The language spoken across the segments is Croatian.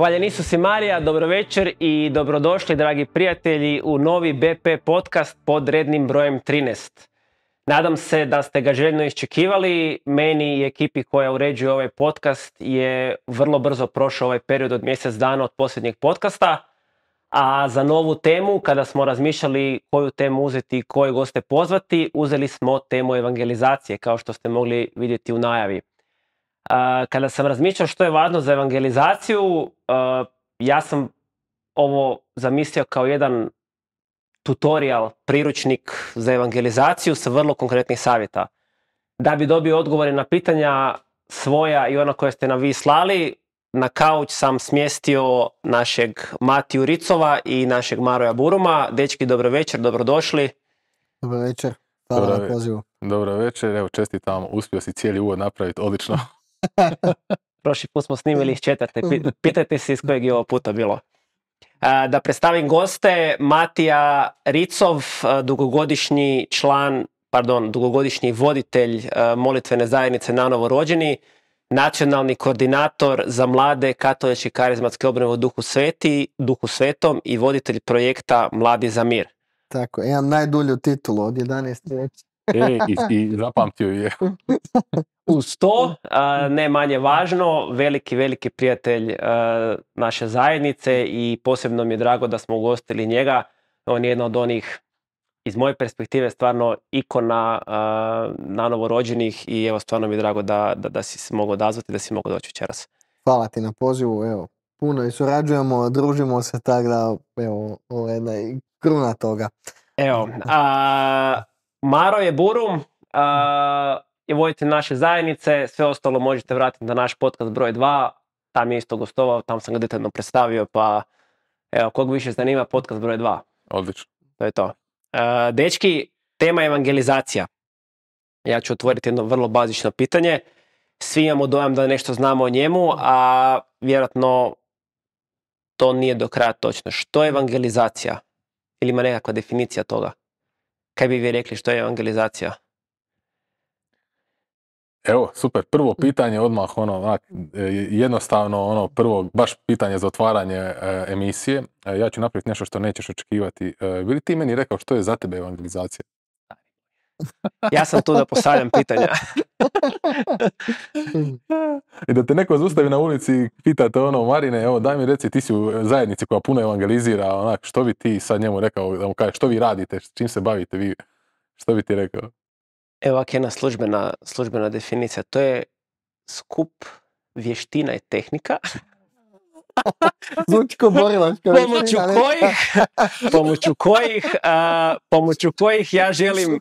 Hvaljen Isus i Marija, dobro večer i dobrodošli dragi prijatelji u novi BP podcast pod rednim brojem 13. Nadam se da ste ga željno iščekivali. Meni i ekipi koja uređuje ovaj podcast je vrlo brzo prošao ovaj period od mjesec dana od posljednjeg podcasta. A za novu temu, kada smo razmišljali koju temu uzeti i koje goste pozvati, uzeli smo temu evangelizacije, kao što ste mogli vidjeti u najavi kada sam razmišljao što je važno za evangelizaciju, ja sam ovo zamislio kao jedan tutorial, priručnik za evangelizaciju sa vrlo konkretnih savjeta. Da bi dobio odgovore na pitanja svoja i ona koje ste nam vi slali, na kauč sam smjestio našeg Matiju Ricova i našeg Maroja Buruma. Dečki, dobro večer, dobrodošli. Dobro večer, hvala na pozivu. Dobro večer, evo čestitam, uspio si cijeli uvod napraviti odlično. Prošli put smo snimili iz četvrte, pitajte se iz kojeg je ovo puta bilo. Da predstavim goste, Matija Ricov, dugogodišnji član, pardon, dugogodišnji voditelj molitvene zajednice na Novo Rođeni nacionalni koordinator za mlade katoličke karizmatske obrane u Duhu, Sveti, Duhu Svetom i voditelj projekta Mladi za mir. Tako, imam najdulju titulu od 11. E, i, i zapamtio je. Uz to, ne manje važno, veliki, veliki prijatelj naše zajednice i posebno mi je drago da smo ugostili njega. On je jedan od onih, iz moje perspektive, stvarno ikona na novorođenih i evo, stvarno mi je drago da, da, da si se mogao odazvati, da si mogao doći večeras. Hvala ti na pozivu, evo, puno i surađujemo, družimo se, tako da, evo, ovo je kruna toga. Evo, a, Maro je Burum i vojitelj naše zajednice. Sve ostalo možete vratiti na naš podcast broj 2. Tam je isto gostovao, tam sam ga detaljno predstavio, pa evo, kog više zanima podcast broj 2. Odlično. To je to. dečki, tema evangelizacija. Ja ću otvoriti jedno vrlo bazično pitanje. Svi imamo dojam da nešto znamo o njemu, a vjerojatno to nije do kraja točno. Što je evangelizacija? Ili ima nekakva definicija toga? Kaj bi vi rekli što je evangelizacija? Evo, super. Prvo hm. pitanje odmah ono e, jednostavno ono prvo baš pitanje za otvaranje e, emisije. E, ja ću napraviti nešto što nećeš očekivati. E, bili ti meni rekao što je za tebe evangelizacija? Ja sam tu da postavljam pitanja. I da te neko zaustavi na ulici i pita te ono, Marine, evo daj mi reci, ti si u zajednici koja puno evangelizira, onak, što bi ti sad njemu rekao, da mu kaže, što vi radite, čim se bavite vi, što bi ti rekao? Evo ovak jedna službena definicija, to je skup vještina i tehnika Zvučko Pomoću kojih, pomoću kojih, pomoću kojih ja želim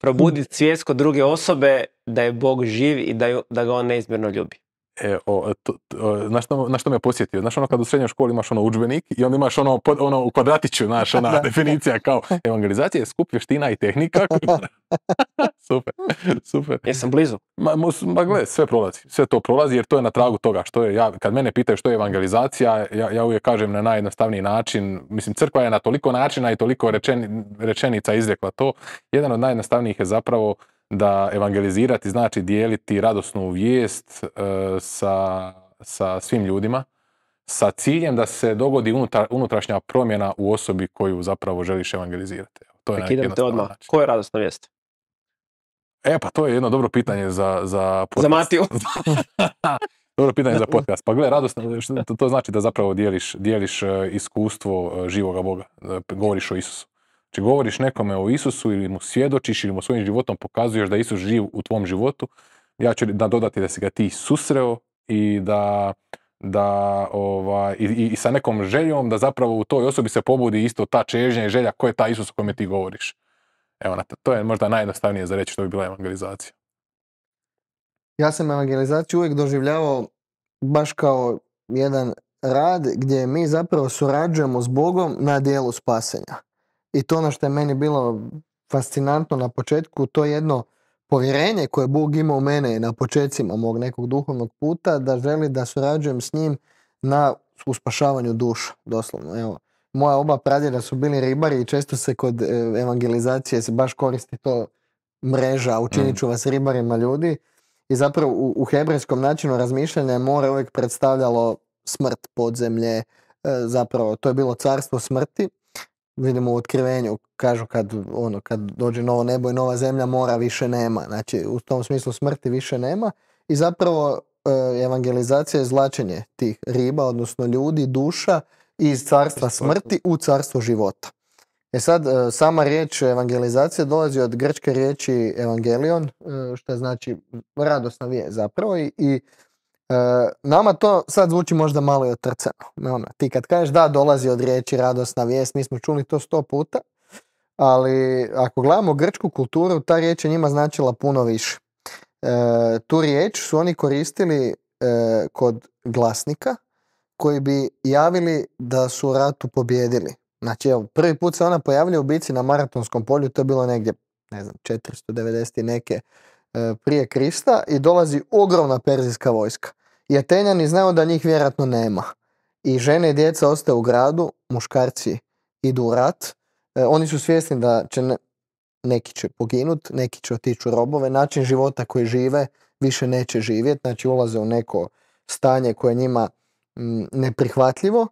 probuditi svijest kod druge osobe da je Bog živ i da, da ga on neizmjerno ljubi. E, o, e, na, što, me posjetio? Znaš ono kad u srednjoj školi imaš ono udžbenik i onda imaš ono, ono u kvadratiću, znaš, ona definicija kao evangelizacija je skup vještina i tehnika. super, super. Jesam blizu. Ma, ma sve prolazi, sve to prolazi jer to je na tragu toga što je, kad mene pitaju što je evangelizacija, ja, uvijek kažem na najjednostavniji način, mislim crkva je na toliko načina i toliko rečenica izrekla to, jedan od najjednostavnijih je zapravo da evangelizirati znači dijeliti radosnu vijest e, sa, sa svim ljudima, sa ciljem da se dogodi unutrašnja promjena u osobi koju zapravo želiš evangelizirati. To je te odmah. Način. je radosna vijest? E pa to je jedno dobro pitanje za Za, podcast. za Matiju. dobro pitanje za podcast. Pa gle, radosno, to znači da zapravo dijeliš, dijeliš e, iskustvo e, živoga Boga. Govoriš o Isusu. Znači govoriš nekome o Isusu ili mu svjedočiš ili mu svojim životom pokazuješ da Isus živ u tvom životu, ja ću dodati da si ga ti susreo i da da ova, i, i, sa nekom željom da zapravo u toj osobi se pobudi isto ta čežnja i želja ko je taj Isus o kome ti govoriš. Evo, to je možda najjednostavnije za reći što bi bila evangelizacija. Ja sam evangelizaciju uvijek doživljavao baš kao jedan rad gdje mi zapravo surađujemo s Bogom na dijelu spasenja i to ono što je meni bilo fascinantno na početku, to je jedno povjerenje koje Bog ima u mene na početcima mog nekog duhovnog puta, da želi da surađujem s njim na uspašavanju duša, doslovno. Evo, moja oba pradjeda su bili ribari i često se kod e, evangelizacije se baš koristi to mreža, učinit ću mm. vas ribarima ljudi. I zapravo u, hebrejskom načinu razmišljanja je more uvijek predstavljalo smrt podzemlje, e, zapravo to je bilo carstvo smrti vidimo u otkrivenju, kažu kad, ono, kad dođe novo nebo i nova zemlja, mora više nema. Znači, u tom smislu smrti više nema. I zapravo eh, evangelizacija je zlačenje tih riba, odnosno ljudi, duša iz carstva smrti u carstvo života. E sad, eh, sama riječ evangelizacija dolazi od grčke riječi evangelion, eh, što znači radosna vijest zapravo i E, nama to sad zvuči možda malo i otrceno. Ono, ti kad kažeš da dolazi od riječi radosna vijest, mi smo čuli to sto puta, ali ako gledamo grčku kulturu, ta riječ je njima značila puno više. E, tu riječ su oni koristili e, kod glasnika koji bi javili da su ratu pobjedili. Znači, evo, prvi put se ona pojavlja u bici na maratonskom polju, to je bilo negdje, ne znam, 490 neke e, prije Krista i dolazi ogromna perzijska vojska. I Atenjani znaju da njih vjerojatno nema. I žene i djeca ostaju u gradu, muškarci idu u rat. E, oni su svjesni da će neki će poginut, neki će otići u robove. Način života koji žive više neće živjeti. Znači ulaze u neko stanje koje njima m, neprihvatljivo.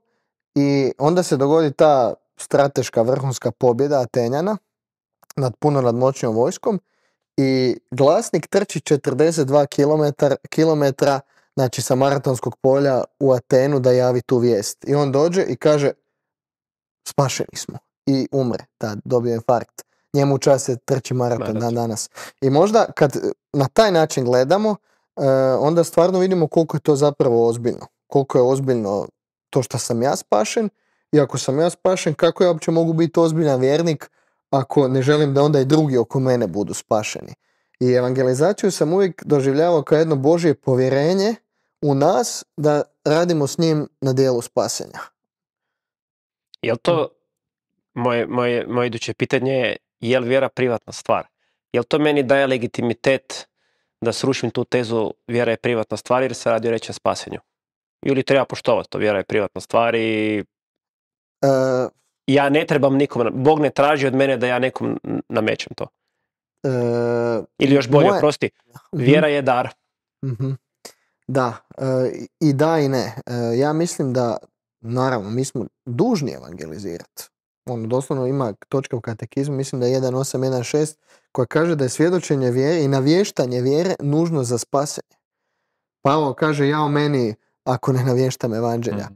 I onda se dogodi ta strateška vrhunska pobjeda Atenjana nad puno nadmoćnijom vojskom i glasnik trči 42 km, kilometra znači sa maratonskog polja u Atenu da javi tu vijest. I on dođe i kaže spašeni smo i umre tad, dobio infarkt. Njemu čas je trči maraton dan znači. danas. I možda kad e, na taj način gledamo, e, onda stvarno vidimo koliko je to zapravo ozbiljno. Koliko je ozbiljno to što sam ja spašen i ako sam ja spašen, kako ja uopće mogu biti ozbiljan vjernik ako ne želim da onda i drugi oko mene budu spašeni. I evangelizaciju sam uvijek doživljavao kao jedno Božje povjerenje u nas da radimo s njim na dijelu spasenja. Jel to, mm. moje, moje, moje iduće pitanje je, je li vjera privatna stvar? Jel to meni daje legitimitet da srušim tu tezu vjera je privatna stvar jer se radi o o spasenju? Ili treba poštovati to, vjera je privatna stvar i... E, ja ne trebam nikom, Bog ne traži od mene da ja nekom namećem to. E, Ili još bolje, moje... prosti, mhm. vjera je dar. uh da, e, i da i ne. E, ja mislim da, naravno, mi smo dužni evangelizirati. Ono, doslovno ima točka u katekizmu, mislim da je 1.8.1.6, koja kaže da je svjedočenje vjere i navještanje vjere nužno za spasenje. Pavo kaže, ja o meni ako ne navještam evanđelja. Mhm.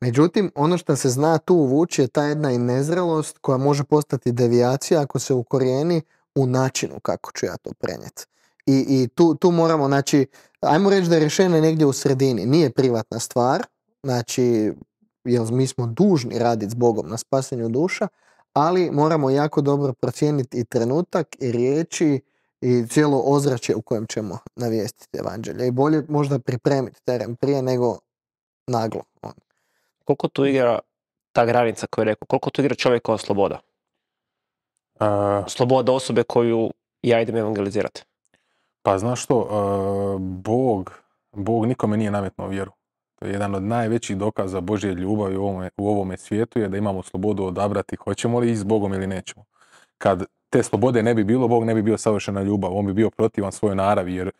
Međutim, ono što se zna tu uvući je ta jedna i nezrelost koja može postati devijacija ako se ukorijeni u načinu kako ću ja to prenijeti. I, tu, tu moramo, znači, ajmo reći da je rješenje negdje u sredini, nije privatna stvar, znači, jel mi smo dužni raditi s Bogom na spasenju duša, ali moramo jako dobro procijeniti i trenutak i riječi i cijelo ozračje u kojem ćemo navijestiti evanđelje. I bolje možda pripremiti teren prije nego naglo. Ono. Koliko tu igra ta granica koju je rekao, koliko tu igra čovjekova sloboda? Sloboda osobe koju ja idem evangelizirati. Pa znaš što, e, Bog, Bog nikome nije nametnuo vjeru. To je jedan od najvećih dokaza Božje ljubavi u ovome, u svijetu je da imamo slobodu odabrati hoćemo li i s Bogom ili nećemo. Kad te slobode ne bi bilo, Bog ne bi bio savršena ljubav, on bi bio protivan svojoj naravi, jer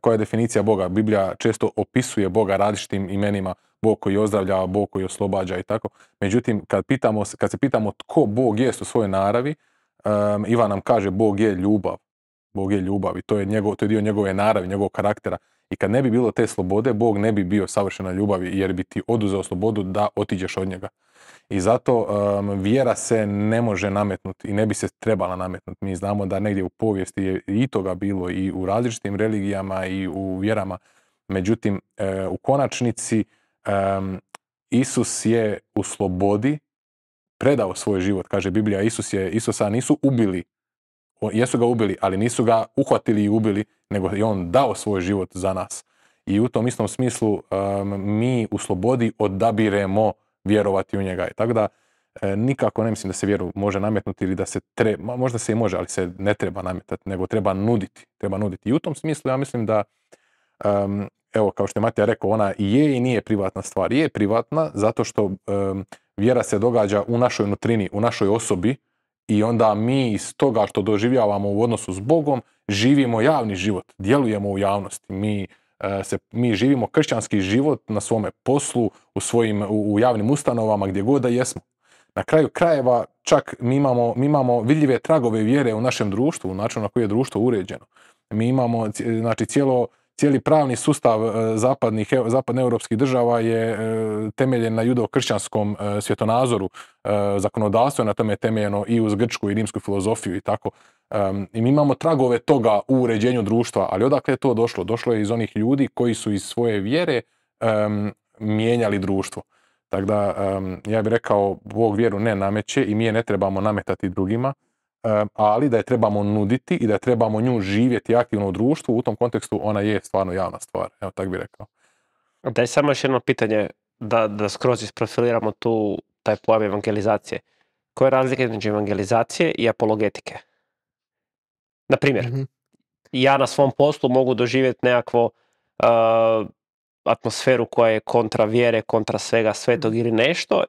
koja je definicija Boga? Biblija često opisuje Boga različitim imenima, Bog koji ozdravlja, Bog koji oslobađa i tako. Međutim, kad, pitamo, kad se pitamo tko Bog jest u svojoj naravi, e, Ivan nam kaže Bog je ljubav. Bog je ljubav i to je, njegov, to je dio njegove naravi, njegovog karaktera. I kad ne bi bilo te slobode, Bog ne bi bio savršena ljubavi jer bi ti oduzeo slobodu da otiđeš od njega. I zato um, vjera se ne može nametnuti i ne bi se trebala nametnuti. Mi znamo da negdje u povijesti je i toga bilo i u različitim religijama i u vjerama. Međutim, e, u konačnici Isus je u slobodi predao svoj život, kaže Biblija, Isus je, Isusa nisu ubili jesu ga ubili, ali nisu ga uhvatili i ubili, nego je on dao svoj život za nas. I u tom istom smislu mi u slobodi odabiremo vjerovati u njega. I e, tako da e, nikako ne mislim da se vjeru može nametnuti ili da se treba, možda se i može, ali se ne treba nametati, nego treba nuditi. Treba nuditi. I u tom smislu ja mislim da evo kao što je Matija rekao, ona je i nije privatna stvar. Je privatna zato što vjera se događa u našoj nutrini, u našoj osobi, i onda mi iz toga što doživljavamo u odnosu s Bogom, živimo javni život, djelujemo u javnosti. Mi, e, se, mi živimo kršćanski život na svome poslu, u, svojim, u, javnim ustanovama, gdje god da jesmo. Na kraju krajeva čak mi imamo, mi imamo vidljive tragove vjere u našem društvu, u načinu na koji je društvo uređeno. Mi imamo znači, cijelo cijeli pravni sustav e, zapadnih, e, zapadnoeuropskih država je e, temeljen na judo-kršćanskom svjetonazoru, zakonodavstvo je na tome temeljeno i uz grčku i rimsku filozofiju i tako. I mi imamo tragove toga u uređenju društva, ali odakle je to došlo? Došlo je iz onih ljudi koji su iz svoje vjere mijenjali društvo. Tako da, ja bih rekao, Bog vjeru ne nameće i mi je ne trebamo nametati drugima, ali da je trebamo nuditi i da trebamo nju živjeti aktivno u društvu, u tom kontekstu ona je stvarno javna stvar, evo tako bih rekao. Da je samo još jedno pitanje, da, da skroz isprofiliramo tu taj pojam evangelizacije. Koja je razlika između evangelizacije i apologetike? Na primjer, mhm. ja na svom poslu mogu doživjeti nekakvu uh, atmosferu koja je kontra vjere, kontra svega svetog mhm. ili nešto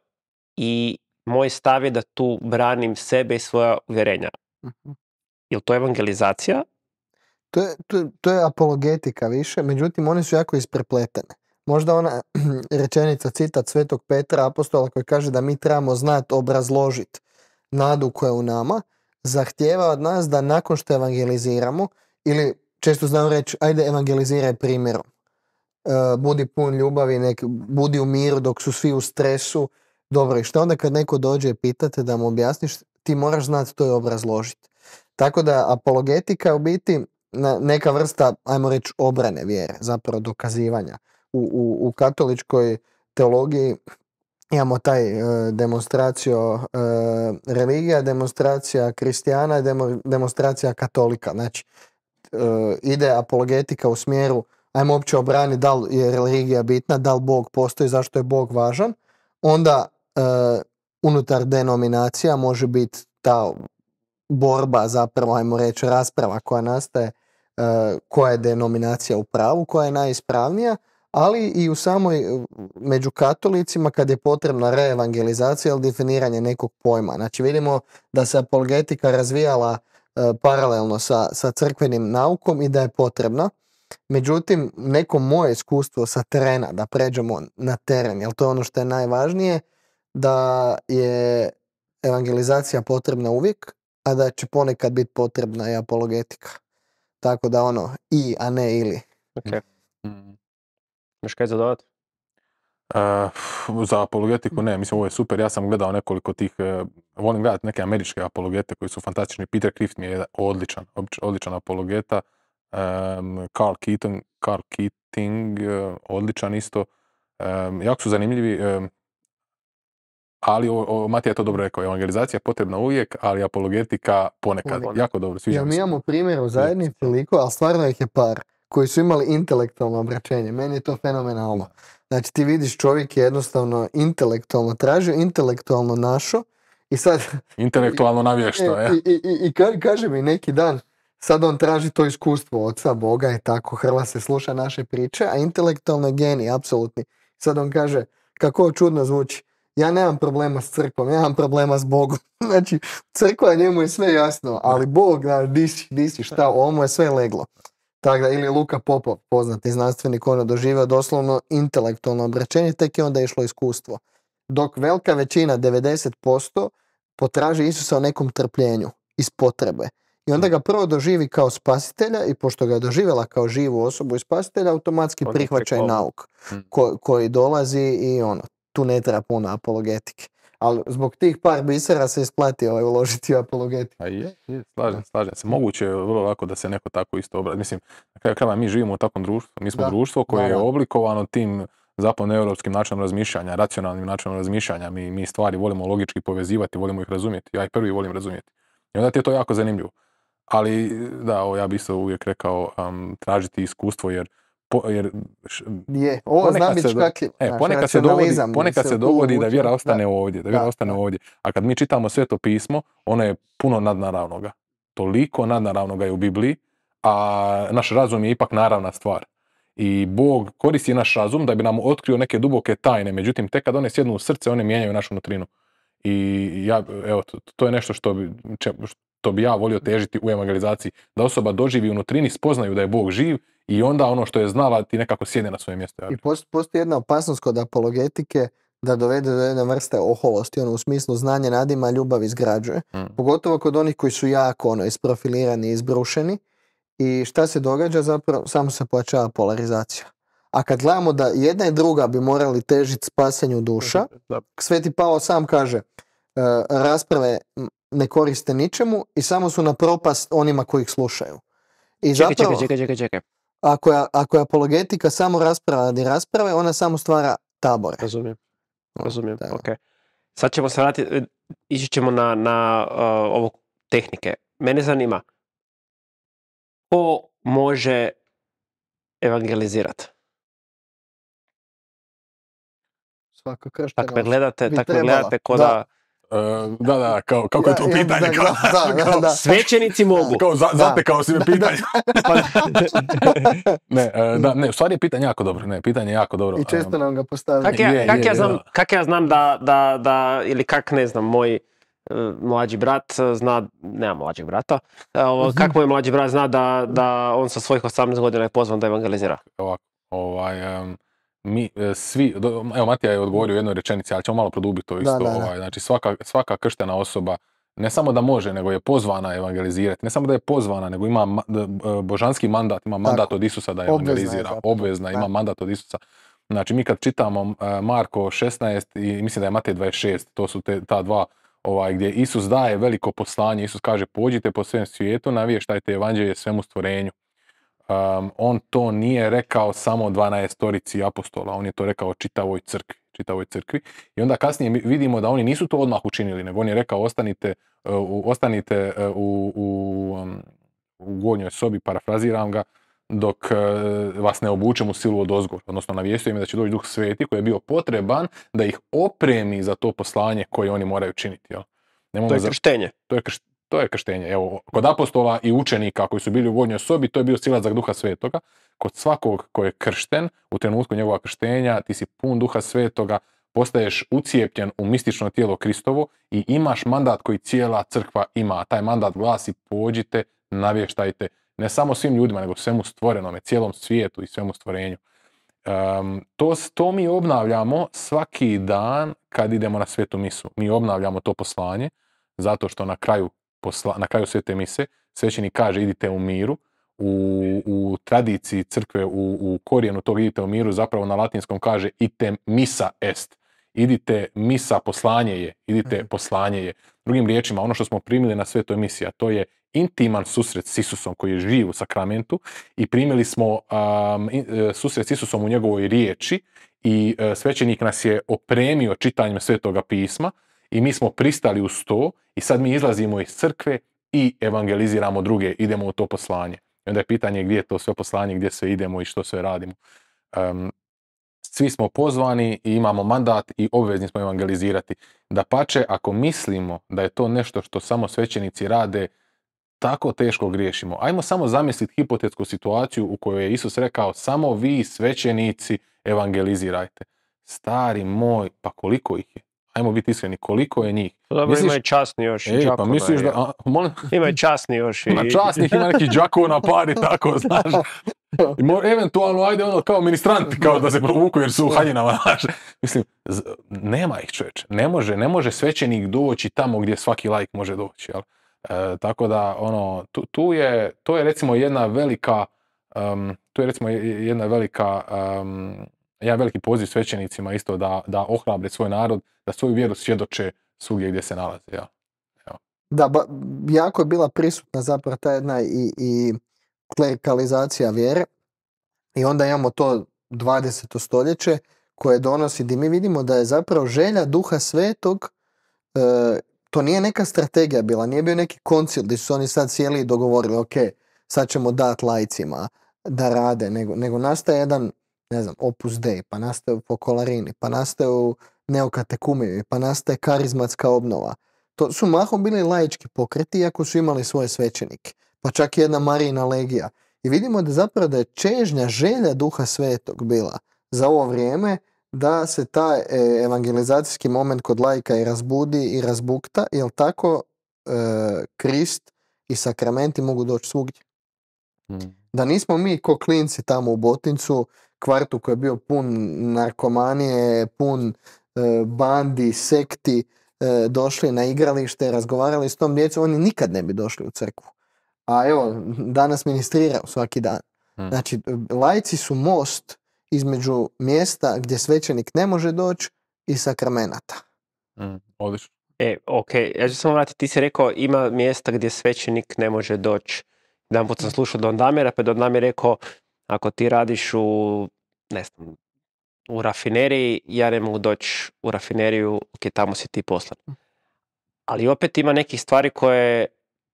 i moj stav je da tu branim sebe i svoja uvjerenja. uh mhm. Je li to evangelizacija? To je, to, to je apologetika više, međutim one su jako isprepletene. Možda ona rečenica, citat Svetog Petra, apostola koji kaže da mi trebamo znati obrazložiti nadu koja je u nama, zahtjeva od nas da nakon što evangeliziramo, ili često znam reći, ajde evangeliziraj primjerom. E, budi pun ljubavi, nek, budi u miru dok su svi u stresu, dobro, i što onda kad neko dođe i pitate da mu objasniš, ti moraš znati to i obrazložiti. Tako da apologetika je u biti neka vrsta, ajmo reći, obrane vjere, zapravo dokazivanja. U, u, u katoličkoj teologiji imamo taj e, e religija, demonstracija kristijana i demonstracija katolika. Znači, e, ide apologetika u smjeru ajmo uopće obrani da li je religija bitna, da li Bog postoji, zašto je Bog važan. Onda Eh, unutar denominacija može biti ta borba zapravo, ajmo reći, rasprava koja nastaje eh, koja je denominacija u pravu, koja je najispravnija, ali i u samoj, eh, među katolicima kad je potrebna reevangelizacija ili definiranje nekog pojma. Znači vidimo da se apologetika razvijala paralelno sa, sa crkvenim naukom i da je potrebna. Međutim, neko moje iskustvo sa terena, da pređemo na teren, jer to je ono što je najvažnije, da je evangelizacija potrebna uvijek, a da će ponekad biti potrebna i apologetika. Tako da ono, i, a ne ili. Ok. Mm. mm. kaj zadavati? E, za apologetiku ne, mislim ovo je super, ja sam gledao nekoliko tih, e, volim gledati neke američke apologete koji su fantastični, Peter Crift mi je odličan, odličan apologeta, Carl, Keating, e, odličan isto, jako su zanimljivi, ali o, Matija je to dobro rekao, evangelizacija je potrebna uvijek, ali apologetika ponekad. Jako dobro, sviđa ja, mi. imamo primjer u zajednici priliku, ali stvarno ih je par, koji su imali intelektualno obraćenje. Meni je to fenomenalno. Znači ti vidiš čovjek je jednostavno intelektualno tražio, intelektualno našo i sad... Intelektualno navješto, e, je. I, i, i, i kaže mi neki dan, sad on traži to iskustvo oca Boga i tako, hrla se sluša naše priče, a intelektualno je genij, apsolutni. Sad on kaže, kako čudno zvuči, ja nemam problema s crkvom, ja nemam problema s Bogom. Znači, crkva njemu je sve jasno, ali Bog, da, di si, šta, ovo mu je sve leglo. Tako da, ili Luka Popov, poznati znanstvenik, ono doživio doslovno intelektualno obraćenje, tek je onda išlo iskustvo. Dok velika većina, 90%, potraži Isusa o nekom trpljenju, iz potrebe. I onda ga prvo doživi kao spasitelja i pošto ga je doživjela kao živu osobu i spasitelja, automatski prihvaća i nauk mm. koji dolazi i ono tu ne treba puno apologetike. Ali zbog tih par bisera se isplati ovaj uložiti u apologetiku. A je, je, slažem, slažem se. Moguće je vrlo lako da se neko tako isto obrazi. Mislim, na kraju mi živimo u takvom društvu. Mi smo društvo koje je oblikovano tim zapadno europskim načinom razmišljanja, racionalnim načinom razmišljanja. Mi, mi stvari volimo logički povezivati, volimo ih razumjeti. Ja ih prvi volim razumjeti. I onda ti je to jako zanimljivo. Ali, da, ovo ja bih isto uvijek rekao tražiti iskustvo jer jer ponekad se, kakljiv, e, ponekad znači, se dogodi, ponekad se, da vjera ostane ovdje, da vjera ostane ovdje. A kad mi čitamo sveto pismo, ono je puno nadnaravnoga. Toliko nadnaravnoga je u Bibliji, a naš razum je ipak naravna stvar. I Bog koristi naš razum da bi nam otkrio neke duboke tajne, međutim, tek kad one sjednu u srce, one mijenjaju našu nutrinu. I ja, evo, to, je nešto što bi, što bi ja volio težiti u evangelizaciji, da osoba doživi u nutrini, spoznaju da je Bog živ i onda ono što je znala ti nekako sjede na svoje mjesto. I postoji, jedna opasnost kod apologetike da dovede do jedne vrste oholosti, ono u smislu znanje nadima ljubav izgrađuje. Mm. Pogotovo kod onih koji su jako ono, isprofilirani, izbrušeni. I šta se događa zapravo? Samo se pojačava polarizacija. A kad gledamo da jedna i druga bi morali težiti spasenju duša, mhm, Sveti Pao sam kaže e, rasprave ne koriste ničemu i samo su na propast onima koji ih slušaju. I čekaj, čekaj, čekaj, čekaj. Ako je, ako je apologetika samo rasprava radi rasprave, ona samo stvara tabore. Razumijem. Razumijem, da. ok. Sad ćemo se vratiti, e, ići ćemo na, na e, ovo tehnike. Mene zanima, ko može evangelizirati? Svako kršten. Dakle, me gledate, tako dakle, gledate ko da da, da, kao, kako je to pitanje. Kao, da, da, da, Svećenici mogu. Kao za, kao si me pitanje. Pa, ne, e, da, ne, u stvari je pitanje jako dobro. Ne, pitanje je jako dobro. I često e, nam ga postavljaju. Kak, ja, kak, ja, znam, kak ja znam da, da, da, ili kak ne znam, moj e, mlađi brat zna, nema mlađeg brata, kako moj mlađi brat zna da, da on sa svojih 18 godina je pozvan da evangelizira? Ovako, ovaj, um, mi e, svi, evo Matija je odgovorio u jednoj rečenici, ali ćemo malo produbiti to isto. Ovaj, znači svaka, svaka krštena osoba ne samo da može, nego je pozvana evangelizirati. Ne samo da je pozvana, nego ima božanski mandat, ima mandat od Isusa da evangelizira. Obvezna, Obvezna ima mandat od Isusa. Znači mi kad čitamo e, Marko 16 i mislim da je Matej 26, to su te, ta dva ovaj, gdje Isus daje veliko poslanje, Isus kaže pođite po svem svijetu, navještajte evanđelje svemu stvorenju um, on to nije rekao samo 12 torici apostola, on je to rekao čitavoj crkvi čitavoj crkvi. I onda kasnije vidimo da oni nisu to odmah učinili, nego on je rekao ostanite, e, ostanite e, u, u, u gornjoj sobi, parafraziram ga, dok e, vas ne obučem u silu od ozgor. Odnosno navijestio da će doći duh sveti koji je bio potreban da ih opremi za to poslanje koje oni moraju činiti. Jel? Ne to je krštenje. To je to je krštenje. Evo, kod apostola i učenika koji su bili u vodnjoj sobi, to je bio silazak duha svetoga. Kod svakog ko je kršten, u trenutku njegova krštenja, ti si pun duha svetoga, postaješ ucijepljen u mistično tijelo Kristovo i imaš mandat koji cijela crkva ima. taj mandat glasi pođite, navještajte, ne samo svim ljudima, nego svemu stvorenome, cijelom svijetu i svemu stvorenju. Um, to, to mi obnavljamo svaki dan kad idemo na svetu misu. Mi obnavljamo to poslanje, zato što na kraju na kraju svete mise, svećenik kaže idite u miru, u, tradiciji crkve, u, u korijenu tog idite u miru, zapravo na latinskom kaže ite misa est, idite misa, poslanje je, idite mhm. poslanje je. Drugim riječima, ono što smo primili na svetoj misiji, a to je intiman susret s Isusom koji je živ u sakramentu i primili smo e, susret s Isusom u njegovoj riječi i e, svećenik nas je opremio čitanjem svetoga pisma i mi smo pristali uz to i sad mi izlazimo iz crkve i evangeliziramo druge, idemo u to poslanje. I onda je pitanje gdje je to sve poslanje, gdje sve idemo i što sve radimo. svi smo pozvani i imamo mandat i obvezni smo evangelizirati. Da pače, ako mislimo da je to nešto što samo svećenici rade, tako teško griješimo. Ajmo samo zamisliti hipotetsku situaciju u kojoj je Isus rekao samo vi svećenici evangelizirajte. Stari moj, pa koliko ih je? ajmo biti iskreni, koliko je njih? Pa dobro, misliš, ima i časni još. Ej, pa misliš da... A, Ima i časni još. I... Pa ima časnih, ima neki džako na pari, tako, znaš. I eventualno, ajde ono, kao ministranti, kao da se provuku jer su u haljinama, znaš. Mislim, nema ih čovječe. Ne može, ne može svećenik doći tamo gdje svaki lajk može doći, jel? E, tako da, ono, tu, tu, je, to je recimo jedna velika, um, tu je recimo jedna velika um, ja veliki poziv svećenicima isto da, da ohrabre svoj narod, da svoju vjeru svjedoče svugdje gdje se nalaze. Ja. Evo. Da, jako je bila prisutna zapravo ta jedna i, i klerikalizacija vjere i onda imamo to 20. stoljeće koje donosi i mi vidimo da je zapravo želja duha svetog e, to nije neka strategija bila, nije bio neki koncil gdje su oni sad sjeli i dogovorili ok, sad ćemo dat lajcima da rade, nego, nego nastaje jedan ne znam, Opus Dei, pa nastaju kolarini, pa nastaju neokatekumivi, pa nastaje Karizmatska obnova. To su mahom bili laički pokreti, iako su imali svoje svećenike. Pa čak i jedna Marijina legija. I vidimo da zapravo da je čežnja, želja duha svetog bila za ovo vrijeme da se taj e, evangelizacijski moment kod lajka i razbudi i razbukta, jer tako e, Krist i sakramenti mogu doći svugdje. Hmm. Da nismo mi ko klinci tamo u Botincu kvartu koji je bio pun narkomanije, pun e, bandi, sekti, e, došli na igralište, razgovarali s tom djecom, oni nikad ne bi došli u crkvu. A evo, danas ministriraju svaki dan. Hmm. Znači, lajci su most između mjesta gdje svećenik ne može doći i sakramenata. Mm, odlično. E, ok, ja ću samo vratiti, ti si rekao ima mjesta gdje svećenik ne može doći. Jedan put sam hmm. slušao Don Damira, pa Don Damir rekao ako ti radiš u ne znam, u rafineriji, ja ne mogu doći u rafineriju, ok, tamo si ti poslan. Hm. Ali opet ima nekih stvari koje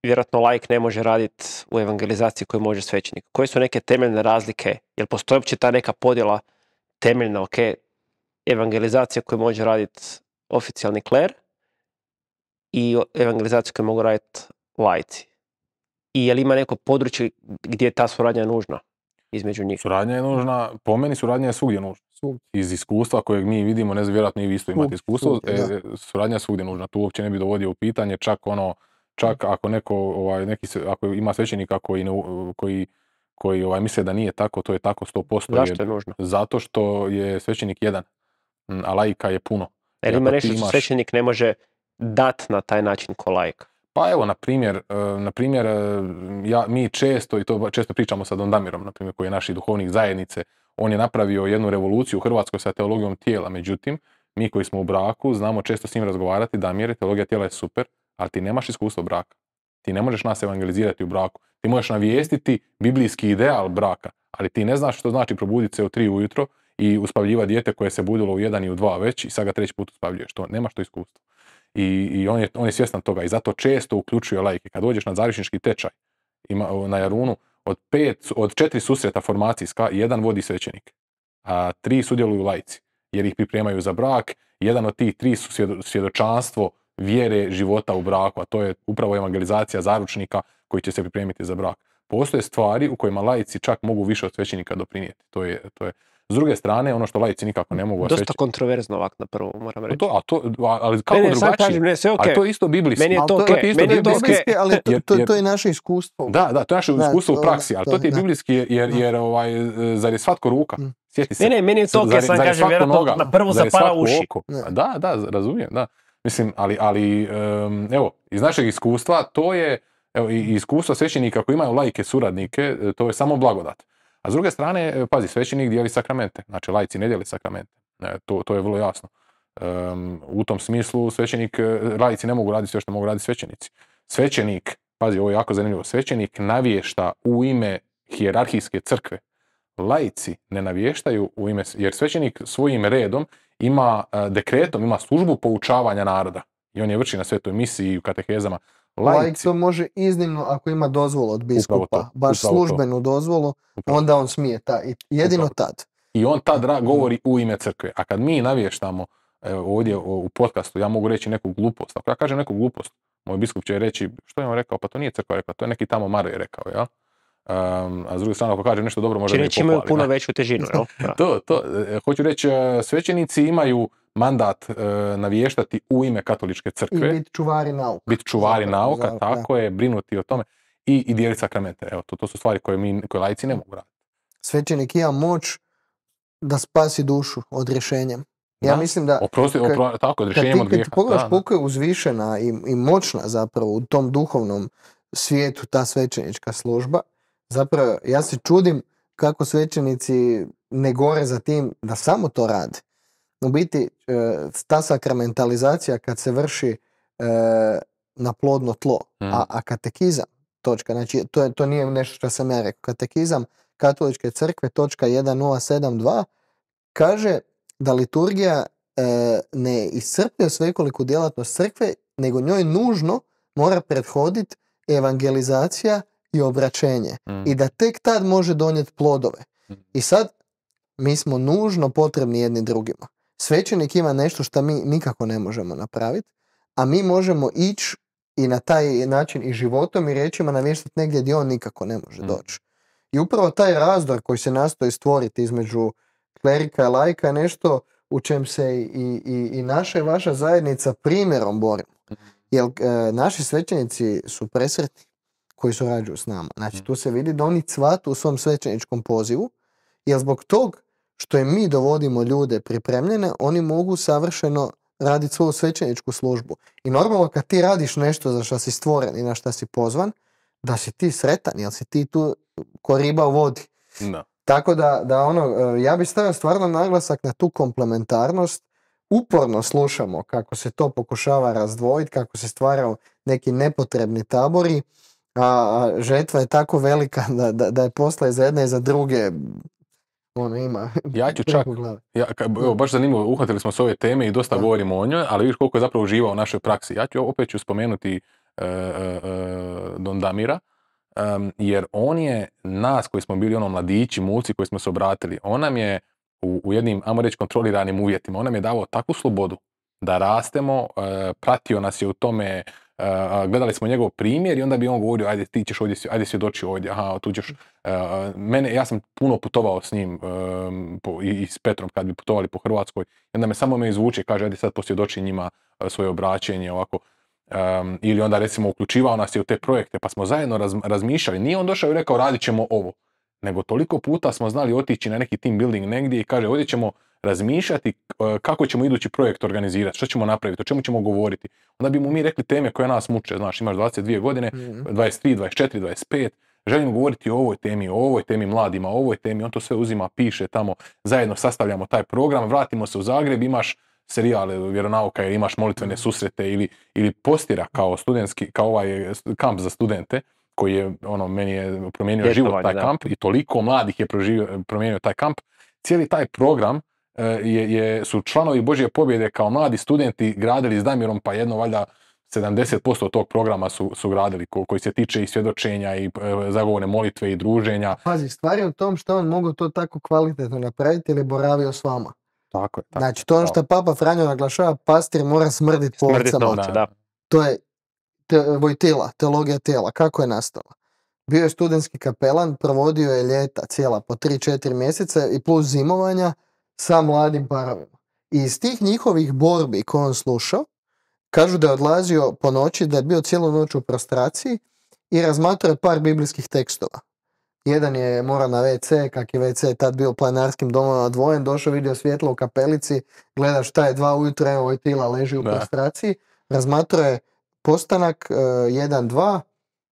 vjerojatno laik ne može raditi u evangelizaciji koju može svećenik. Koje su neke temeljne razlike? Jel postoji uopće ta neka podjela temeljna, ok, evangelizacija koju može raditi oficijalni kler i evangelizaciju koju mogu raditi lajci? I je li ima neko područje gdje je ta suradnja nužna? između njih. Suradnja je nužna, po meni suradnja je svugdje nužna. Iz iskustva kojeg mi vidimo, ne znam, vjerojatno i vi isto imate iskustvo, e, suradnja je svugdje nužna. Tu uopće ne bi dovodio u pitanje, čak ono, čak ako neko, ovaj, neki, ako ima svećenika koji, koji koji ovaj, misle da nije tako, to je tako 100%. Zašto je nužno? Zato što je svećenik jedan, a lajka je puno. Jer ima nešto što svećenik ne može dat na taj način ko lajka. Pa evo, na primjer, e, na primjer e, ja, mi često, i to često pričamo sa Don Damirom, na primjer, koji je naš duhovnik zajednice, on je napravio jednu revoluciju u Hrvatskoj sa teologijom tijela, međutim, mi koji smo u braku znamo često s njim razgovarati, Damir, teologija tijela je super, ali ti nemaš iskustvo braka. Ti ne možeš nas evangelizirati u braku. Ti možeš navijestiti biblijski ideal braka, ali ti ne znaš što znači probuditi se u tri ujutro i uspavljiva dijete koje se budilo u jedan i u dva već i sad ga treći put uspavljuješ. To nemaš to iskustvo i, on, je, on svjestan toga i zato često uključuje lajke. Kad dođeš na zavišnički tečaj ima, na Jarunu, od, od četiri susreta formacijska, jedan vodi svećenik, a tri sudjeluju lajci, jer ih pripremaju za brak, jedan od tih tri su svjedočanstvo vjere života u braku, a to je upravo evangelizacija zaručnika koji će se pripremiti za brak. Postoje stvari u kojima lajci čak mogu više od svećenika doprinijeti. To to je s druge strane, ono što lajci nikako ne mogu Dosta reći... kontroverzno ovak na prvo, moram pa reći. To, a to, ali kako ne, ne, ne, sve okay. Ali to je isto biblijski. Meni je to, okay. to je Meni je to okay. ali to, to, je naše iskustvo. Da, da, to je naše iskustvo u praksi, ali to ti je biblijski jer, jer, ovaj, zar je svatko ruka? Mm. Sjeti se. Ne, ne, meni je to okej, sam kažem, vjerojatno na prvo zapara uši. Oko. Da, da, razumijem, da. Mislim, ali, ali evo, iz našeg iskustva to je, evo, i iskustva svećenika koji imaju lajke suradnike, to je samo blagodat. A s druge strane, e, pazi, svećenik dijeli sakramente, znači lajci ne dijeli sakramente, e, to, je vrlo jasno. u tom smislu svećenik, e, lajci ne mogu raditi sve što mogu raditi svećenici. Svećenik, pazi, ovo je jako zanimljivo, svećenik navješta u ime hijerarhijske crkve. Lajci ne navještaju u ime, jer svećenik svojim redom ima dekretom, ima službu poučavanja naroda. I on je vrši na svetoj misiji i u katehezama. Laik, to može iznimno ako ima dozvolu od biskupa, baš službenu dozvolu, onda on smije ta, jedino tad. I on tad govori u ime crkve. A kad mi navještamo ovdje u podcastu, ja mogu reći neku glupost. Ako ja kažem neku glupost, moj biskup će reći, što je on rekao, pa to nije crkva rekla, to je neki tamo Mare rekao, jel? Ehm, a s druge strane, ako kaže nešto dobro, znači može reći imaju puno veću težinu, jel? to, to. E, hoću reći, e, svećenici imaju mandat e, navještati u ime katoličke crkve. I biti čuvari nauka. Biti čuvari nauka, tako je, brinuti o tome i, i dijeliti sakramente. Evo, to, su stvari koje, mi, lajci ne mogu raditi. Svećenik ima moć da spasi dušu od rješenja. Ja mislim da... tako, od rješenja od koliko je uzvišena i, i moćna zapravo u tom duhovnom svijetu ta svećenička služba, zapravo ja se čudim kako svećenici ne gore za tim da samo to rade u biti e, ta sakramentalizacija kad se vrši e, na plodno tlo, a, mm. a katekizam, točka, znači to, je, to nije nešto što sam ja rekao, katekizam katoličke crkve, točka 1072, kaže da liturgija e, ne iscrpljuje svekoliku djelatnost crkve, nego njoj nužno mora prethoditi evangelizacija i obraćenje. Mm. I da tek tad može donijeti plodove. Mm. I sad mi smo nužno potrebni jedni drugima. Svećenik ima nešto što mi nikako ne možemo napraviti, a mi možemo ići i na taj način i životom i rečima navještati negdje gdje on nikako ne može mm. doći. I upravo taj razdor koji se nastoji stvoriti između klerika i lajka je nešto u čem se i, i, i naša i vaša zajednica primjerom borimo. Mm. Jer e, naši svećenici su presretni koji surađuju s nama. Znači mm. tu se vidi da oni cvatu u svom svećeničkom pozivu jer zbog tog što je mi dovodimo ljude pripremljene, oni mogu savršeno raditi svoju svećeničku službu. I normalno kad ti radiš nešto za što si stvoren i na što si pozvan, da si ti sretan, jer si ti tu ko riba u vodi. Tako da, da ono, e, ja bih stavio stvarno naglasak na tu komplementarnost. Uporno slušamo kako se to pokušava razdvojiti, kako se stvaraju neki nepotrebni tabori, a žetva je tako velika da, da, da je posla i za jedne i za druge ono ima. Ja ću čak, ja, baš zanimljivo, uhvatili smo se ove teme i dosta govorimo o njoj, ali vidiš koliko je zapravo živao u našoj praksi. Ja ću opet ću spomenuti e, e, e, Don Damira, jer on je nas koji smo bili ono mladići, muci koji smo se obratili, on nam je u, jednim, ajmo reći, kontroliranim uvjetima, on nam je davao takvu slobodu da rastemo, pratio nas je u tome, Eh, gledali smo njegov primjer i onda bi on govorio, ajde ti ćeš ovdje, ajde svjedoči ovdje, aha, tu ćeš. Eh, mene, ja sam puno putovao s njim ehm, i s Petrom kad bi putovali po Hrvatskoj, i onda me samo me izvuče, kaže, ajde sad posvjedoči njima eh, svoje obraćenje, ovako. Ehm, ili onda recimo uključivao nas je u te projekte pa smo zajedno razmišljali. Nije on došao i rekao radit ćemo ovo, nego toliko puta smo znali otići na neki team building negdje i kaže ovdje ćemo razmišljati e, kako ćemo idući projekt organizirati, što ćemo napraviti, o čemu ćemo govoriti. Onda bi mu mi rekli teme koje nas muče, znaš, imaš 22 godine, 23, 24, 25, želimo govoriti o ovoj temi, o ovoj temi mladima, o ovoj temi, on to sve uzima, piše tamo, zajedno sastavljamo taj program, vratimo se u Zagreb, imaš serijale vjeronauka ili imaš molitvene mhm. susrete ili, ili postira kao studentski, kao ovaj kamp za studente koji je, ono, meni je promijenio život taj kamp i toliko mladih je promijenio taj kamp. Cijeli taj program E, je, je, su članovi Božje pobjede kao mladi studenti gradili s Damirom, pa jedno valjda 70% tog programa su, su gradili, koji se tiče i svjedočenja i e, zagovorne molitve i druženja. Pazi, stvar je u tom što on mogu to tako kvalitetno napraviti ili boravio s vama. Tako je. Tako znači, to ono što Papa Franjo naglašava, pastir mora smrditi po To je te, Vojtila, teologija tijela. Kako je nastala? Bio je studentski kapelan, provodio je ljeta cijela po 3-4 mjeseca i plus zimovanja sa mladim parovima. I iz tih njihovih borbi koje on slušao, kažu da je odlazio po noći, da je bio cijelu noć u prostraciji i razmatrao je par biblijskih tekstova. Jedan je mora na WC, kak je WC tad bio planarskim domom dvojen, došao vidio svjetlo u kapelici, gleda šta je dva ujutro, evo tila leži u prostraciji, razmatrao je postanak 1-2,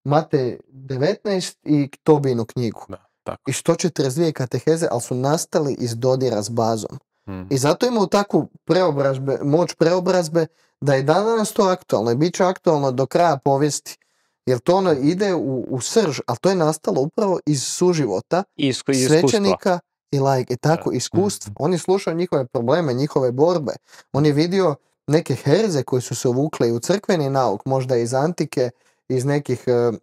Mate 19 i Tobinu knjigu. Da. Tako. I 142 kateheze, ali su nastali iz dodira s bazom. Mhm. I zato imaju takvu preobrazbe, moć preobrazbe da je danas to aktualno i bit će aktualno do kraja povijesti. Jer to ono ide u, srž, ali to je nastalo upravo iz suživota i svećenika i lajke. Tako, mhm. iskustvo. On je slušao njihove probleme, njihove borbe. On je vidio neke herze koje su se uvukle i u crkveni nauk, možda iz antike, iz nekih eh,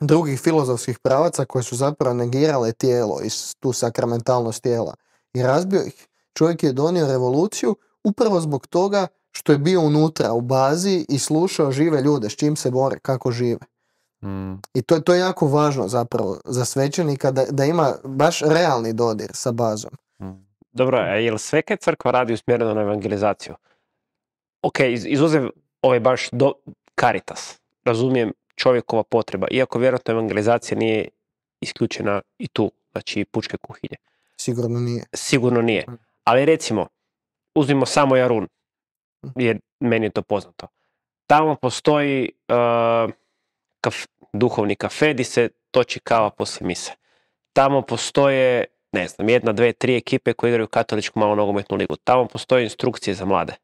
drugih filozofskih pravaca koje su zapravo negirale tijelo i tu sakramentalnost tijela. I razbio ih. Čovjek je donio revoluciju upravo zbog toga što je bio unutra u bazi i slušao žive ljude s čim se bore, kako žive. Mm. I to, to je jako važno zapravo za svećenika da, da ima baš realni dodir sa bazom. Mm. Dobro, a e, je li sve crkva radi usmjereno na evangelizaciju? Ok, iz, izuzev ovaj baš do, Caritas. Razumijem čovjekova potreba, iako vjerojatno evangelizacija nije isključena i tu, znači pučke kuhinje. Sigurno nije. Sigurno nije. Ali recimo, uzmimo samo Jarun, hm. jer meni je to poznato. Tamo postoji uh, kaf, duhovni kafe gdje se toči kava poslije mise. Tamo postoje, ne znam, jedna, dve, tri ekipe koje igraju katoličku malo nogometnu ligu. Tamo postoje instrukcije za mlade.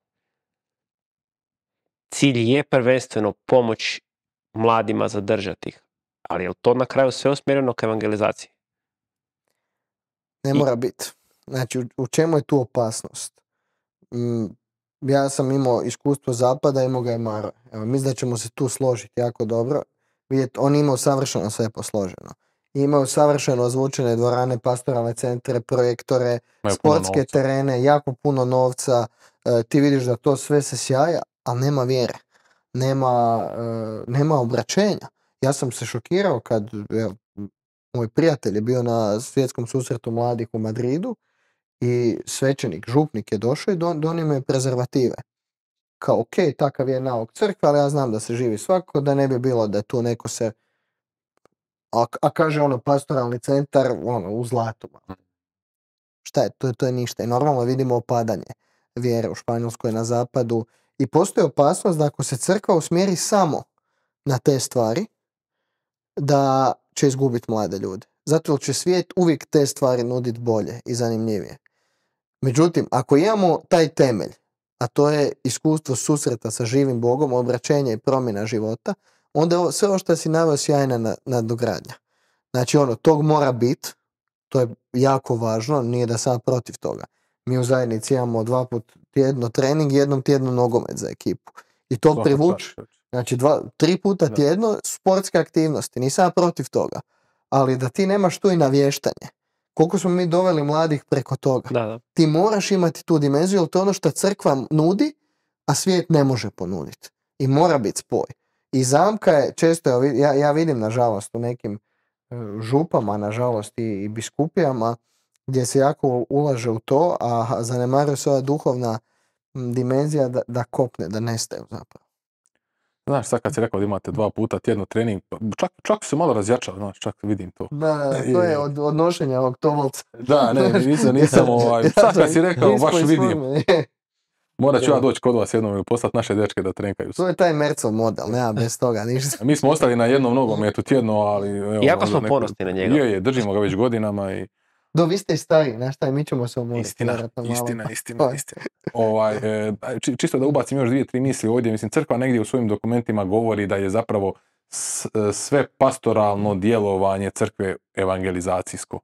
Cilj je prvenstveno pomoć mladima zadržati ih. Ali je li to na kraju sve usmjereno ka evangelizaciji? Ne mora biti. Znači, u čemu je tu opasnost? Mm, ja sam imao iskustvo zapada, imao ga je Maro. Evo, mislim da ćemo se tu složiti jako dobro. Vidjet, on imao savršeno sve posloženo. Imaju savršeno ozvučene dvorane, pastoralne centre, projektore, sportske terene, jako puno novca. E, ti vidiš da to sve se sjaja, ali nema vjere nema, eh, nema obraćenja. Ja sam se šokirao kad evo, moj prijatelj je bio na svjetskom susretu mladih u Madridu i svećenik, župnik je došao i don, donio je prezervative. Kao, ok, takav je nauk crkva, ali ja znam da se živi svako, da ne bi bilo da tu neko se... A, kaže ono, pastoralni centar, ono, u zlatu. Mm. Šta je, to, to je ništa. I normalno vidimo opadanje vjere u Španjolskoj na zapadu i postoji opasnost da ako se crkva usmjeri samo na te stvari, da će izgubiti mlade ljude. Zato jer će svijet uvijek te stvari nuditi bolje i zanimljivije. Međutim, ako imamo taj temelj, a to je iskustvo susreta sa živim Bogom, obraćenje i promjena života, onda je sve ovo što si naveo sjajna nadogradnja. Znači ono, tog mora biti, to je jako važno, nije da sam protiv toga. Mi u zajednici imamo dva put jedno trening, jednom tjedno nogomet za ekipu. I to privuči. znači dva, tri puta tjedno sportske aktivnosti, nisam protiv toga. Ali da ti nemaš tu i navještanje. Koliko smo mi doveli mladih preko toga. Ti moraš imati tu dimenziju, jer to je ono što crkva nudi, a svijet ne može ponuditi. I mora biti spoj. I zamka je često, ja, ja vidim nažalost u nekim e, župama, nažalost i, i biskupijama, gdje se jako ulaže u to, a zanemaruje se ova duhovna dimenzija da, da kopne, da nestaje. zapravo. Znaš, sad kad si rekao da imate dva puta tjedno trening, pa čak, čak se malo razjačao, znaš, čak vidim to. Da, to je od, od nošenja ovog tobolca. Da, ne, nisam, nisam ovaj, sad kad si rekao, baš vidim. Morat ću ja doći kod vas jednom ili poslati naše dečke da trenkaju To je taj Mercov model, nema bez toga ništa. Mi smo ostali na jednom nogometu tjedno, ali... Evo, Iako smo neko... na njega. Je, je, držimo ga već godinama i do, vi ste stari, znaš mi ćemo se umoriti. Istina, istina, istina, istina. ovaj, e, čisto da ubacim još dvije, tri misli ovdje. Mislim, crkva negdje u svojim dokumentima govori da je zapravo e, sve pastoralno djelovanje crkve evangelizacijsko.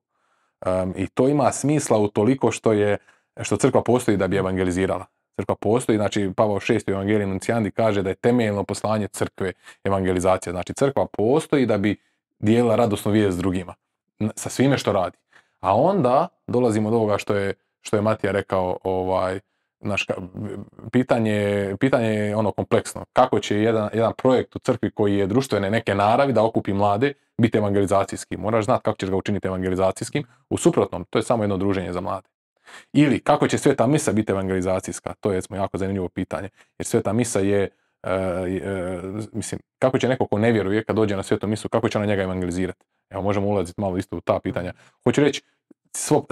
Um, I to ima smisla u toliko što je, što crkva postoji da bi evangelizirala. Crkva postoji, znači Pavao VI u Evangeliji Nuncijandi kaže da je temeljno poslanje crkve evangelizacija. Znači crkva postoji da bi dijela radosno vijest s drugima, sa svime što radi. A onda dolazimo do ovoga što je, što je Matija rekao, ovaj, naš, pitanje, pitanje je ono kompleksno. Kako će jedan, jedan projekt u crkvi koji je društvene neke naravi da okupi mlade biti evangelizacijski? Moraš znati kako ćeš ga učiniti evangelizacijskim. U suprotnom, to je samo jedno druženje za mlade. Ili kako će sveta misa biti evangelizacijska? To je smo jako zanimljivo pitanje. Jer sveta misa je E, mislim, kako će neko ko ne vjeruje kad dođe na svetom misu, kako će ona njega evangelizirati? Evo, možemo ulaziti malo isto u ta pitanja. Hoću reći,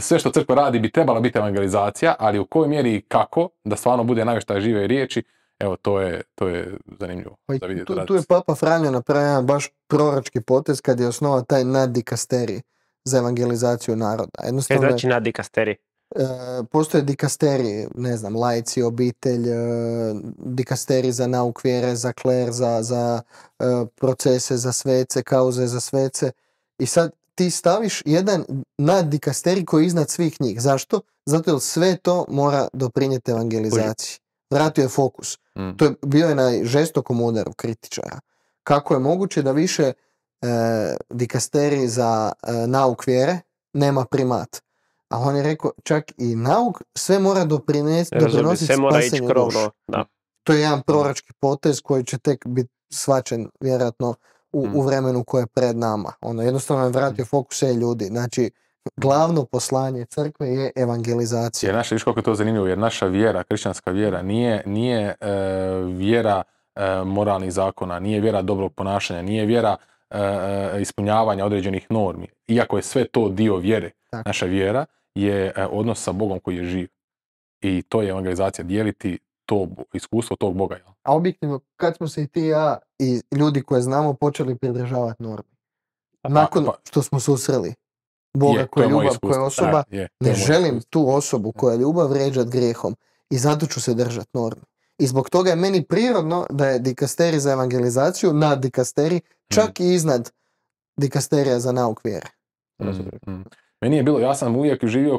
sve što crkva radi bi trebala biti evangelizacija, ali u kojoj mjeri i kako, da stvarno bude najvešta žive riječi, Evo, to je, to je zanimljivo. da pa tu, je Papa Franjo napravio baš prorački potez kad je osnovao taj nadikasteri za evangelizaciju naroda. E, Jednostavno, znači nadikasteri? E, postoje dikasteri, ne znam, lajci, obitelj, e, dikasteri za nauk vjere, za kler, za, e, procese, za svece, kauze za svece. I sad ti staviš jedan na koji je iznad svih njih. Zašto? Zato jer sve to mora doprinijeti evangelizaciji. Vratio je fokus. Mm. To je bio je na žestokom udaru kritičara. Kako je moguće da više dikasteri za e, nauk vjere nema primat? A on je rekao, čak i nauk sve mora doprinesti, ja, doprinositi sve mora Da. To je jedan prorački potez koji će tek biti svačen vjerojatno u, mm. u, vremenu koje je pred nama. Ono, jednostavno je vratio mm. fokus e ljudi. Znači, glavno poslanje crkve je evangelizacija. Jer naša, viš koliko je to zanimljivo, jer naša vjera, kršćanska vjera, nije, nije e, vjera e, moralnih zakona, nije vjera dobrog ponašanja, nije vjera ispunjavanja određenih normi. Iako je sve to dio vjere, naša vjera, je e, odnos sa Bogom koji je živ. I to je evangelizacija, dijeliti to iskustvo tog Boga. A objektivno, kad smo se i ti i ja i ljudi koje znamo počeli pridržavati normi? Nakon pa što smo susreli Boga koja je ljubav, koja je osoba, e, ne želim tu osobu e. koja je ljubav vređat grijehom i zato ću se držati normi. I zbog toga je meni prirodno da je dikasteri za evangelizaciju na dikasteri čak hmm. i iznad dikasterija za nauk vjere. Hmm, hmm. Meni je bilo, ja sam uvijek živio,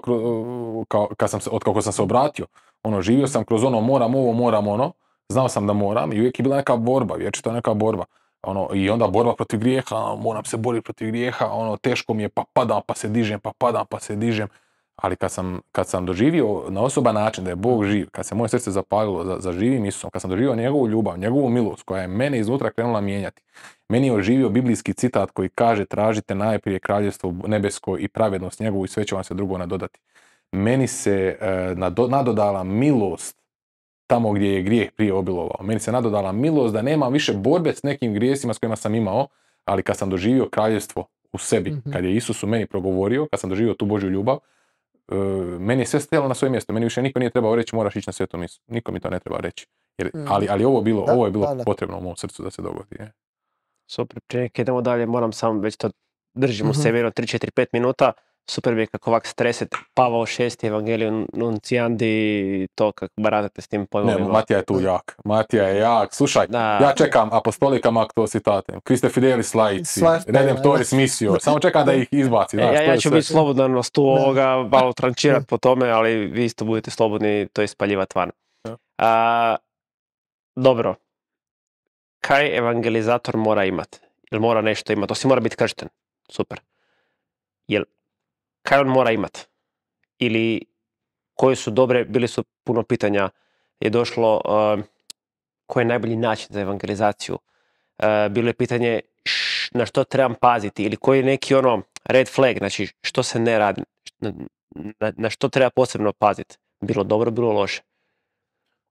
kao, kad sam se, od kako sam se obratio, ono, živio sam kroz ono, moram ovo, moram ono, znao sam da moram i uvijek je bila neka borba, to neka borba. Ono, I onda borba protiv grijeha, moram se boriti protiv grijeha, ono, teško mi je, pa padam, pa se dižem, pa padam, pa se dižem. Ali kad sam, kad sam doživio na osoban način da je Bog živ, kad se moje srce zapalilo za, za živim Isusom, kad sam doživio njegovu ljubav, njegovu milost koja je mene iznutra krenula mijenjati meni je oživio biblijski citat koji kaže tražite najprije kraljevstvo nebesko i pravednost njegovu i sve će vam se drugo nadodati. Meni se e, nadodala milost tamo gdje je grijeh prije obilovao. Meni se nadodala milost da nemam više borbe s nekim grijesima s kojima sam imao, ali kad sam doživio kraljevstvo u sebi, mhm. kad je Isus u meni progovorio, kad sam doživio tu Božju ljubav, eh, meni je sve stajalo na svoje mjesto. Meni više niko nije trebao reći moraš ići na svetu misu. Niko mi to ne treba reći. Jer, mm. ali, ali ovo, bilo, ovo je bilo potrebno u mom srcu da se dogodi. Je. Super, prije idemo dalje, moram samo, već to držimo mm-hmm. 3-4-5 minuta. Super bi kako ovak streset, Pavao šesti, Evangelion Nunciandi, to kako baratate s tim pojmovima. Ne, Matija je tu jak, Matija je jak. Slušaj, da. ja čekam apostolikam citate, Kriste Fidelis laici, Redemptoris smisio, samo čekam da ih izbaci. E, znaš, ja, ja ću biti slobodan vas tu ovoga, malo trančirat po tome, ali vi isto budete slobodni to ispaljivati van. A, dobro, kaj evangelizator mora imati? Jel mora nešto imati? Osim mora biti kršten. Super. Jel, kaj on mora imati? Ili koje su dobre, bili su puno pitanja, je došlo uh, koji je najbolji način za evangelizaciju. Ehm, bilo je pitanje na što trebam paziti ili koji je neki ono red flag, znači što se ne radi, na, na, što treba posebno paziti. Bilo dobro, bilo loše.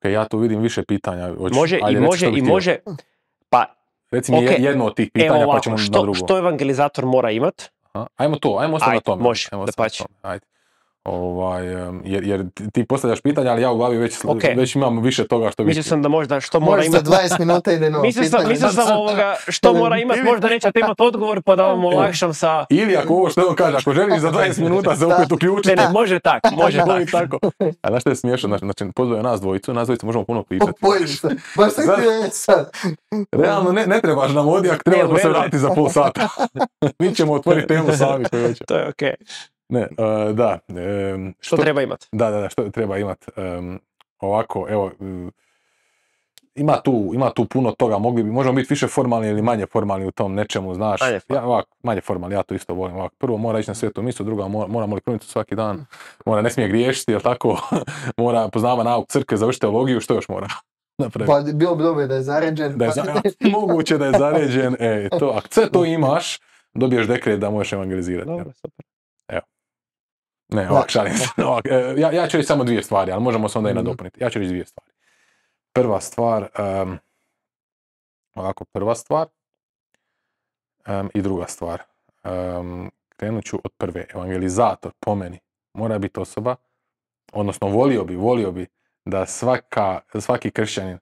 ja tu vidim više pitanja. Oči, može, i, može, i može, pa, Reci mi okay. jedno od tih pitanja pa ovako, pa ćemo što, na drugo. Što evangelizator mora imat? Aha. Ajmo to, ajmo ostati na tome. Može, ajmo da pači. Ajde. Ovaj, jer, jer ti postavljaš pitanja, ali ja u glavi već, okay. već imam više toga što bi... mislim sam da možda što mora imati... 20 minuta ide novo pitanje. sam, mislio sam ovoga, što mora imati, možda nećete imati odgovor pa da vam olakšam sa... Ili ako ovo što on kaže, ako želiš za 20 minuta se opet uključiti... Ne, ne, može tak, može tak. tako. A znaš što je smiješno, znači pozove nas dvojicu, nas dvojicu možemo puno pričati. Pa pojdiš se, baš sam sad. Realno ne, ne trebaš nam odijak, trebaš se vratiti za pol sata. Mi ćemo otvoriti temu sami To je okej. Ne, uh, da. E, što, treba imati? Da, da, da, što treba imati. E, ovako, evo, ima tu, ima tu puno toga, mogli bi, možemo biti više formalni ili manje formalni u tom nečemu, znaš. Manje, ja, ovako manje formalni, ja to isto volim. ovako prvo mora ići na svetu misu, drugo mora, mora krunicu svaki dan, mora ne smije griješiti, jel tako? mora poznava nauk crke, završiti teologiju, što još mora? Napraviti. Pa bilo bi dobro da je zaređen. Da je, moguće da je zaređen, e, to, ako sve to imaš, dobiješ dekret da možeš evangelizirati. Dobro, super. Ne, ovak, šalim se. ja, ja ću reći samo dvije stvari, ali možemo se onda i mhm. nadopuniti. Ja ću reći dvije stvari. Prva stvar, um, ovako, prva stvar i druga stvar. Um, krenut ću od prve. Evangelizator, po meni, mora biti osoba, odnosno volio bi, volio bi da svaka, svaki kršćanin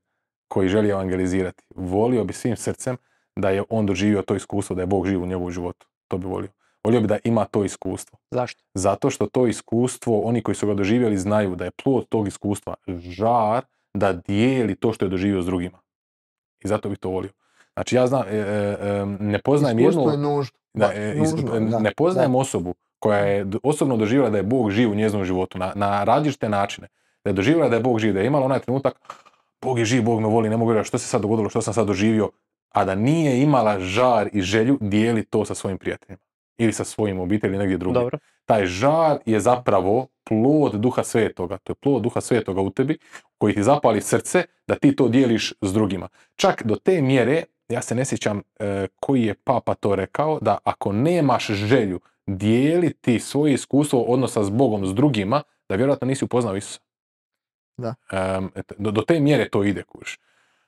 koji želi evangelizirati, volio bi svim srcem da je on doživio to iskustvo, da je Bog živ u njegovom životu. To bi volio. Volio bi da ima to iskustvo. Zašto? Zato što to iskustvo, oni koji su ga doživjeli znaju da je plod tog iskustva žar da dijeli to što je doživio s drugima. I zato bih to volio. Znači ja znam, e, e, e, ne poznajem iskustvo jednu... ne poznajem osobu koja je osobno doživjela da je Bog živ u njezinom životu na, različite načine. Da je doživjela da je Bog živ, da je imala onaj trenutak Bog je živ, Bog me voli, ne mogu reći što se sad dogodilo, što sam sad doživio, a da nije imala žar i želju dijeli to sa svojim prijateljima ili sa svojim obitelji negdje drugdje. Taj žar je zapravo plod duha svetoga. To je plod duha svetoga u tebi koji ti zapali srce da ti to dijeliš s drugima. Čak do te mjere, ja se ne sjećam e, koji je papa to rekao, da ako nemaš želju dijeliti svoje iskustvo odnosa s Bogom, s drugima, da vjerojatno nisi upoznao Isusa. Da. do, do te mjere to ide, kuš.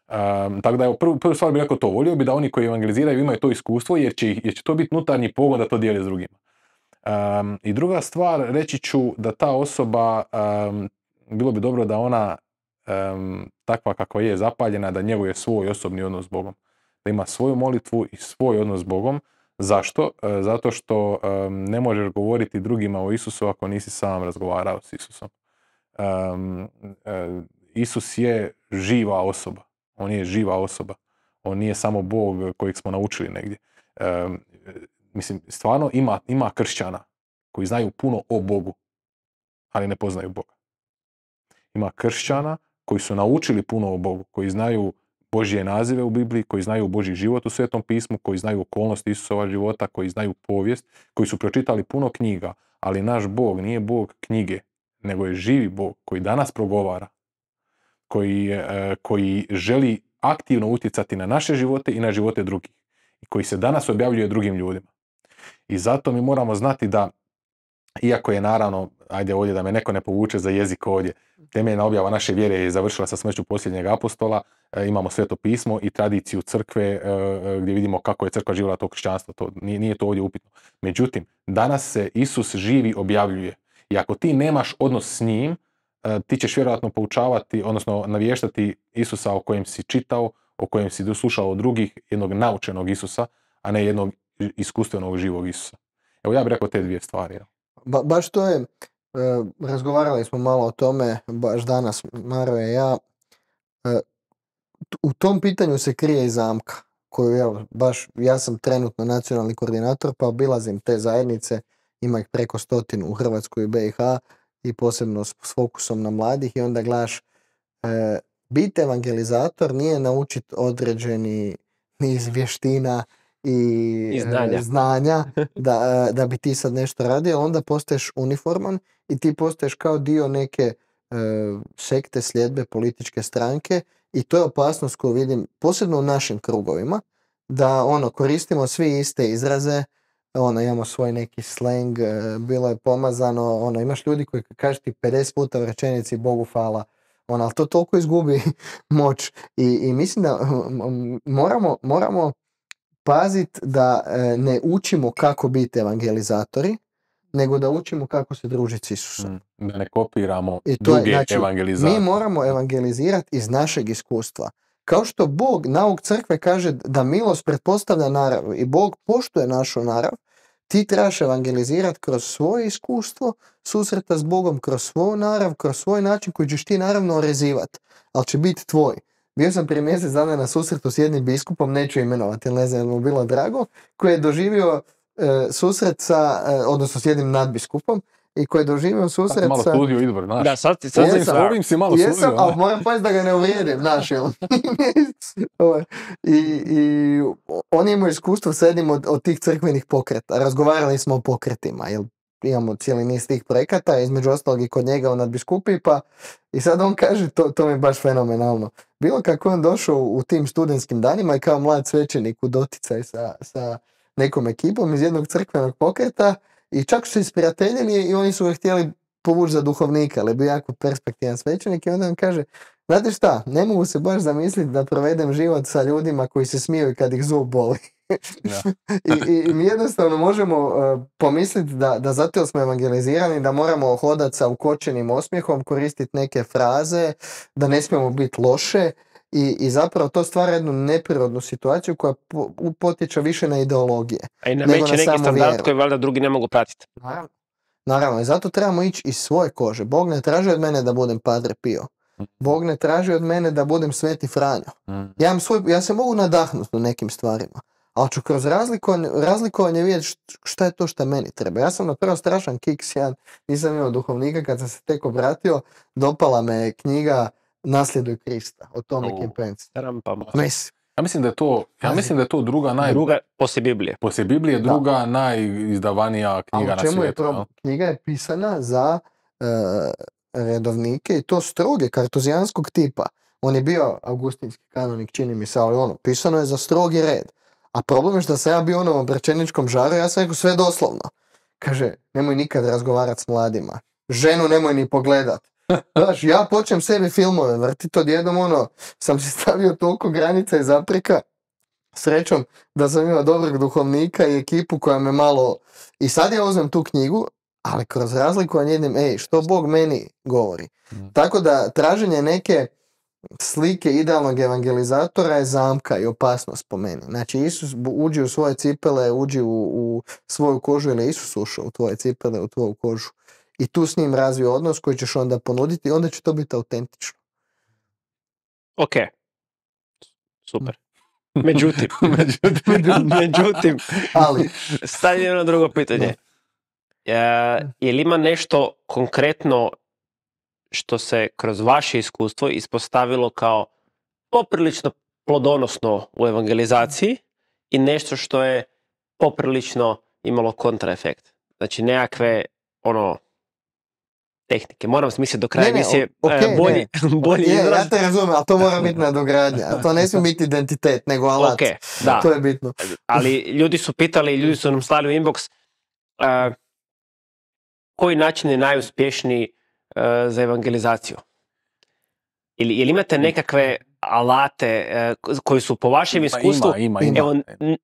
Um, tako da prvu, stvar bi rekao to, volio bi da oni koji evangeliziraju imaju to iskustvo jer će, to biti unutarnji pogon da to dijeli s drugima. I druga stvar, reći ću da ta osoba, bilo bi dobro da ona takva kako je zapaljena, da njeguje svoj osobni odnos s Bogom. Da ima svoju molitvu i svoj odnos s Bogom. Zašto? E, zato što ne možeš govoriti drugima o Isusu ako nisi sam razgovarao s Isusom. E, Isus je živa osoba on je živa osoba. On nije samo Bog kojeg smo naučili negdje. E, mislim, stvarno ima, ima kršćana koji znaju puno o Bogu, ali ne poznaju Boga. Ima kršćana koji su naučili puno o Bogu, koji znaju Božje nazive u Bibliji, koji znaju Božji život u Svetom pismu, koji znaju okolnosti Isusova života, koji znaju povijest, koji su pročitali puno knjiga, ali naš Bog nije Bog knjige, nego je živi Bog koji danas progovara koji, e, koji želi aktivno utjecati na naše živote i na živote drugih i koji se danas objavljuje drugim ljudima. I zato mi moramo znati da, iako je naravno, ajde ovdje da me neko ne povuče za jezik ovdje, temeljna objava naše vjere je završila sa smrću posljednjeg apostola, e, imamo sveto pismo i tradiciju crkve e, gdje vidimo kako je crkva živjela to kršćanstvo, to, nije, nije to ovdje upitno. Međutim, danas se Isus živi objavljuje i ako ti nemaš odnos s njim, E, ti ćeš vjerojatno poučavati, odnosno navještati Isusa o kojem si čitao, o kojem si doslušao od drugih, jednog naučenog Isusa, a ne jednog iskustvenog živog Isusa. Evo ja bih rekao te dvije stvari. Ba, baš to je, e, razgovarali smo malo o tome, baš danas Maro i ja, e, u tom pitanju se krije i zamka koju ja, baš, ja sam trenutno nacionalni koordinator pa obilazim te zajednice, ima ih preko stotinu u Hrvatskoj i BiH i posebno s fokusom na mladih i onda gledaš e, biti evangelizator nije naučit određeni niz vještina i, I e, znanja, da, e, da, bi ti sad nešto radio, onda postaješ uniforman i ti postaješ kao dio neke e, sekte, sljedbe, političke stranke i to je opasnost koju vidim posebno u našim krugovima, da ono koristimo svi iste izraze, ono, imamo svoj neki slang, e, bilo je pomazano, ono, imaš ljudi koji kažu ti 50 puta u rečenici Bogu fala, ono, ali to toliko izgubi moć i, i mislim da moramo, moramo paziti da e, ne učimo kako biti evangelizatori, nego da učimo kako se družiti s Isusom. Mm, da ne kopiramo I to druge znači, Mi moramo evangelizirati iz našeg iskustva. Kao što Bog, nauk crkve kaže da milost pretpostavlja narav i Bog poštuje našu narav, ti trebaš evangelizirati kroz svoje iskustvo, susreta s Bogom kroz svoj narav, kroz svoj način koji ćeš ti naravno orezivat, ali će biti tvoj. Bio sam prije mjesec dana na susretu s jednim biskupom, neću imenovati, ne znam, mu bilo drago, koji je doživio e, susret sa, e, odnosno s jednim nadbiskupom, i koji je doživio susret sa... malo znaš. Da, sad, sad jesam, ovim si malo jesam, ali moram pojesti da ga ne uvijedim, znaš, ovaj, I, I on imao iskustvo s jednim od, od tih crkvenih pokreta. Razgovarali smo o pokretima, jel? Imamo cijeli niz tih projekata, između ostalog i kod njega u nadbiskupiji, pa i sad on kaže, to, to mi je baš fenomenalno. Bilo kako je on došao u tim studentskim danima i kao mlad svećenik u doticaj sa, sa nekom ekipom iz jednog crkvenog pokreta, i čak su isprijateljili i oni su ga htjeli povući za duhovnika, ali je bio jako perspektivan svećenik i onda on kaže, znate šta, ne mogu se baš zamisliti da provedem život sa ljudima koji se smiju kad ih zub boli. I, I, mi jednostavno možemo uh, pomisliti da, da zato smo evangelizirani, da moramo hodati sa ukočenim osmijehom, koristiti neke fraze, da ne smijemo biti loše i, I zapravo to stvara jednu neprirodnu situaciju koja po, potječe više na ideologije. A i nameće neki standard koji valjda drugi ne mogu pratiti. Naravno. Naravno, i zato trebamo ići iz svoje kože. Bog ne traži od mene da budem Padre Pio. Bog ne traži od mene da budem Sveti Franjo. Mm. Ja, svoj, ja se mogu nadahnuti u nekim stvarima, ali ću kroz razlikovanje, razlikovanje vidjeti šta je to što meni treba. Ja sam prvo strašan kiks, ja nisam imao duhovnika kad sam se tek obratio, dopala me knjiga nasljeduj Krista, o tome pa Ja mislim da je to, ja mislim da je to druga naj... Druga, poslije Biblije. Poslije Biblije druga da. najizdavanija knjiga na svijetu. čemu je Knjiga je pisana za e, redovnike i to stroge, kartuzijanskog tipa. On je bio augustinski kanonik, čini mi se, ali ono, pisano je za strogi red. A problem je što sam ja bio onom brčeničkom žaru, ja sam rekao sve doslovno. Kaže, nemoj nikad razgovarati s mladima. Ženu nemoj ni pogledat. Znaš, ja počnem sebi filmove vrtit odjednom, ono, sam si stavio toliko granica i zapreka, srećom da sam imao dobrog duhovnika i ekipu koja me malo... I sad ja uzmem tu knjigu, ali kroz razliku od jednim, ej, što Bog meni govori. Tako da traženje neke slike idealnog evangelizatora je zamka i opasnost po meni. Znači, Isus uđi u svoje cipele, uđi u, u svoju kožu, ili Isus ušao u tvoje cipele, u tvoju kožu i tu s njim razvio odnos koji ćeš onda ponuditi i onda će to biti autentično. Ok. Super. Međutim, međutim, međutim ali... staje jedno drugo pitanje. Ja, je li ima nešto konkretno što se kroz vaše iskustvo ispostavilo kao poprilično plodonosno u evangelizaciji i nešto što je poprilično imalo kontraefekt. Znači nekakve ono tehnike. Moram smisliti do kraja ne, ne, e, bolji, bolji je, Ja te razumijem, ali to mora biti nadogradnja. To ne smije biti identitet, nego alat. da. To je bitno. Ali ljudi su pitali, ljudi su nam slali u inbox e, koji način je najuspješniji e, za evangelizaciju? Ili, ili imate nekakve alate koji su po vašem iskustvu... Ima, ima, Evo,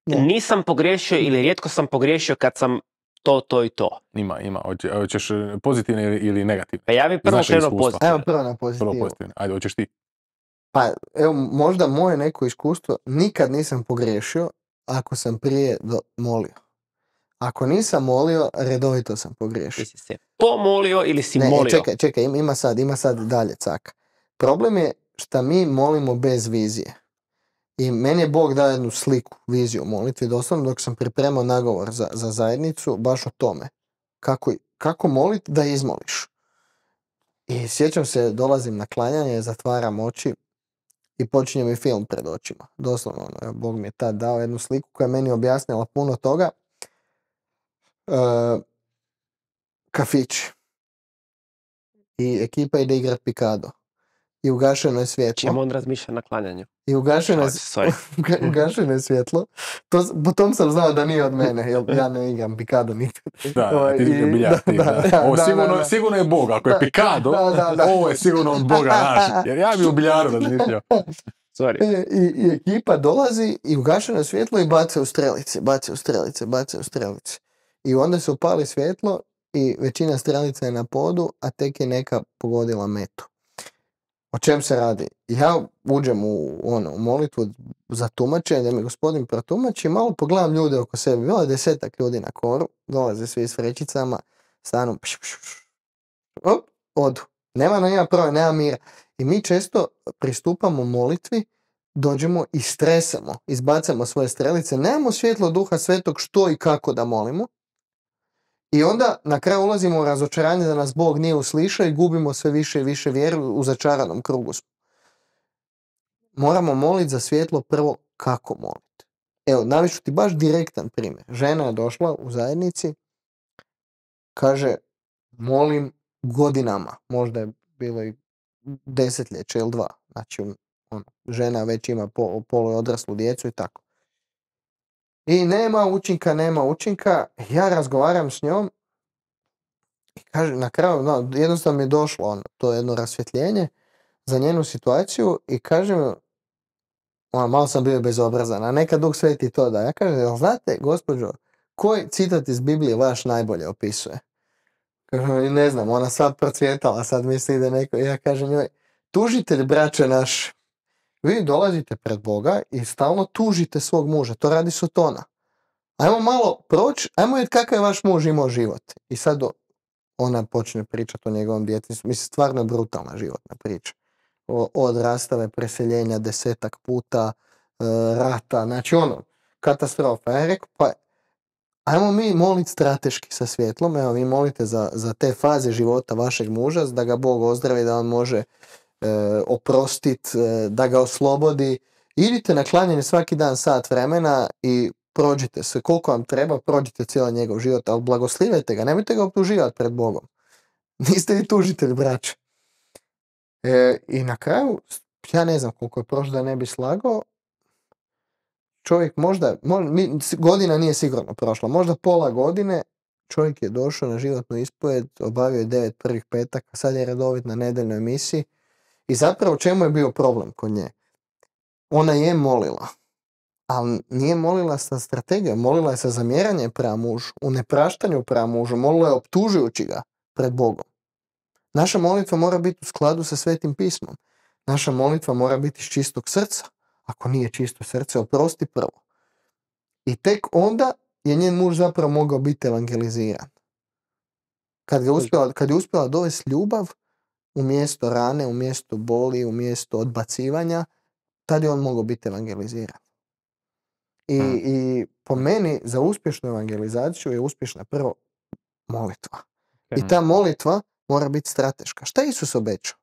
nisam pogriješio ili rijetko sam pogriješio kad sam to, to i to. Ima, ima. hoćeš e, pozitivne ili negativne? Pa ja bih prvo krenuo pozitivno. Evo prvo na pozitivno. Prvo pozitivno. Ajde, hoćeš ti. Pa evo, možda moje neko iskustvo, nikad nisam pogrešio ako sam prije molio. Ako nisam molio, redovito sam pogriješio. Ti si se pomolio ili si ne, e, Čekaj, čekaj, ima sad, ima sad dalje caka. Problem je šta mi molimo bez vizije. I meni je Bog dao jednu sliku, viziju molitvi, doslovno dok sam pripremao nagovor za, za zajednicu, baš o tome. Kako, kako moliti da izmoliš. I sjećam se, dolazim na klanjanje, zatvaram oči i počinje mi film pred očima. Doslovno, ono, Bog mi je tad dao jednu sliku koja je meni objasnila puno toga. E, kafić. I ekipa ide igrat pikado i ugašeno je svjetlo. Čim on razmišlja na klanjanju. I ugašeno je, ugašeno je svjetlo. To, po tom sam znao da nije od mene, jer ja ne igram Pikado nikad. Da, ti sigurno, je Boga. Ako je Pikado, ovo je sigurno od Boga naš. Jer ja bi u biljaru razmišljao. E, I, I ekipa dolazi i ugašeno je svjetlo i bace u strelice, bace u strelice, bace u strelice. I onda se upali svjetlo i većina strelica je na podu, a tek je neka pogodila metu o čem se radi. Ja uđem u ono, molitvu za tumačenje, da mi gospodin protumači, malo pogledam ljude oko sebe, bilo je desetak ljudi na koru, dolaze svi s vrećicama, stanu, pš, op, odu. Nema na njima prve nema mira. I mi često pristupamo molitvi, dođemo i stresamo, izbacamo svoje strelice, nemamo svjetlo duha svetog što i kako da molimo, i onda na kraju ulazimo u razočaranje da nas Bog nije uslišao i gubimo sve više i više vjeru u začaranom krugu. Moramo moliti za svjetlo prvo kako moliti. Evo, navišu ti baš direktan primjer. Žena je došla u zajednici, kaže, molim godinama, možda je bilo i desetljeće ili dva. Znači, ono, žena već ima po, odraslu djecu i tako. I nema učinka, nema učinka. Ja razgovaram s njom i kaže, na kraju, no, jednostavno mi je došlo ono, to jedno rasvjetljenje za njenu situaciju i kažem, ono, malo sam bio bezobrazan, a neka dug sveti to da. Ja kažem, jel znate, gospođo, koji citat iz Biblije vaš najbolje opisuje? Kažem, ne znam, ona sad procvjetala, sad misli da neko... Ja kažem njoj, tužitelj braće naš vi dolazite pred Boga i stalno tužite svog muža. To radi Sotona. Ajmo malo proći, ajmo vidjeti kakav je vaš muž imao život. I sad ona počne pričati o njegovom djetinstvu. Mislim, stvarno je brutalna životna priča. O, od rastave, preseljenja desetak puta, e, rata, znači ono, katastrofa. Ja rekao, pa ajmo mi moliti strateški sa svjetlom, evo vi molite za, za te faze života vašeg muža, da ga Bog ozdravi, da on može E, oprostit, e, da ga oslobodi. Idite na klanjanje svaki dan sat vremena i prođite se koliko vam treba, prođite cijeli njegov život, ali blagoslivajte ga, nemojte ga optuživati pred Bogom. Niste vi tužitelj, braće. E, I na kraju, ja ne znam koliko je prošlo da ne bi slagao, čovjek možda, godina nije sigurno prošla, možda pola godine, čovjek je došao na životnu ispojed, obavio je devet prvih petaka, sad je redovit na nedeljnoj emisiji, i zapravo čemu je bio problem kod nje? Ona je molila, ali nije molila sa strategijom, molila je sa zamjeranje prema mužu, u nepraštanju prema mužu, molila je optužujući ga pred Bogom. Naša molitva mora biti u skladu sa svetim pismom. Naša molitva mora biti iz čistog srca. Ako nije čisto srce, oprosti prvo. I tek onda je njen muž zapravo mogao biti evangeliziran. Kad, kad je uspjela dovesti ljubav, mjesto rane, umjesto boli, umjesto odbacivanja, tad je on mogao biti evangeliziran. I, hmm. I po meni za uspješnu evangelizaciju je uspješna prvo molitva. I ta molitva mora biti strateška. Šta Isus obećao?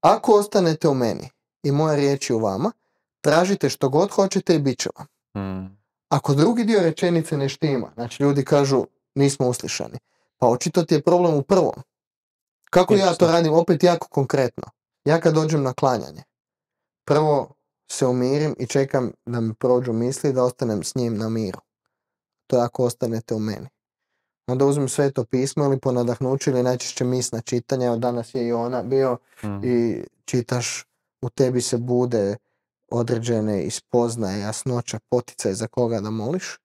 Ako ostanete u meni i moja riječ je u vama, tražite što god hoćete i bit će vam. Hmm. Ako drugi dio rečenice ne štima, znači ljudi kažu nismo uslišani, pa očito ti je problem u prvom. Kako e, ja to radim? Opet jako konkretno. Ja kad dođem na klanjanje, prvo se umirim i čekam da mi prođu misli da ostanem s njim na miru. To je ako ostanete u meni. Onda uzmem sve to pismo ili ponadahnuću ili najčešće misna čitanja. Evo danas je i ona bio mhm. i čitaš u tebi se bude određene ispoznaje, spoznaje, jasnoća, poticaj za koga da moliš.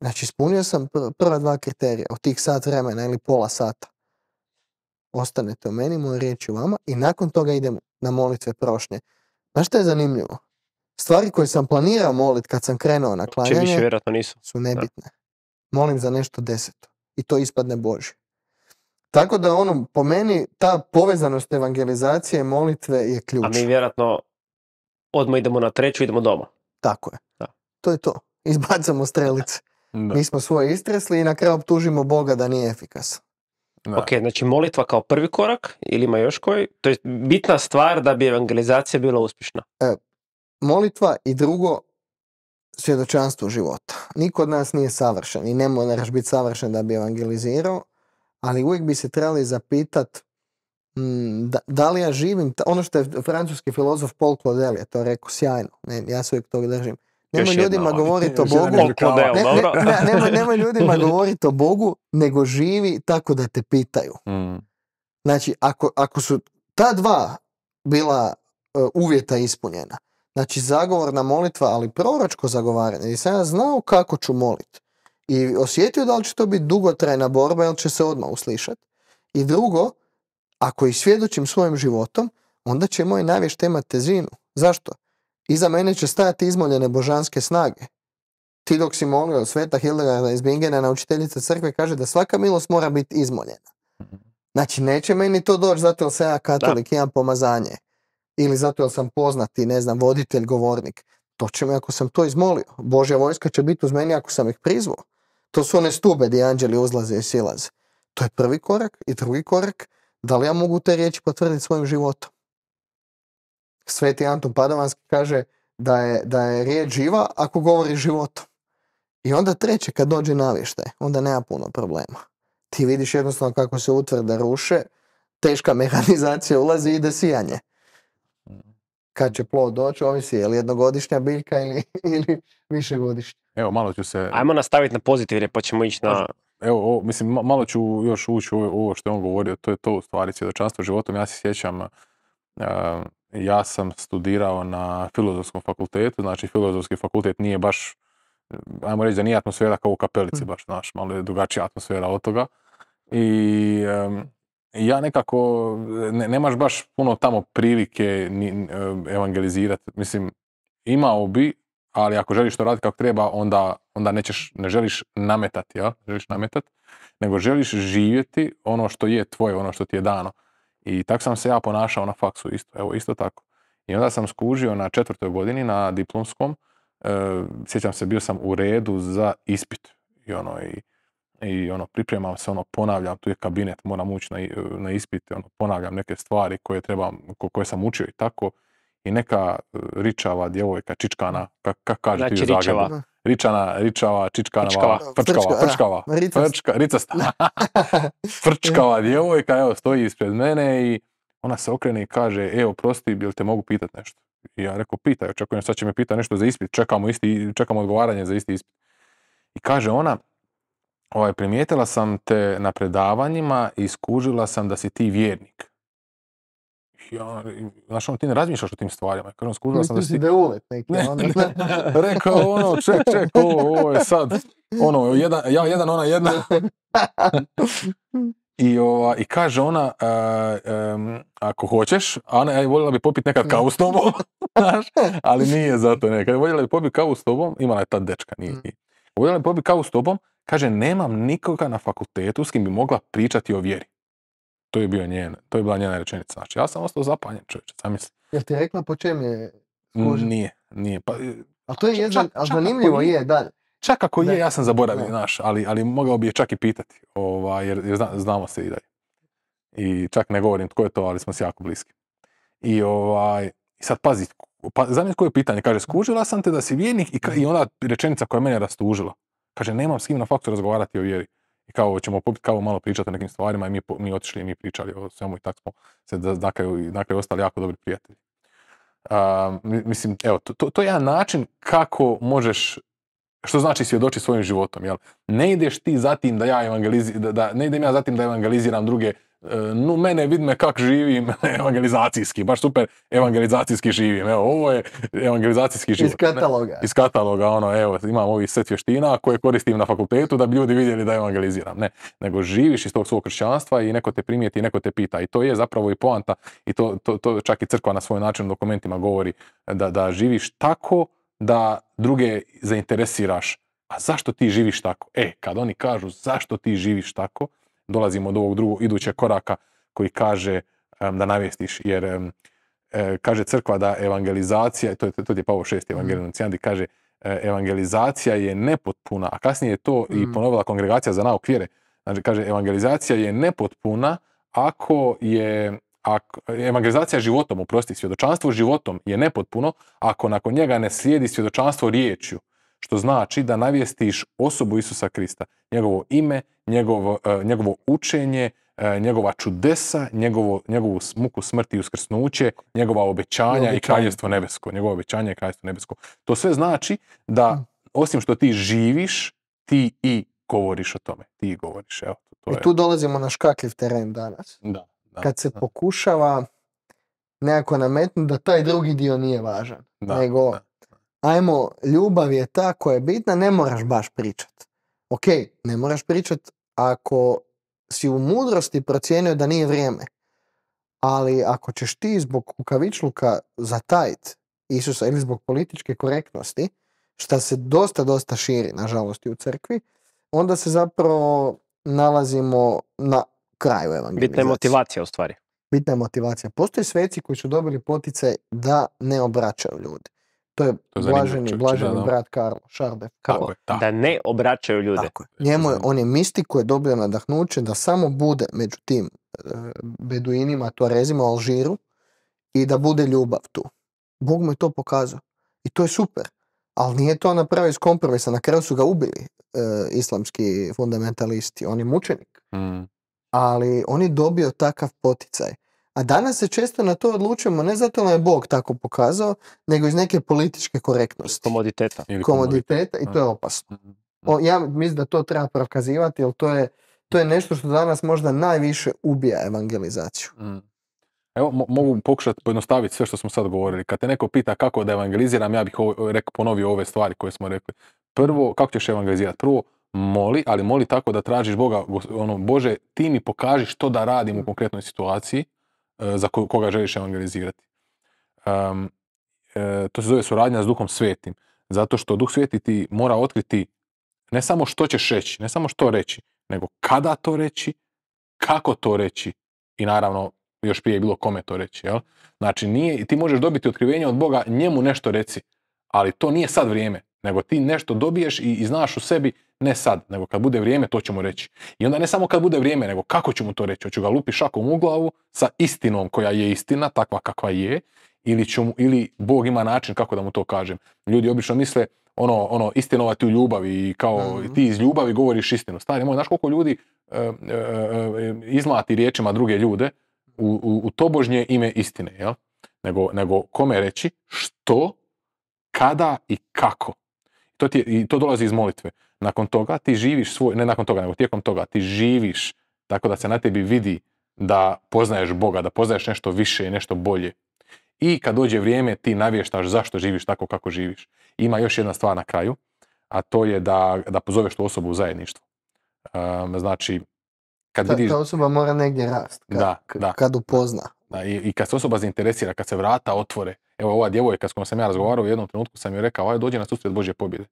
Znači ispunio sam prva dva kriterija od tih sat vremena ili pola sata. Ostanete u meni, moje riječ u vama i nakon toga idem na molitve prošnje. Znaš što je zanimljivo? Stvari koje sam planirao molit kad sam krenuo na klanjanje nisu. su nebitne. Molim za nešto deseto. I to ispadne Boži. Tako da ono, po meni, ta povezanost evangelizacije i molitve je ključ. A mi vjerojatno odmah idemo na treću, idemo doma. Tako je. Da. To je to. Izbacamo strelice. Da. Mi smo svoje istresli i na kraju optužimo Boga da nije efikasan. Ok, znači molitva kao prvi korak ili ima još koji? To je bitna stvar da bi evangelizacija bila uspješna. E, molitva i drugo svjedočanstvo života. Niko od nas nije savršen i ne moraš biti savršen da bi evangelizirao, ali uvijek bi se trebali zapitati mm, da, da, li ja živim, ono što je francuski filozof Paul Claudel je to rekao sjajno, ja se uvijek toga držim, Nemoj ljudima govoriti o Bogu. Nemoj ljudima govoriti o Bogu, nego živi tako da te pitaju. Mm. Znači, ako, ako su ta dva bila e, uvjeta ispunjena, znači zagovorna molitva, ali proročko zagovaranje, i sam ja znao kako ću moliti. I osjetio da li će to biti dugotrajna borba ili će se odmah uslišat. I drugo, ako i svjedočim svojim životom, onda će moj navješt imati tezinu. Zašto? Iza mene će stajati izmoljene božanske snage. Ti dok si molio od sveta Hildegarda iz na naučiteljica crkve, kaže da svaka milost mora biti izmoljena. Mhm. Znači, neće meni to doći zato jer sam ja katolik, imam pomazanje. Ili zato jer sam poznati, ne znam, voditelj, govornik. To će mi ako sam to izmolio. Božja vojska će biti uz meni ako sam ih prizvao. To su one stube gdje anđeli uzlaze i silaze. To je prvi korak i drugi korak. Da li ja mogu te riječi potvrditi svojim životom? Sveti Anton Padovanski kaže da je, da je riječ živa ako govori životom. I onda treće, kad dođe navještaj, onda nema puno problema. Ti vidiš jednostavno kako se utvrda ruše, teška mehanizacija ulazi i ide sijanje. Kad će plod doći, ovisi je li jednogodišnja biljka ili, ili višegodišnja. Evo, malo ću se... Ajmo nastaviti na pozitivne, pa ćemo ići na... Evo, mislim, malo ću još ući u ovo što je on govorio, to je to u stvari svjedočanstvo životom. Ja se sjećam, ja sam studirao na filozofskom fakultetu, znači filozofski fakultet nije baš, ajmo reći da nije atmosfera kao u kapelici mm. baš, znaš, malo je drugačija atmosfera od toga. I ja nekako, nemaš baš puno tamo prilike evangelizirati, mislim, imao bi, ali ako želiš to raditi kako treba, onda, onda nećeš, ne želiš nametati, ja? želiš nametati, nego želiš živjeti ono što je tvoje, ono što ti je dano. I tako sam se ja ponašao na faksu isto, evo isto tako. I onda sam skužio na četvrtoj godini, na diplomskom, e, sjećam se, bio sam u redu za ispit. I ono, i, ono, pripremam se, ono, ponavljam, tu je kabinet, moram ući na, na ispit, ono, ponavljam neke stvari koje trebam, koje sam učio i tako. I neka e, ričava djevojka, čičkana, kako ka, kaže znači, ti u Zagrebu. Ričana, Ričava, Čičkanava, Čičkava. Frčkava, Frčkava, Frčkava, djevojka, evo, stoji ispred mene i ona se okrene i kaže, evo, prosti, jel te mogu pitat nešto? I ja rekao, pitaj, očekujem, sad će me pitati nešto za ispit, čekamo, isti, čekamo odgovaranje za isti ispit. I kaže ona, ovaj, primijetila sam te na predavanjima i skužila sam da si ti vjernik ja, ono, ono, ti ne razmišljaš o tim stvarima. Kažem, ono skužila sam da si... je neki, ono? Rekao, ono, ček, ček, ovo, je sad, ono, jedan, ja jedan, ona jedna. I, I kaže ona, e, ako hoćeš, ona aj voljela bi popiti nekad kavu s tobom, ali nije zato neka Voljela bi popiti kavu s tobom, imala je ta dečka, nije. Mm. Voljela bi popiti kavu s tobom, kaže, nemam nikoga na fakultetu s kim bi mogla pričati o vjeri. To je, bio njen, to je bila njena rečenica. Znači, ja sam ostao zapanjen čovječe, zamisli. Jel ti rekla po čem je skužen? Nije, nije. Pa, e, ali to je jedan, ali zanimljivo je, da. Čak ako je, ja sam zaboravio, znaš, ali, ali mogao bi je čak i pitati, ovaj, jer, znamo se i dalje. I čak ne govorim tko je to, ali smo se jako bliski. I ovaj, sad pazi, pa, znam koje pitanje, kaže, skužila sam te da si vjernik i, i onda rečenica koja je mene rastužila. Kaže, nemam s kim na faktu razgovarati o vjeri. I kao ćemo kao malo pričati o nekim stvarima i mi, mi otišli i mi pričali o svemu i tako smo se dakle, ostali jako dobri prijatelji. mislim, evo, to, to, to, je jedan način kako možeš, što znači svjedoči svojim životom, jel? Ne ideš ti zatim da ja evangeliziram, da, ne idem ja zatim da evangeliziram druge E, nu mene vidme kak živim evangelizacijski, baš super evangelizacijski živim. Evo, ovo je evangelizacijski život. Iz kataloga. iz kataloga, ono, evo, imam ovih set vještina koje koristim na fakultetu da bi ljudi vidjeli da evangeliziram. Ne, nego živiš iz tog svog kršćanstva i neko te primijeti i neko te pita. I to je zapravo i poanta i to, to, čak i crkva na svoj način u dokumentima govori da, da živiš tako da druge zainteresiraš. A zašto ti živiš tako? E, kad oni kažu zašto ti živiš tako, dolazimo do ovog drugog idućeg koraka koji kaže da navjestiš, jer e, kaže crkva da evangelizacija, to je, to je Pavo šest mhm. kaže e, evangelizacija je nepotpuna, a kasnije je to i mhm. ponovila kongregacija za nauk vjere. Znači, kaže, evangelizacija je nepotpuna ako je ako, evangelizacija životom, uprosti, svjedočanstvo životom je nepotpuno ako nakon njega ne slijedi svjedočanstvo riječju što znači da navijestiš osobu Isusa Krista, njegovo ime, njegovo, e, njegovo učenje, e, njegova čudesa, njegovo, njegovu muku smrti i uskrsnuće, njegova obećanja i kraljevstvo nebesko. Njegovo obećanje i kraljevstvo nebesko. To sve znači da mm. osim što ti živiš, ti i govoriš o tome. Ti i govoriš. Evo, to I tu dolazimo na škakljiv teren danas. Da, da Kad se pokušava nekako nametnuti da taj drugi dio nije važan. Da, nego ajmo, ljubav je ta koja je bitna, ne moraš baš pričat. Ok, ne moraš pričat ako si u mudrosti procijenio da nije vrijeme. Ali ako ćeš ti zbog kukavičluka zatajit Isusa ili zbog političke korektnosti, što se dosta, dosta širi, nažalost, i u crkvi, onda se zapravo nalazimo na kraju evangelizacije. Bitna je motivacija u stvari. Bitna je motivacija. Postoje sveci koji su dobili potice da ne obraćaju ljudi. To je blaženi, blaženi brat Karlo, Šarde. Karlo. da. ne obraćaju ljude. Njemu je, on je mistik koji je dobio nadahnuće da samo bude među tim eh, beduinima, to rezimo Alžiru i da bude ljubav tu. Bog mu je to pokazao. I to je super. Ali nije to napravio iz kompromisa. Na kraju su ga ubili eh, islamski fundamentalisti. On je mučenik. Mm. Ali on je dobio takav poticaj. A danas se često na to odlučujemo ne zato nam je Bog tako pokazao, nego iz neke političke korektnosti. Komoditeta. komoditeta i to je opasno. Mhm. ja mislim da to treba prokazivati jer to je, to je nešto što danas možda najviše ubija evangelizaciju. Mhm. Evo, mogu pokušati pojednostaviti sve što smo sad govorili. Kad te neko pita kako da evangeliziram, ja bih rekao ponovio ove stvari koje smo rekli. Prvo, kako ćeš evangelizirati? Prvo, moli, ali moli tako da tražiš Boga, ono, Bože, ti mi pokaži što da radim u mhm. konkretnoj situaciji E, za koga želiš evangelizirati. E, to se zove suradnja s Duhom Svetim. Zato što Duh Sveti ti mora otkriti ne samo što ćeš reći, ne samo što reći, nego kada to reći, kako to reći i naravno još prije je bilo kome to reći. Jel? Znači, nije, ti možeš dobiti otkrivenje od Boga, njemu nešto reci, ali to nije sad vrijeme, nego ti nešto dobiješ i, i znaš u sebi ne sad, nego kad bude vrijeme, to ćemo reći. I onda ne samo kad bude vrijeme, nego kako ću mu to reći. Hoću ga lupi šakom u glavu sa istinom koja je istina, takva kakva je, ili, ću ili Bog ima način kako da mu to kažem. Ljudi obično misle, ono, ono, istinovati u ljubavi i kao mhm. ti iz ljubavi govoriš istinu. Stari moj, znaš koliko ljudi e, e, e riječima druge ljude u, u, u tobožnje ime istine, jel? Nego, nego kome reći što, kada i kako. To ti I to dolazi iz molitve. Nakon toga ti živiš svoj, ne nakon toga, nego tijekom toga ti živiš tako da se na tebi vidi da poznaješ Boga, da poznaješ nešto više i nešto bolje. I kad dođe vrijeme ti navještaš zašto živiš tako kako živiš. Ima još jedna stvar na kraju, a to je da, da pozoveš tu osobu u zajedništvo. znači, kad vidiš... Ta, osoba mora negdje rast, kad, da, kad upozna. Da, i, kad se osoba zainteresira, kad se vrata otvore. Evo ova djevojka s kojom sam ja razgovarao u jednom trenutku sam joj rekao, aj dođe na susret Božje pobjede.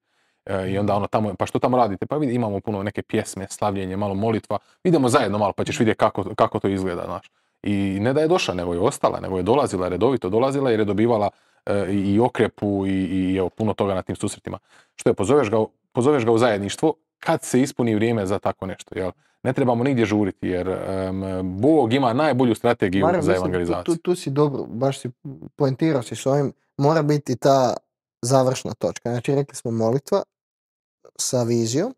E, I onda mhm. ono tamo, pa što tamo radite? Pa vidi, imamo puno neke pjesme, slavljenje, malo molitva. Idemo zajedno malo pa ćeš mhm. vidjeti kako, kako to izgleda, znaš. I ne da je došla, nego je ostala, nego je dolazila, redovito dolazila jer je dobivala e, i okrepu i, i evo, puno toga na tim susretima. Što je, pozoveš ga, pozoveš ga u zajedništvo kad se ispuni vrijeme za tako nešto, jel? Ne trebamo nigdje žuriti, jer Bog ima najbolju strategiju za evangelizaciju. Tu, tu, tu si dobro, baš si poentirao si s ovim, mora biti ta završna točka. Znači, rekli smo molitva, sa vizijom,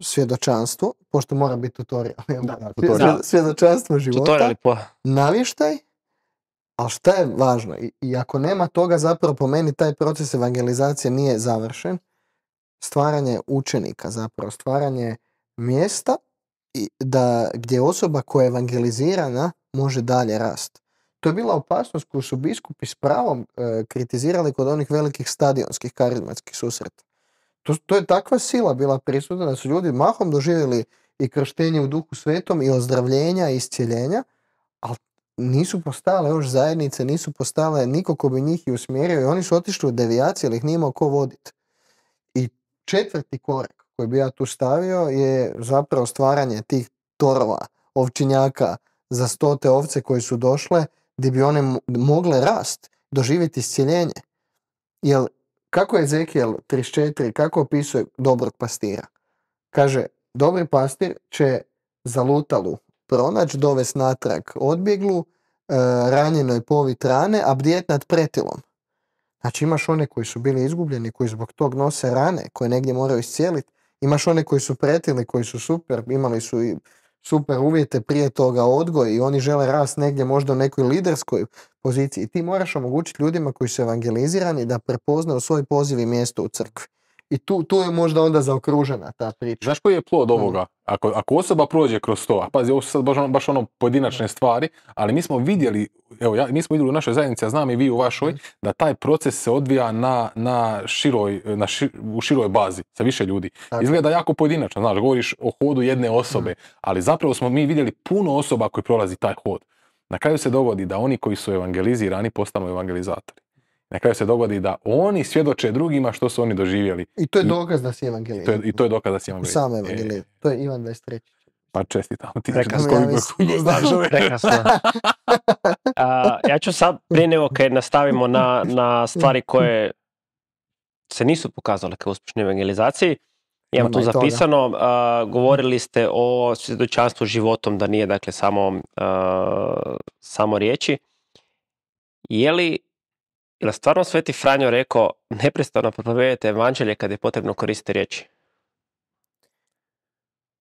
svjedočanstvo, pošto mora biti tutorial, da, tutorial. svjedočanstvo života, tutorial po... navještaj, ali šta je važno? I, I, ako nema toga, zapravo po meni taj proces evangelizacije nije završen. Stvaranje učenika zapravo, stvaranje mjesta i da, gdje osoba koja je evangelizirana može dalje rast. To je bila opasnost koju su biskupi s pravom e, kritizirali kod onih velikih stadionskih karizmatskih susreta. To, to je takva sila bila prisutna da su ljudi mahom doživjeli i krštenje u duhu svetom i ozdravljenja i iscjeljenja, ali nisu postale još zajednice, nisu postale niko ko bi njih i usmjerio i oni su otišli u devijacije, ali ih nije imao ko voditi. I četvrti korek koji bi ja tu stavio je zapravo stvaranje tih torova, ovčinjaka za stote ovce koje su došle gdje bi one mogle rast, doživjeti iscjeljenje. Jer kako je Ezekiel 34, kako opisuje dobrog pastira? Kaže, dobri pastir će zalutalu pronać, dovest natrag odbjeglu, e, ranjenoj povit rane, a bdjet nad pretilom. Znači imaš one koji su bili izgubljeni, koji zbog tog nose rane, koje negdje moraju iscijeliti. Imaš one koji su pretili, koji su super, imali su i super uvjete, prije toga odgoj i oni žele rast negdje možda u nekoj liderskoj poziciji. Ti moraš omogućiti ljudima koji su evangelizirani da prepoznaju svoj poziv i mjesto u crkvi i tu, tu je možda onda zaokružena ta priča. Znaš koji je plod ovoga? Ako, ako osoba prođe kroz to, a pazi, ovo su sad baš ono, ono pojedinačne stvari, ali mi smo vidjeli, evo ja, mi smo vidjeli u našoj zajednici, ja znam i vi u vašoj, mhm. da taj proces se odvija na, na široj, na u široj bazi, sa više ljudi. Tako. Izgleda jako pojedinačno, znaš, govoriš o hodu jedne mhm. osobe, ali zapravo smo mi vidjeli puno osoba koji prolazi taj hod. Na kraju se dovodi da oni koji su evangelizirani postanu evangelizatori. Na kraju se dogodi da oni svjedoče drugima što su oni doživjeli. I to je dokaz da si evangelijan. To je, I to je dokaz da si evangelijan. Sam evangelijan. E. to je Ivan 23. Pa čestitam ti. Znači, Prekrasno. Ja znaš ove. Rekas ja ću sad, prije nego kad nastavimo na, na stvari koje se nisu pokazale kao uspješne evangelizaciji, ja imam tu zapisano, govorili ste o svjedočanstvu životom, da nije dakle samo, samo riječi. Je li li stvarno Sveti Franjo rekao neprestano propovedajte evanđelje kad je potrebno koristiti riječi?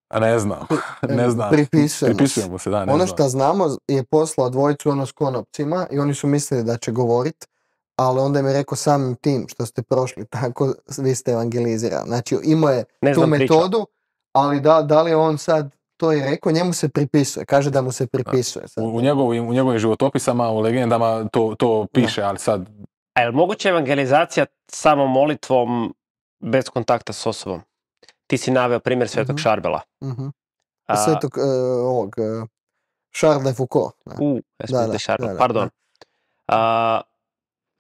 A ne znam. Ne znam. Pripisujemo, se. Da, ne ono što znamo je poslao dvojicu ono s konopcima i oni su mislili da će govorit, ali onda im je rekao samim tim što ste prošli, tako vi ste evangelizirali. Znači imao je ne tu metodu, ali da, da li je on sad to je rekao, njemu se pripisuje, kaže da mu se pripisuje. U, u, njegovim, u njegovim životopisama, u legendama to, to piše, ali sad... A je li moguća evangelizacija samo molitvom bez kontakta s osobom? Ti si naveo primjer Svetog mhm. Šarbela. Mhm. A... Svetog uh, ovog, uh, Charles Foucault. U, da, da, Charles, pardon. A,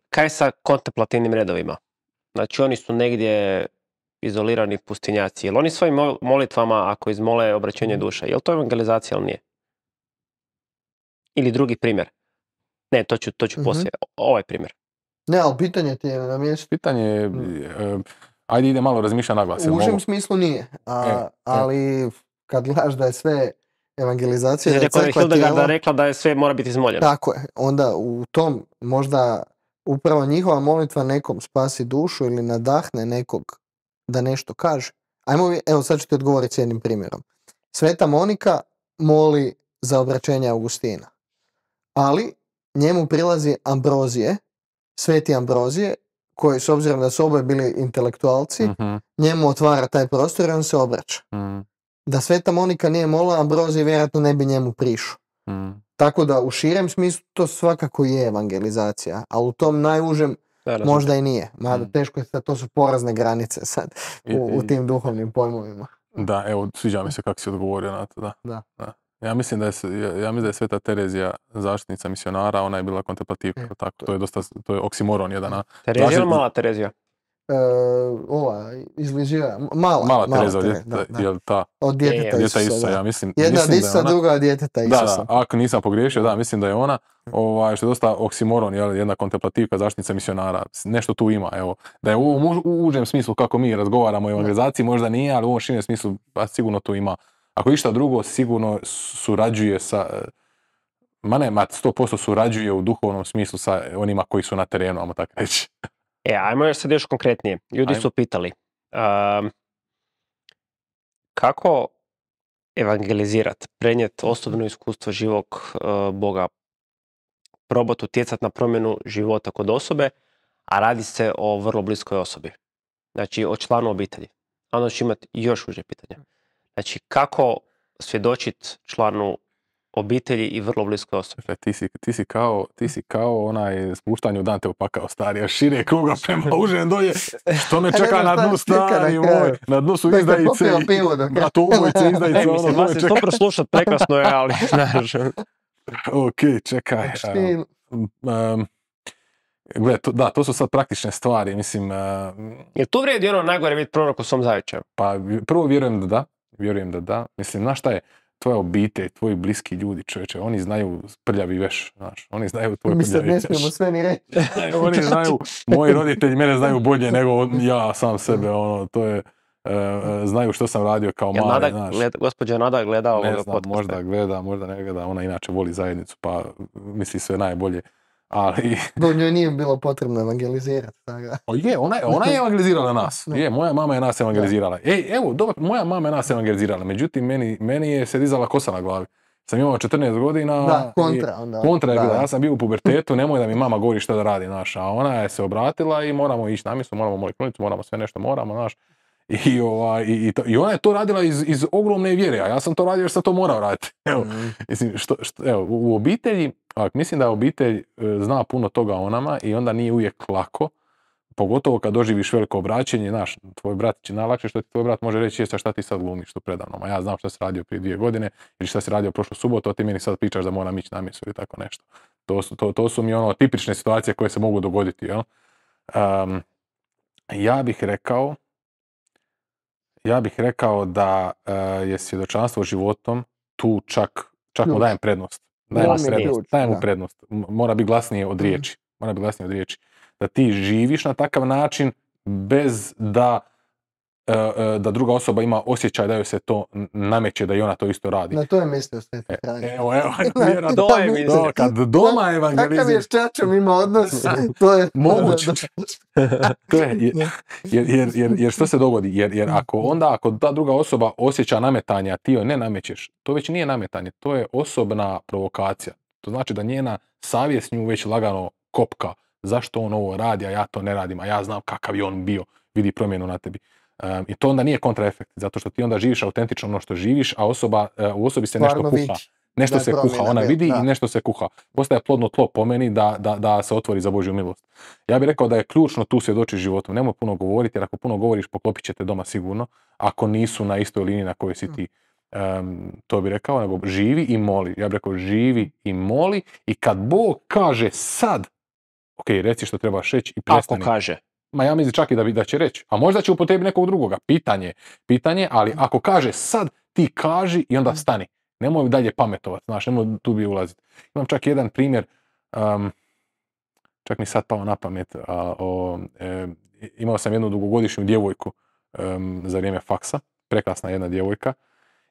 kaj sa kontemplativnim redovima? Znači oni su negdje izolirani pustinjaci, jel oni svojim molitvama, ako izmole obraćenje mhm. duša, jel to evangelizacija ili nije? Ili drugi primjer? Ne, to ću, to ću mhm. poslije. Ovaj primjer. Ne, ali pitanje ti je na Pitanje je, mm. ajde ide malo razmišlja na glas. U užem smislu nije, a, e, e. ali kad gledaš da je sve evangelizacija... Znači, da je rekla da je sve mora biti izmoljeno. Tako je. Onda u tom možda upravo njihova molitva nekom spasi dušu ili nadahne nekog da nešto kaže. Ajmo, evo sad ću ti odgovoriti s jednim primjerom. Sveta Monika moli za obraćenje Augustina. Ali njemu prilazi Ambrozije, Sveti Ambrozije, koji s obzirom da su oboje bili intelektualci, mhm. njemu otvara taj prostor i on se obraća. Mhm. Da Sveta Monika nije mola, Ambrozije vjerojatno ne bi njemu prišao. Mhm. Tako da u širem smislu to svakako je evangelizacija, a u tom najužem da, Možda i nije, mada mm. teško je, to su porazne granice sad u, u tim duhovnim pojmovima. Da, evo, sviđa mi se kako si odgovorio na to, da. Ja mislim da je, ja mislim da je Sveta Terezija zaštitnica misionara, ona je bila kontemplativka, e, tako, to je dosta, to je oksimoron jedan. Terezija ili mala Terezija? Eh, ova iz mala, Tereza, Od djeteta e, Isusa, ja mislim. Jedna od Isusa, druga od djeteta Isusa. Da, da, ako nisam pogriješio, da, mislim da je ona, ovaj, što je dosta oksimoron, jel, jedna kontemplativka zaštitnica misionara, nešto tu ima, evo. Da je u, u, užem smislu kako mi razgovaramo o evangelizaciji, možda nije, ali u ovom širem smislu pa sigurno tu ima. Ako išta drugo, sigurno surađuje sa, ma ne, ma 100% surađuje u duhovnom smislu sa onima koji su na terenu, ajmo tako reći. E, ajmo još sad još konkretnije. Ljudi su pitali kako evangelizirat, prenijet osobno iskustvo živog e, Boga, probat utjecat na promjenu života kod osobe, a radi se o vrlo bliskoj osobi. Znači, o članu obitelji. A onda će imati još uže pitanja. Hm. Znači, kako svjedočit članu obitelji i vrlo bliske osobe. Ti si, ti si, kao, ti hm. si kao onaj spuštanje u Dante opakao stari, a šire kruga prema užem dolje, što me čeka na dnu stani, moj, na dnu su izdajice, na tu izdajice, e, ono, mislim, vas To prekrasno je, ali, znaš. Ono. ok, čekaj. to, da, to su sad praktične stvari, mislim... Uh, Jel to vrijedi ono najgore biti prorok u svom zavičaju? Pa, prvo vjerujem da da, vjerujem da da. Mislim, znaš šta je, tvoja obitelj, tvoji bliski ljudi, čovječe, oni znaju prljavi veš, znaš, oni znaju tvoj Mi sad ne smijemo sve ni reći. oni znači- znaju, moji roditelji mene znaju bolje nego ja sam sebe, ono, to je, e, e, znaju što sam radio kao mali, Nada, znaš. Gleda, gospođa Nada gleda ovoga možda gleda, možda ne gleda, ona inače voli zajednicu, pa misli sve najbolje. Ali... Do njoj nije bilo potrebno evangelizirati. Pa je, ona, ona je evangelizirala nas. Je, moja mama je nas evangelizirala. Ej, evo, dobro, moja mama je nas evangelizirala. Međutim, meni, meni je se dizala kosa na glavi. Sam imao 14 godina. Da, kontra. Onda. Kontra je bila. Ja sam bio u pubertetu, nemoj da mi mama govori što da radi, naša. A ona je se obratila i moramo ići na misu, moramo moliti moramo sve nešto, moramo, naš. I, ovaj, i, ona je to radila iz, iz ogromne vjere, a ja sam to radio jer sam to morao raditi. Evo, mhm. mislim, što, što, evo, u obitelji, mislim da obitelj e, zna puno toga o nama i onda nije uvijek lako, pogotovo kad doživiš veliko obraćenje, znaš, tvoj brat će najlakše što ti tvoj brat može reći jeste šta ti sad glumiš tu predavnom, a ja znam šta si radio prije dvije godine ili šta si radio prošlu subotu, a ti meni sad pričaš da moram ići na i ili tako nešto. To su, to, to su mi ono tipične situacije koje se mogu dogoditi, jel? ja bih rekao, ja bih rekao da eh, je svjedočanstvo životom tu čak, čak mu dajem prednost. Dajem mu prednost. Dajem prednost. Mora biti glasnije od mhm. riječi. Mora biti glasnije od riječi. Da ti živiš na takav način bez da E, e, da druga osoba ima osjećaj da joj se to nameće, da i ona to isto radi. Na to je mislio e, Evo, evo, to je Kad doma Kakav je s čačom ima odnos, to je... Moguće. je, jer, što se dogodi? Jer, jer mm. ako onda, ako ta druga osoba osjeća nametanje, a ti joj ne namećeš, to već nije nametanje, to je osobna provokacija. To znači da njena savjest nju već lagano kopka. Zašto on ovo radi, a ja to ne radim, a ja znam kakav je on bio. Vidi promjenu na tebi. I to onda nije kontraefekt, zato što ti onda živiš autentično ono što živiš, a osoba, e, u osobi se nešto kuha. Nešto se kuha, ona vidi i nešto se kuha. Postaje plodno tlo po meni da, se otvori za Božju milost. Ja bih rekao da je ključno tu svjedoči životom. Nemoj puno govoriti, jer ako puno govoriš poklopit ćete doma sigurno, ako nisu na istoj liniji na kojoj si mm. ti. to bi rekao, nego živi i moli. Ja bih rekao živi i moli i kad Bog kaže sad, ok, reci što trebaš reći i prestani. Ako kaže. Ma ja mislim čak i da, bi, da će reći. A možda će upotrebi nekog drugoga. Pitanje, pitanje, ali mm. ako kaže sad, ti kaži i onda mm. stani. Nemoj dalje pametovat, znaš, nemoj tu bi ulaziti. Imam čak jedan primjer, čak mi sad pao na pamet, e, imao sam jednu dugogodišnju djevojku za vrijeme faksa, prekrasna jedna djevojka,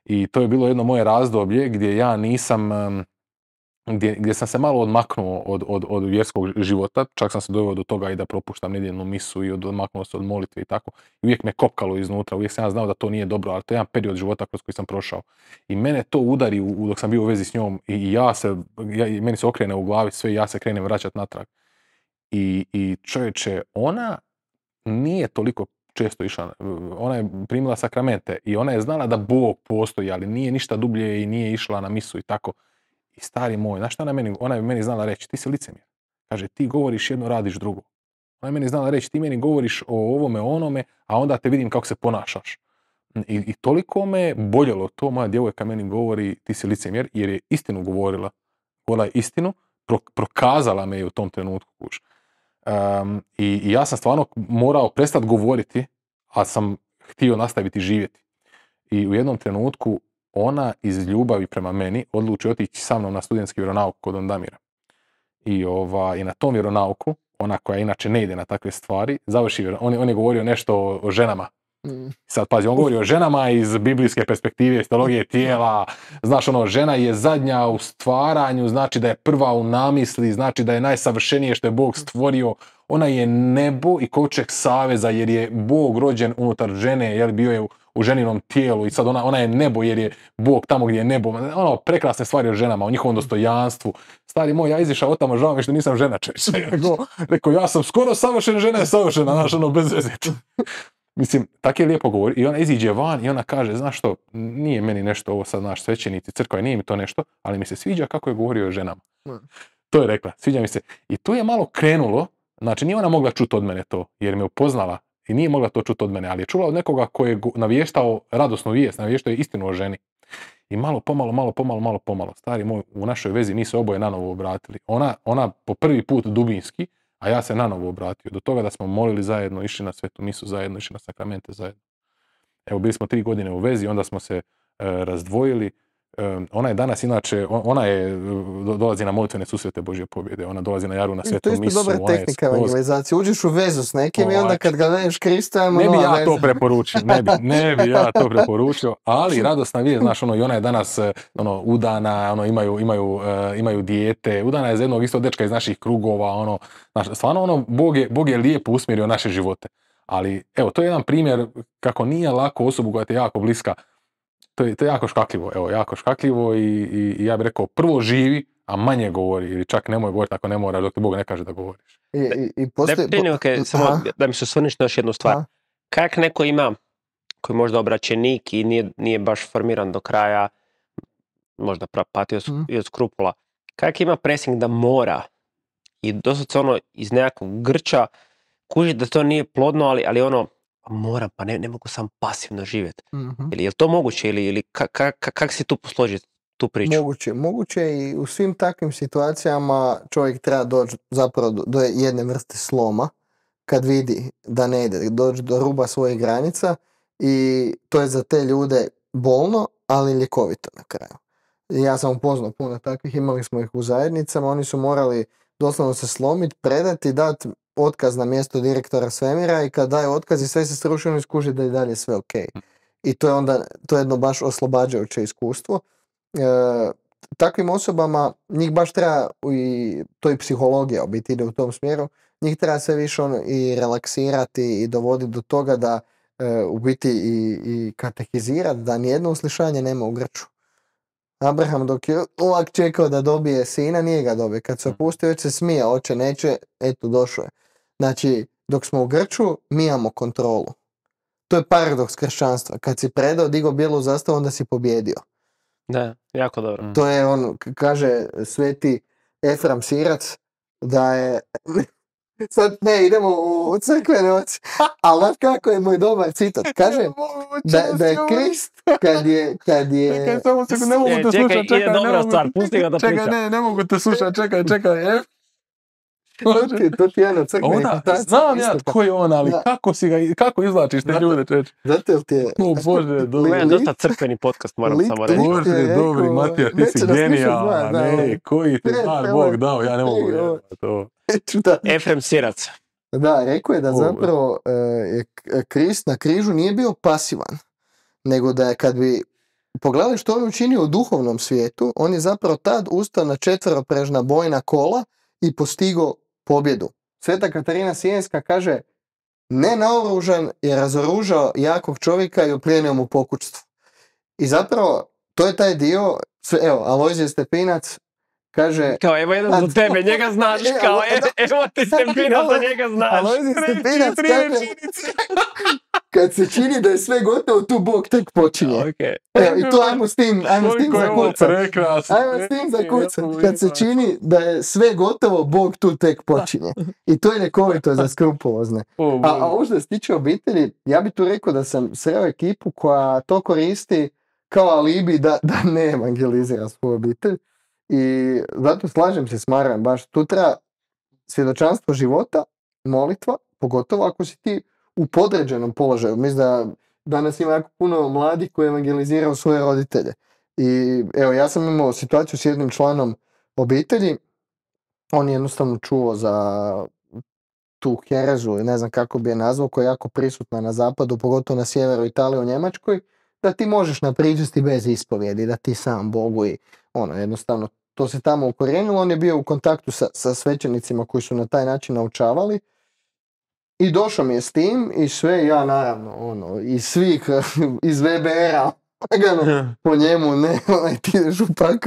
i to je bilo jedno moje razdoblje gdje ja nisam gdje, sam se malo odmaknuo od, od, od vjerskog života, čak sam se doveo do toga i da propuštam nedjeljnu misu i odmaknuo se od molitve i tako. I uvijek me kopkalo iznutra, uvijek sam ja znao da to nije dobro, ali to je jedan period života kroz koji sam prošao. I mene to udari u, dok sam bio u vezi s njom i ja se, ja, meni se okrene u glavi sve i ja se krenem vraćati natrag. I, i čovječe, ona nije toliko često išla, ona je primila sakramente i ona je znala da Bog postoji, ali nije ništa dublje i nije išla na misu i tako. I stari moj, znaš šta ona meni, ona je meni znala reći, ti si licemjer. Kaže, ti govoriš jedno, radiš drugo. Ona je meni znala reći, ti meni govoriš o ovome, o onome, a onda te vidim kako se ponašaš. I, i toliko me boljelo to, moja djevojka meni govori, ti si licemjer, jer je istinu govorila. Govorila je istinu, prokazala me je u tom trenutku. Um, i, i, ja sam stvarno morao prestati govoriti, a sam htio nastaviti živjeti. I u jednom trenutku ona iz ljubavi prema meni odluči otići sa mnom na studentski vjeronauk kod Ondamira. I, ova, I na tom vjeronauku, ona koja inače ne ide na takve stvari, završi on, on je govorio nešto o ženama. Mm. Sad pazi, on govori o ženama iz biblijske perspektive, istologije tijela. Znaš, ono, žena je zadnja u stvaranju, znači da je prva u namisli, znači da je najsavršenije što je Bog stvorio. Ona je nebo i koček saveza jer je Bog rođen unutar žene, jer bio je u ženinom tijelu i sad ona, ona je nebo jer je Bog tamo gdje je nebo. Ono, prekrasne stvari o ženama, o njihovom dostojanstvu. Stari moj, ja izišao od tamo, žao mi što nisam žena češća. Rekao, ja sam skoro savršena žena je savršena, znaš, ono, bez Mislim, tako je lijepo govori. I ona iziđe van i ona kaže, znaš što, nije meni nešto ovo sad, znaš, svećenici, crkva, nije mi to nešto, ali mi se sviđa kako je govorio o ženama. To je rekla, sviđa mi se. I to je malo krenulo, znači nije ona mogla čuti od mene to, jer me upoznala i nije mogla to čuti od mene, ali je čula od nekoga koji je navještao radosnu vijest, navještao je istinu o ženi. I malo, pomalo, malo, pomalo, malo, pomalo, stari moj, u našoj vezi mi se oboje novo obratili. Ona, ona po prvi put dubinski, a ja se na novo obratio. Do toga da smo molili zajedno, išli na svetu misu zajedno, išli na sakramente zajedno. Evo, bili smo tri godine u vezi, onda smo se e, razdvojili, ona je danas inače, ona je, dolazi na molitvene susrete Božje pobjede, ona dolazi na jaru na svetu misu. To je dobra tehnika evangelizacije, uđeš u vezu s nekim i onda ovaj. kad ga znaš, Krista, ono, Ne bi ja to preporučio, ne bi, ne ja to preporučio, ali radosna vijest, znaš, ono, i ona je danas eh, ono, udana, ono, imaju, eh, imaju, dijete, udana je za jednog isto dečka iz naših krugova, ono, stvarno, ono, Bog je, Bog je lijepo usmjerio naše živote. Ali, evo, to je jedan primjer kako nije lako osobu koja ti je jako bliska to je, jako škakljivo, evo, jako škakljivo i, i, ja bih rekao, prvo živi, a manje govori ili čak nemoj govori ako ne mora, dok ti Bog ne kaže da govoriš. E, I, i, i postoji... samo da mi se osvrniš još jednu stvar. Kak neko ima koji je možda obraćenik i nije, nije baš formiran do kraja, možda pati od, mhm. i od skrupula, kak ima presing da mora i se ono iz nekakvog grča kuži da to nije plodno, ali, ali ono moram, pa ne, mogu sam pasivno živjeti. Ili, mhm. je li to moguće ili, ili ka, kak si tu posložiti tu priču? Moguće, moguće i u svim takvim situacijama čovjek treba doći zapravo do jedne vrste sloma kad vidi da ne ide, doći do ruba svojih granica i to je za te ljude bolno, ali ljekovito na kraju. Ja sam upoznao puno takvih, imali smo ih u zajednicama, oni su morali doslovno se slomiti, predati, dati otkaz na mjesto direktora svemira i kad daje otkaz i sve se srušeno iskuži da je dalje sve ok. Mm. I to je onda, to jedno baš oslobađajuće iskustvo. E, takvim osobama njih baš treba, i, to i psihologija u biti ide u tom smjeru, njih treba sve više ono i relaksirati i dovoditi do toga da e, u biti i, i katehizirati da nijedno uslišanje nema u Grču. Abraham dok je uvijek čekao da dobije sina, nije ga dobio. Kad se mm. opustio, već se smije, oče neće, eto došao je. Znači, dok smo u Grču, mi imamo kontrolu. To je paradoks kršćanstva. Kad si predao, digao bijelu zastavu, onda si pobjedio. Da, jako dobro. Mm. To je on, kaže sveti Efram Sirac, da je... Sad ne, idemo u crkvene oci. Ali znaš kako je moj dobar citat? Kaže da, je Krist kad je... Kad je... ne mogu e, te slušati. Čekaj, Čekaj, e, ne, ne mogu te slušati, čekaj, čekaj to ti je, jedno crkne. znam ja tko je on, ali kako, si ga, kako izvlačiš te ljude, čeč? Zato ti je... O Bože, dobro. Gledam dosta crkveni podcast, moram samo reći. Bože, dobri, Matija, ti si genijal, ne, koji ti par Bog dao, ja ne mogu gledati to. Efrem Sirac. Da, rekao je da zapravo eh, eh, Krist na križu nije bio pasivan, nego da je kad bi pogledali što on učinio u duhovnom svijetu, on je zapravo tad ustao na četvroprežna bojna kola i postigo pobjedu. Sveta Katarina Sijenska kaže ne naoružan je razoružao jakog čovjeka i oprijenio mu pokućstvo. I zapravo to je taj dio, evo, Alojzije Stepinac kaže... Kao evo jedan za tebe, njega znaš, e, kao e, evo, ti Stepinac, za njega znaš. Alojzije Stepinac, kaže, kad se čini da je sve gotovo, tu Bog tek počinje. Okay. Evo, i to ajmo s tim, ajmo s tim Ajmo s tim Kad se čini da je sve gotovo, Bog tu tek počinje. I to je nekovito za skrupulozne. Oh, a, a ovo što se tiče obitelji, ja bi tu rekao da sam sreo ekipu koja to koristi kao alibi da, da ne evangelizira svoju obitelj. I zato slažem se s marom baš tu treba svjedočanstvo života, molitva, pogotovo ako si ti u podređenom položaju. Mislim da danas ima jako puno mladih koji evangeliziraju svoje roditelje. I evo, ja sam imao situaciju s jednim članom obitelji. On je jednostavno čuo za tu herezu ne znam kako bi je nazvao, koja je jako prisutna na zapadu, pogotovo na sjeveru Italije u Njemačkoj, da ti možeš na bez ispovjedi, da ti sam Bogu i ono, jednostavno to se tamo ukorijenilo. On je bio u kontaktu sa, sa svećenicima koji su na taj način naučavali i došao mi je s tim i sve ja naravno, ono, i svih iz VBR-a po njemu, ne, onaj ti župan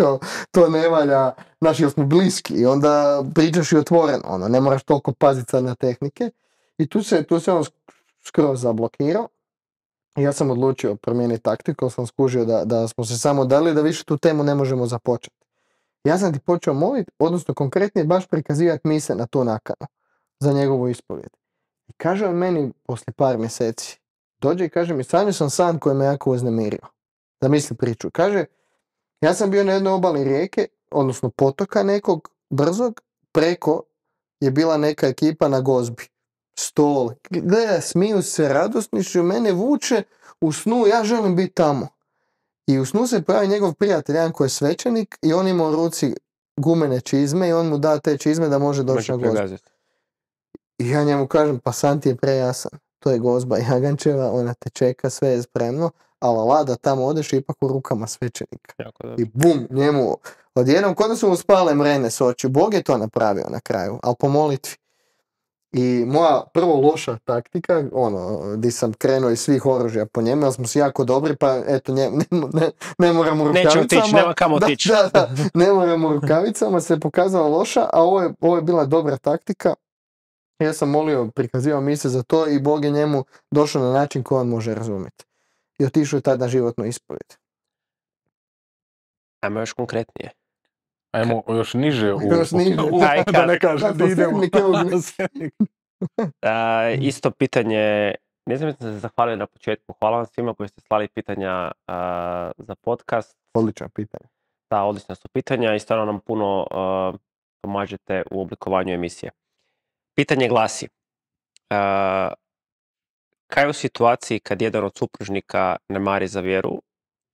to ne valja, znaš, jel smo bliski i onda pričaš i otvoreno, ono, ne moraš toliko paziti sad na tehnike. I tu se, tu se on skroz zablokirao. Ja sam odlučio promijeniti taktiku, sam skužio da, da smo se samo dali, da više tu temu ne možemo započeti. Ja sam ti počeo moliti, odnosno konkretnije baš prikazivati mise na tu nakanu za njegovu ispovijed. I kaže on meni poslije par mjeseci, dođe i kaže mi, sanio sam san koji me jako uznemirio. Zamisli priču. Kaže, ja sam bio na jednoj obali rijeke, odnosno potoka nekog brzog, preko je bila neka ekipa na gozbi. Stol. Gleda, smiju se, radosnišu, mene vuče u snu, ja želim biti tamo. I u snu se pravi njegov prijatelj, jedan koji je svećenik i on ima u ruci gumene čizme i on mu da te čizme da može doći na gozbu. I ja njemu kažem, pa san ti je prejasan. To je gozba Jagančeva, ona te čeka, sve je spremno, ali da tamo odeš ipak u rukama svećenika. I bum, njemu odjednom, kod su mu spale mrene s oči. Bog je to napravio na kraju, ali po molitvi. I moja prvo loša taktika, ono, di sam krenuo iz svih oružja po njemu, ali smo si jako dobri, pa eto, ne ne, ne, ne moram u rukavicama. Neću nema kamo da, da, da, ne moram u rukavicama, se je pokazala loša, a ovo je, ovo je bila dobra taktika, ja sam molio, prikazivao mise za to i Bog je njemu došao na način koji on može razumjeti. I otišao je tada na životnu Ajmo još konkretnije. Ajmo još niže. U... Još niže, da ne kažem isto pitanje, ne znam da se zahvalio na početku. Hvala vam svima koji ste slali pitanja za podcast. Odlična pitanja. Da, odlična su pitanja i stvarno nam puno pomažete u oblikovanju emisije. Pitanje glasi, kaj je u situaciji kad jedan od supružnika ne mari za vjeru,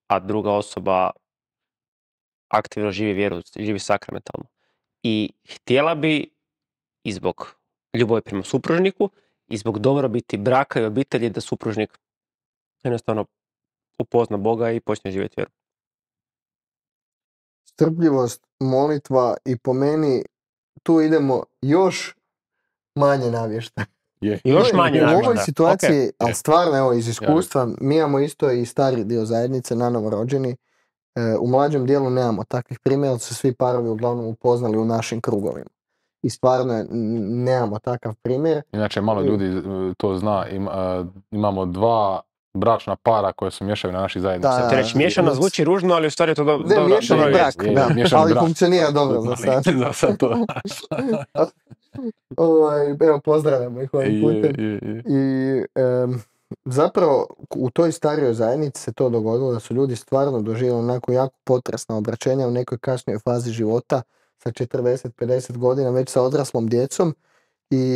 a druga osoba aktivno živi vjeru, živi sakramentalno i htjela bi i zbog ljubavi prema supružniku i zbog dobrobiti braka i obitelji da supružnik jednostavno upozna Boga i počne živjeti vjeru. Strpljivost, molitva i po meni tu idemo još manje navješta Još manje U ovoj situaciji, okay. ali stvarno evo iz iskustva, mi imamo isto i stari dio zajednice, novo rođeni. E, u mlađem dijelu nemamo takvih primjera, su svi parovi uglavnom upoznali u našim krugovima. I stvarno nemamo takav primjer. Inače, malo ljudi e, to zna, e, imamo dva bračna para koje su miješaju na naši zajednici Da, reći miješano zvuči ružno, ali u stvari to ne, dobro. je, ali funkcionira dobro za ovaj, evo, pozdravljamo ih ovim putem. I, zapravo u toj starijoj zajednici se to dogodilo da su ljudi stvarno doživjeli onako jako potresna obraćenja u nekoj kasnijoj fazi života sa 40-50 godina već sa odraslom djecom i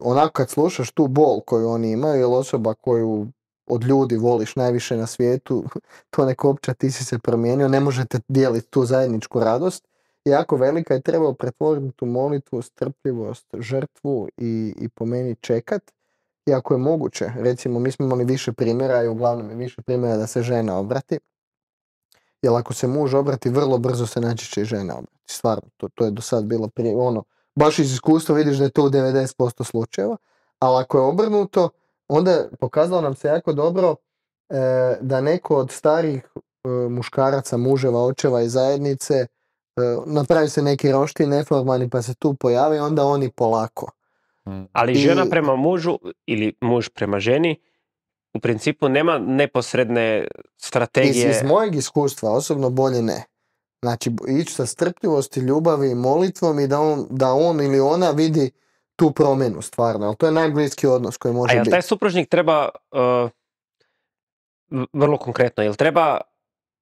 onako kad slušaš tu bol koju oni imaju jer osoba koju od ljudi voliš najviše na svijetu to neko opća ti si se promijenio ne možete dijeliti tu zajedničku radost jako velika je trebao pretvoriti tu molitvu, strpljivost, žrtvu i, i po meni čekat. I ako je moguće, recimo mi smo imali više primjera i uglavnom je više primjera da se žena obrati. Jer ako se muž obrati, vrlo brzo se će i žena obrati. Stvarno, to, to je do sad bilo prije, ono, baš iz iskustva vidiš da je to u 90% slučajeva. Ali ako je obrnuto, onda je pokazalo nam se jako dobro eh, da neko od starih eh, muškaraca, muževa, očeva i zajednice E, napravi se neki rošti neformalni pa se tu pojavi, onda oni polako. Mm. Ali žena prema mužu ili muž prema ženi u principu nema neposredne strategije. Iz, iz mojeg iskustva osobno bolje ne. Znači ići sa strpljivosti, ljubavi i molitvom i da on, da on ili ona vidi tu promjenu stvarno. Ali to je najbliski odnos koji može A biti. A taj supružnik treba, e, vrlo konkretno, jel treba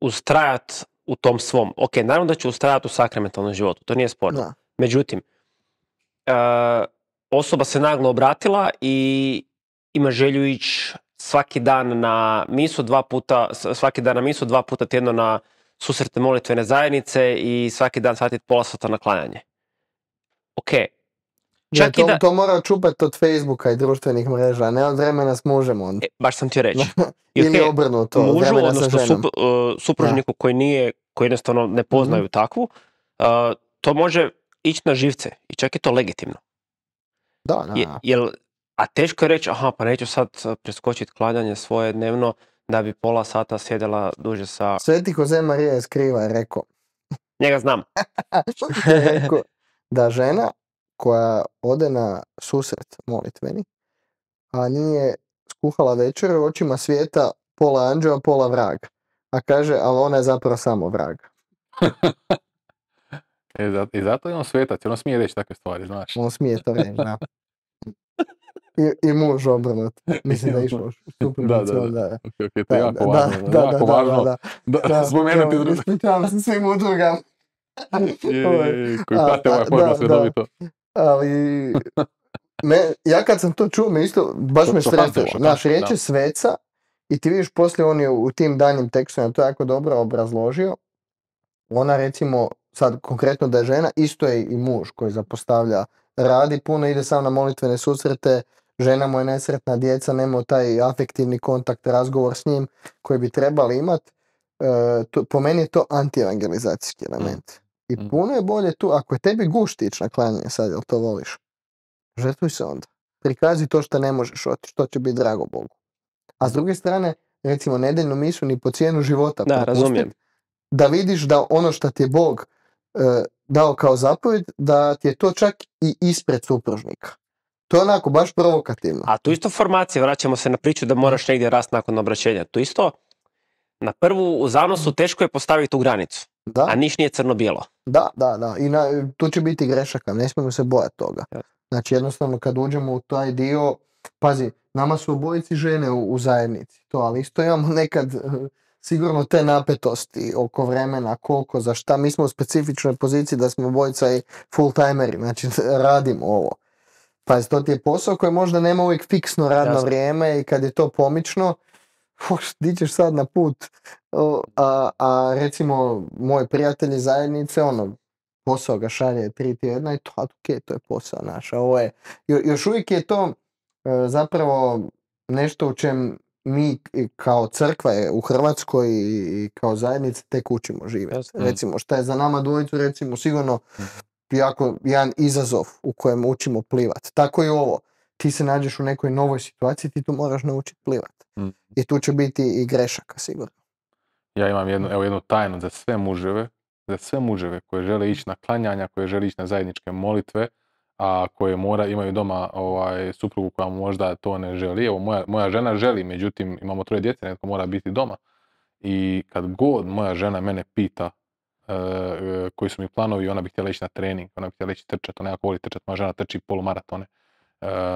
ustrajat u tom svom. Ok, naravno da će ustrajati u sakramentalnom životu, to nije sporno. Međutim, e, osoba se naglo obratila i ima želju ići svaki dan na misu, dva puta, svaki dan na misu, dva puta tjedno na susrete molitvene zajednice i svaki dan satit pola sata na klanjanje. Ok, Čak to, i mora čupati od Facebooka i društvenih mreža, ne od vremena s mužem e, baš sam ti reći. Ili obrnuto, mužu, vremena odnosno sa sup, e, supružniku koji nije, koji jednostavno ne mhm. poznaju takvu, e, to može ići na živce i čak je to legitimno. Da, da. Je, jel, a teško je reći, aha, pa neću sad preskočiti kladanje svoje dnevno da bi pola sata sjedela duže sa... Sveti Jose Marija je skriva, rekao. Njega znam. rekao da žena koja ode na susret molitveni, a nije skuhala večer očima svijeta pola anđela, pola vrag. A kaže, ali ona je zapravo samo vrag. e, I zato je on svetac, on smije reći takve stvari, znaš. On smije to reći, da. I, i muž obrnut. Mislim da je išlo Da, da, da. to je važno. Da, da. Da, da, da, ali me, ja kad sam to čuo, isto, baš me stresilo. naš riječ sveca i ti vidiš poslije on je u tim danjim tekstovima to jako dobro obrazložio. Ona recimo, sad konkretno da je žena, isto je i muž koji zapostavlja, radi puno, ide sam na molitvene susrete, žena mu je nesretna, djeca nema taj afektivni kontakt, razgovor s njim koji bi trebali imati. E, po meni je to antievangelizacijski element. Mm. I mhm. puno je bolje tu, ako je tebi guštić, na klanjanje sad, jel to voliš, žrtvuj se onda. Prikazi to što ne možeš otići, što će biti drago Bogu. A s mhm. druge strane, recimo, nedeljnu misu ni po cijenu života. Da, razumijem. Da vidiš da ono što ti je Bog e, dao kao zapovjed, da ti je to čak i ispred supružnika. To je onako baš provokativno. A tu isto formacije, vraćamo se na priču da moraš negdje rast nakon obraćenja. Tu isto, na prvu u zanosu teško je postaviti tu granicu. Da. A niš nije crno-bijelo. Da, da, da. I tu će biti grešaka, ne smijemo se bojati toga. Znači jednostavno kad uđemo u taj dio, pazi, nama su obojici žene u, zajednici, to, ali isto imamo nekad sigurno te napetosti oko vremena, koliko, za šta. Mi smo u specifičnoj poziciji da smo obojica i full timeri, znači radimo ovo. Pazi, to ti je posao koji možda nema uvijek fiksno radno vrijeme i kad je to pomično, di ćeš sad na put a, a recimo moje prijatelji zajednice, ono, posao ga šalje tri tjedna i to, ok, to je posao naš, a ovo je, još uvijek je to e, zapravo nešto u čem mi kao crkva je u Hrvatskoj i kao zajednice tek učimo živjeti. Recimo, šta je za nama dvojicu, recimo, sigurno mhm. jako jedan izazov u kojem učimo plivat. Tako i ovo. Ti se nađeš u nekoj novoj situaciji, ti tu moraš naučiti plivat. Mhm. I tu će biti i grešaka, sigurno. Ja imam jednu, evo jednu tajnu za sve muževe, za sve muževe koje žele ići na klanjanja, koje žele ići na zajedničke molitve, a koje mora, imaju doma ovaj, suprugu koja možda to ne želi. Evo, moja, moja žena želi, međutim, imamo troje djece, netko mora biti doma. I kad god moja žena mene pita e, e, koji su mi planovi, ona bi htjela ići na trening, ona bi htjela ići trčati, ona jako voli trčati, moja žena trči polumaratone,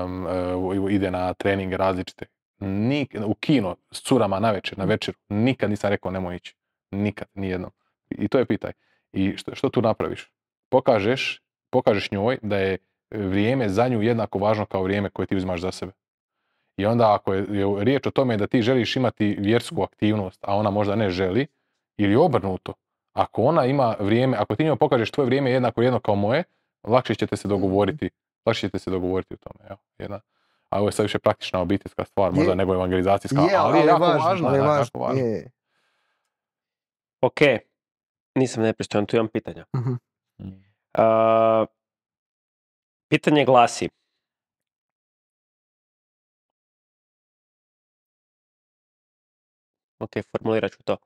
maratone, ide na trening različite, Nik, u kino s curama na večer, na večeru, nikad nisam rekao nemoj ići. Nikad, nijedno I to je pitaj. I što, što tu napraviš? Pokažeš, pokažeš njoj da je e, vrijeme za nju jednako važno kao vrijeme koje ti uzimaš za sebe. I onda ako je, riječ o tome da ti želiš imati vjersku aktivnost, a ona možda ne želi, ili obrnuto, ako ona ima vrijeme, ako ti njoj pokažeš tvoje vrijeme jednako jedno kao moje, lakše ćete se dogovoriti, mhm. lakše ćete se dogovoriti u tome. Evo, jedna, a ovo je sad više praktična obiteljska stvar, možda nego evangelizacijska, ali, je jako važno, Ok, nisam nepristojan, tu imam pitanja. Mhm. pitanje glasi. Ok, formulirat ću to.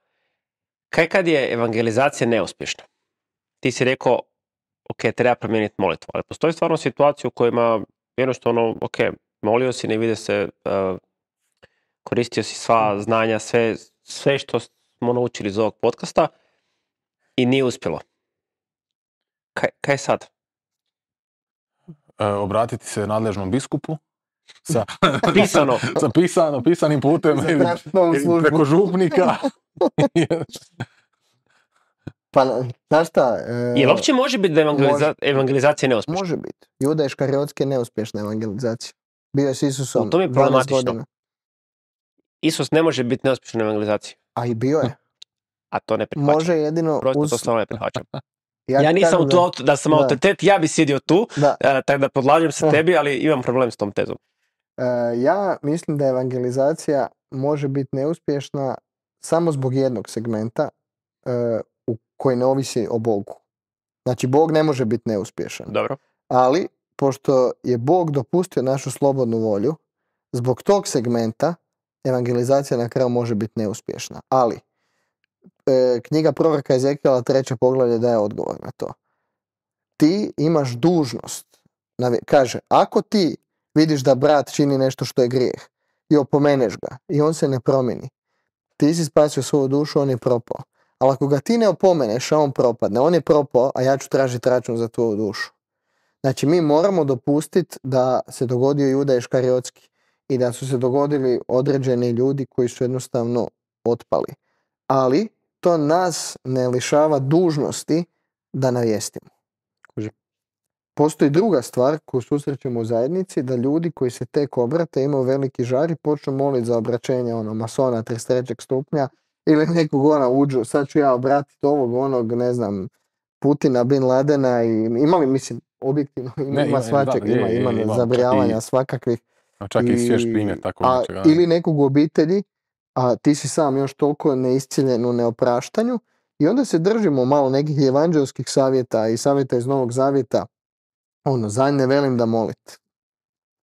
Kaj kad je evangelizacija neuspješna? Ti si rekao, ok, treba promijeniti molitvu, ali postoji stvarno situacija u kojima jednostavno, ok, molio si, ne vide se, eh, koristio si sva mhm. znanja, sve, sve što smo naučili iz ovog podcasta i nije uspjelo. Kaj, kaj sad? Eh, obratiti se nadležnom biskupu sa, pisano. sa pisano, pisanim putem ili, preko župnika. Pa, eh, uopće može biti da evangeliza, evangelizacija neuspješna? Može biti. Juda je neuspješna evangelizacija. Bio je s Isusom U je problematično. Isus ne može biti neuspješan u evangelizaciji. A i bio je. A to ne prihvaćam. Može jedino... to ne prihvaćam. Ja, nisam tu da sam autoritet, ja bi sjedio tu, da. E, tako da podlažem se eh. tebi, ali imam problem s tom tezom. E, ja mislim da evangelizacija može biti neuspješna samo zbog jednog segmenta e, u koji ne ovisi o Bogu. Znači, Bog ne može biti neuspješan. Dobro. Ali pošto je Bog dopustio našu slobodnu volju, zbog tog segmenta evangelizacija na kraju može biti neuspješna. Ali, e, knjiga proroka Ezekiela, treće poglavlje daje odgovor na to. Ti imaš dužnost. Kaže, ako ti vidiš da brat čini nešto što je grijeh i opomeneš ga i on se ne promijeni, ti si spasio svoju dušu, on je propao. Ali ako ga ti ne opomeneš, a on propadne, on je propao, a ja ću tražiti račun za tvoju dušu. Znači mi moramo dopustiti da se dogodio Juda Iškariotski i da su se dogodili određeni ljudi koji su jednostavno otpali. Ali to nas ne lišava dužnosti da navijestimo. Postoji druga stvar koju susrećemo u zajednici, da ljudi koji se tek obrate imaju veliki žar i počnu moliti za obraćenje ono, masona 33. stupnja ili nekog ona uđu, sad ću ja obratiti ovog, onog, ne znam, Putina, Bin Ladena i imali, mislim, objektivno ima, ne, ima svačeg, ima, ima, ima zabrijavanja svakakvih. A čak i, i tako Ili nekog u obitelji, a ti si sam još toliko neisciljen u neopraštanju i onda se držimo malo nekih evanđelskih savjeta i savjeta iz Novog Zavjeta. Ono, za ne velim da molit.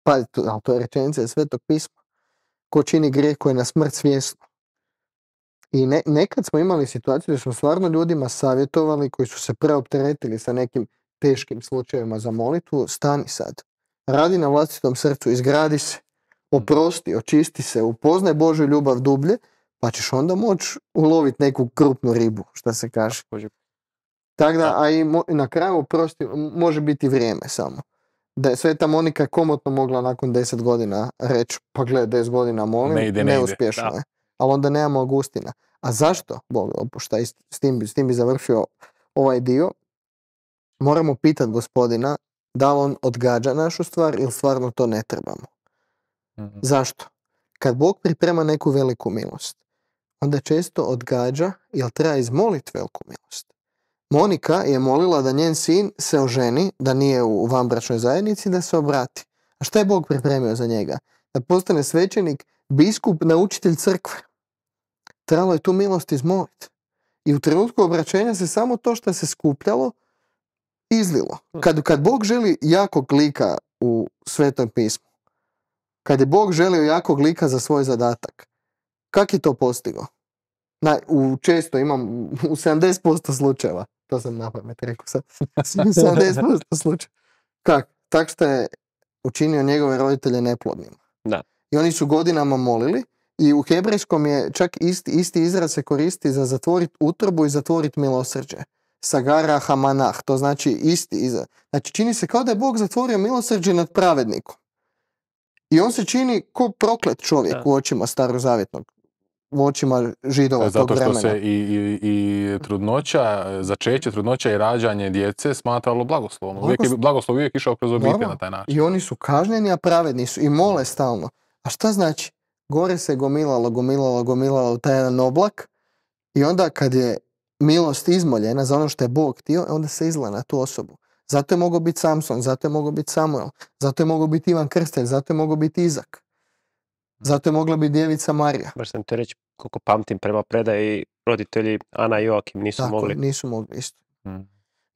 Pa, ali to je rečenica Svetog pisma. Ko čini grijeh koji je na smrt svjesno. I nekad smo imali situaciju da smo stvarno ljudima savjetovali koji su se preopteretili sa nekim teškim slučajevima za molitvu, stani sad. Radi na vlastitom srcu, izgradi se, oprosti, očisti se, upoznaj Božju ljubav dublje, pa ćeš onda moći ulovit neku krupnu ribu, što se kaže. Tako da, a i na kraju oprosti, može biti vrijeme samo. Da je Sveta Monika je komotno mogla nakon deset godina reći, pa gledaj, deset godina molim, neuspješno je. Ali onda nemamo Augustina. A zašto Bog opušta? I s tim bi završio ovaj dio moramo pitati gospodina da on odgađa našu stvar ili stvarno to ne trebamo. Mhm. Zašto? Kad Bog priprema neku veliku milost, onda često odgađa jer treba izmoliti veliku milost. Monika je molila da njen sin se oženi, da nije u vanbračnoj zajednici, da se obrati. A šta je Bog pripremio za njega? Da postane svećenik, biskup, naučitelj crkve. Trebalo je tu milost izmoliti. I u trenutku obraćenja se samo to što se skupljalo, izlilo. Hm. Kad, kad Bog želi jakog lika u svetom pismu, kad je Bog želio jakog lika za svoj zadatak, kak je to postigao? Na, u, često imam, u 70% slučajeva, to sam napamet rekao sad, u 70% slučajeva. Kak? Tak što je učinio njegove roditelje neplodnima. Da. I oni su godinama molili i u hebrejskom je čak isti, isti izraz se koristi za zatvoriti utrobu i zatvoriti milosrđe. Sagara Hamanah, to znači isti iza. Znači čini se kao da je Bog zatvorio milosrđe nad pravednikom. I on se čini ko proklet čovjek u očima starozavjetnog u očima židova Zato tog vremena. Zato što se i, i, i, trudnoća, začeće, trudnoća i rađanje djece smatralo blagoslovno. Blagoslov... Uvijek je, blagoslov uvijek išao kroz obitelj na taj način. I oni su kažnjeni, a pravedni su i mole stalno. A šta znači? Gore se gomilalo, gomilalo, gomilalo taj jedan oblak i onda kad je milost izmoljena za ono što je Bog htio, e, onda se izla na tu osobu. Zato je mogao biti Samson, zato je mogao biti Samuel, zato je mogao biti Ivan Krstelj, zato je mogao biti Izak. Mhm. Zato je mogla biti djevica Marija. Baš sam te reći, koliko pamtim prema predaji, roditelji Ana i Joakim nisu Tako, mogli. nisu mogli isto. Mhm.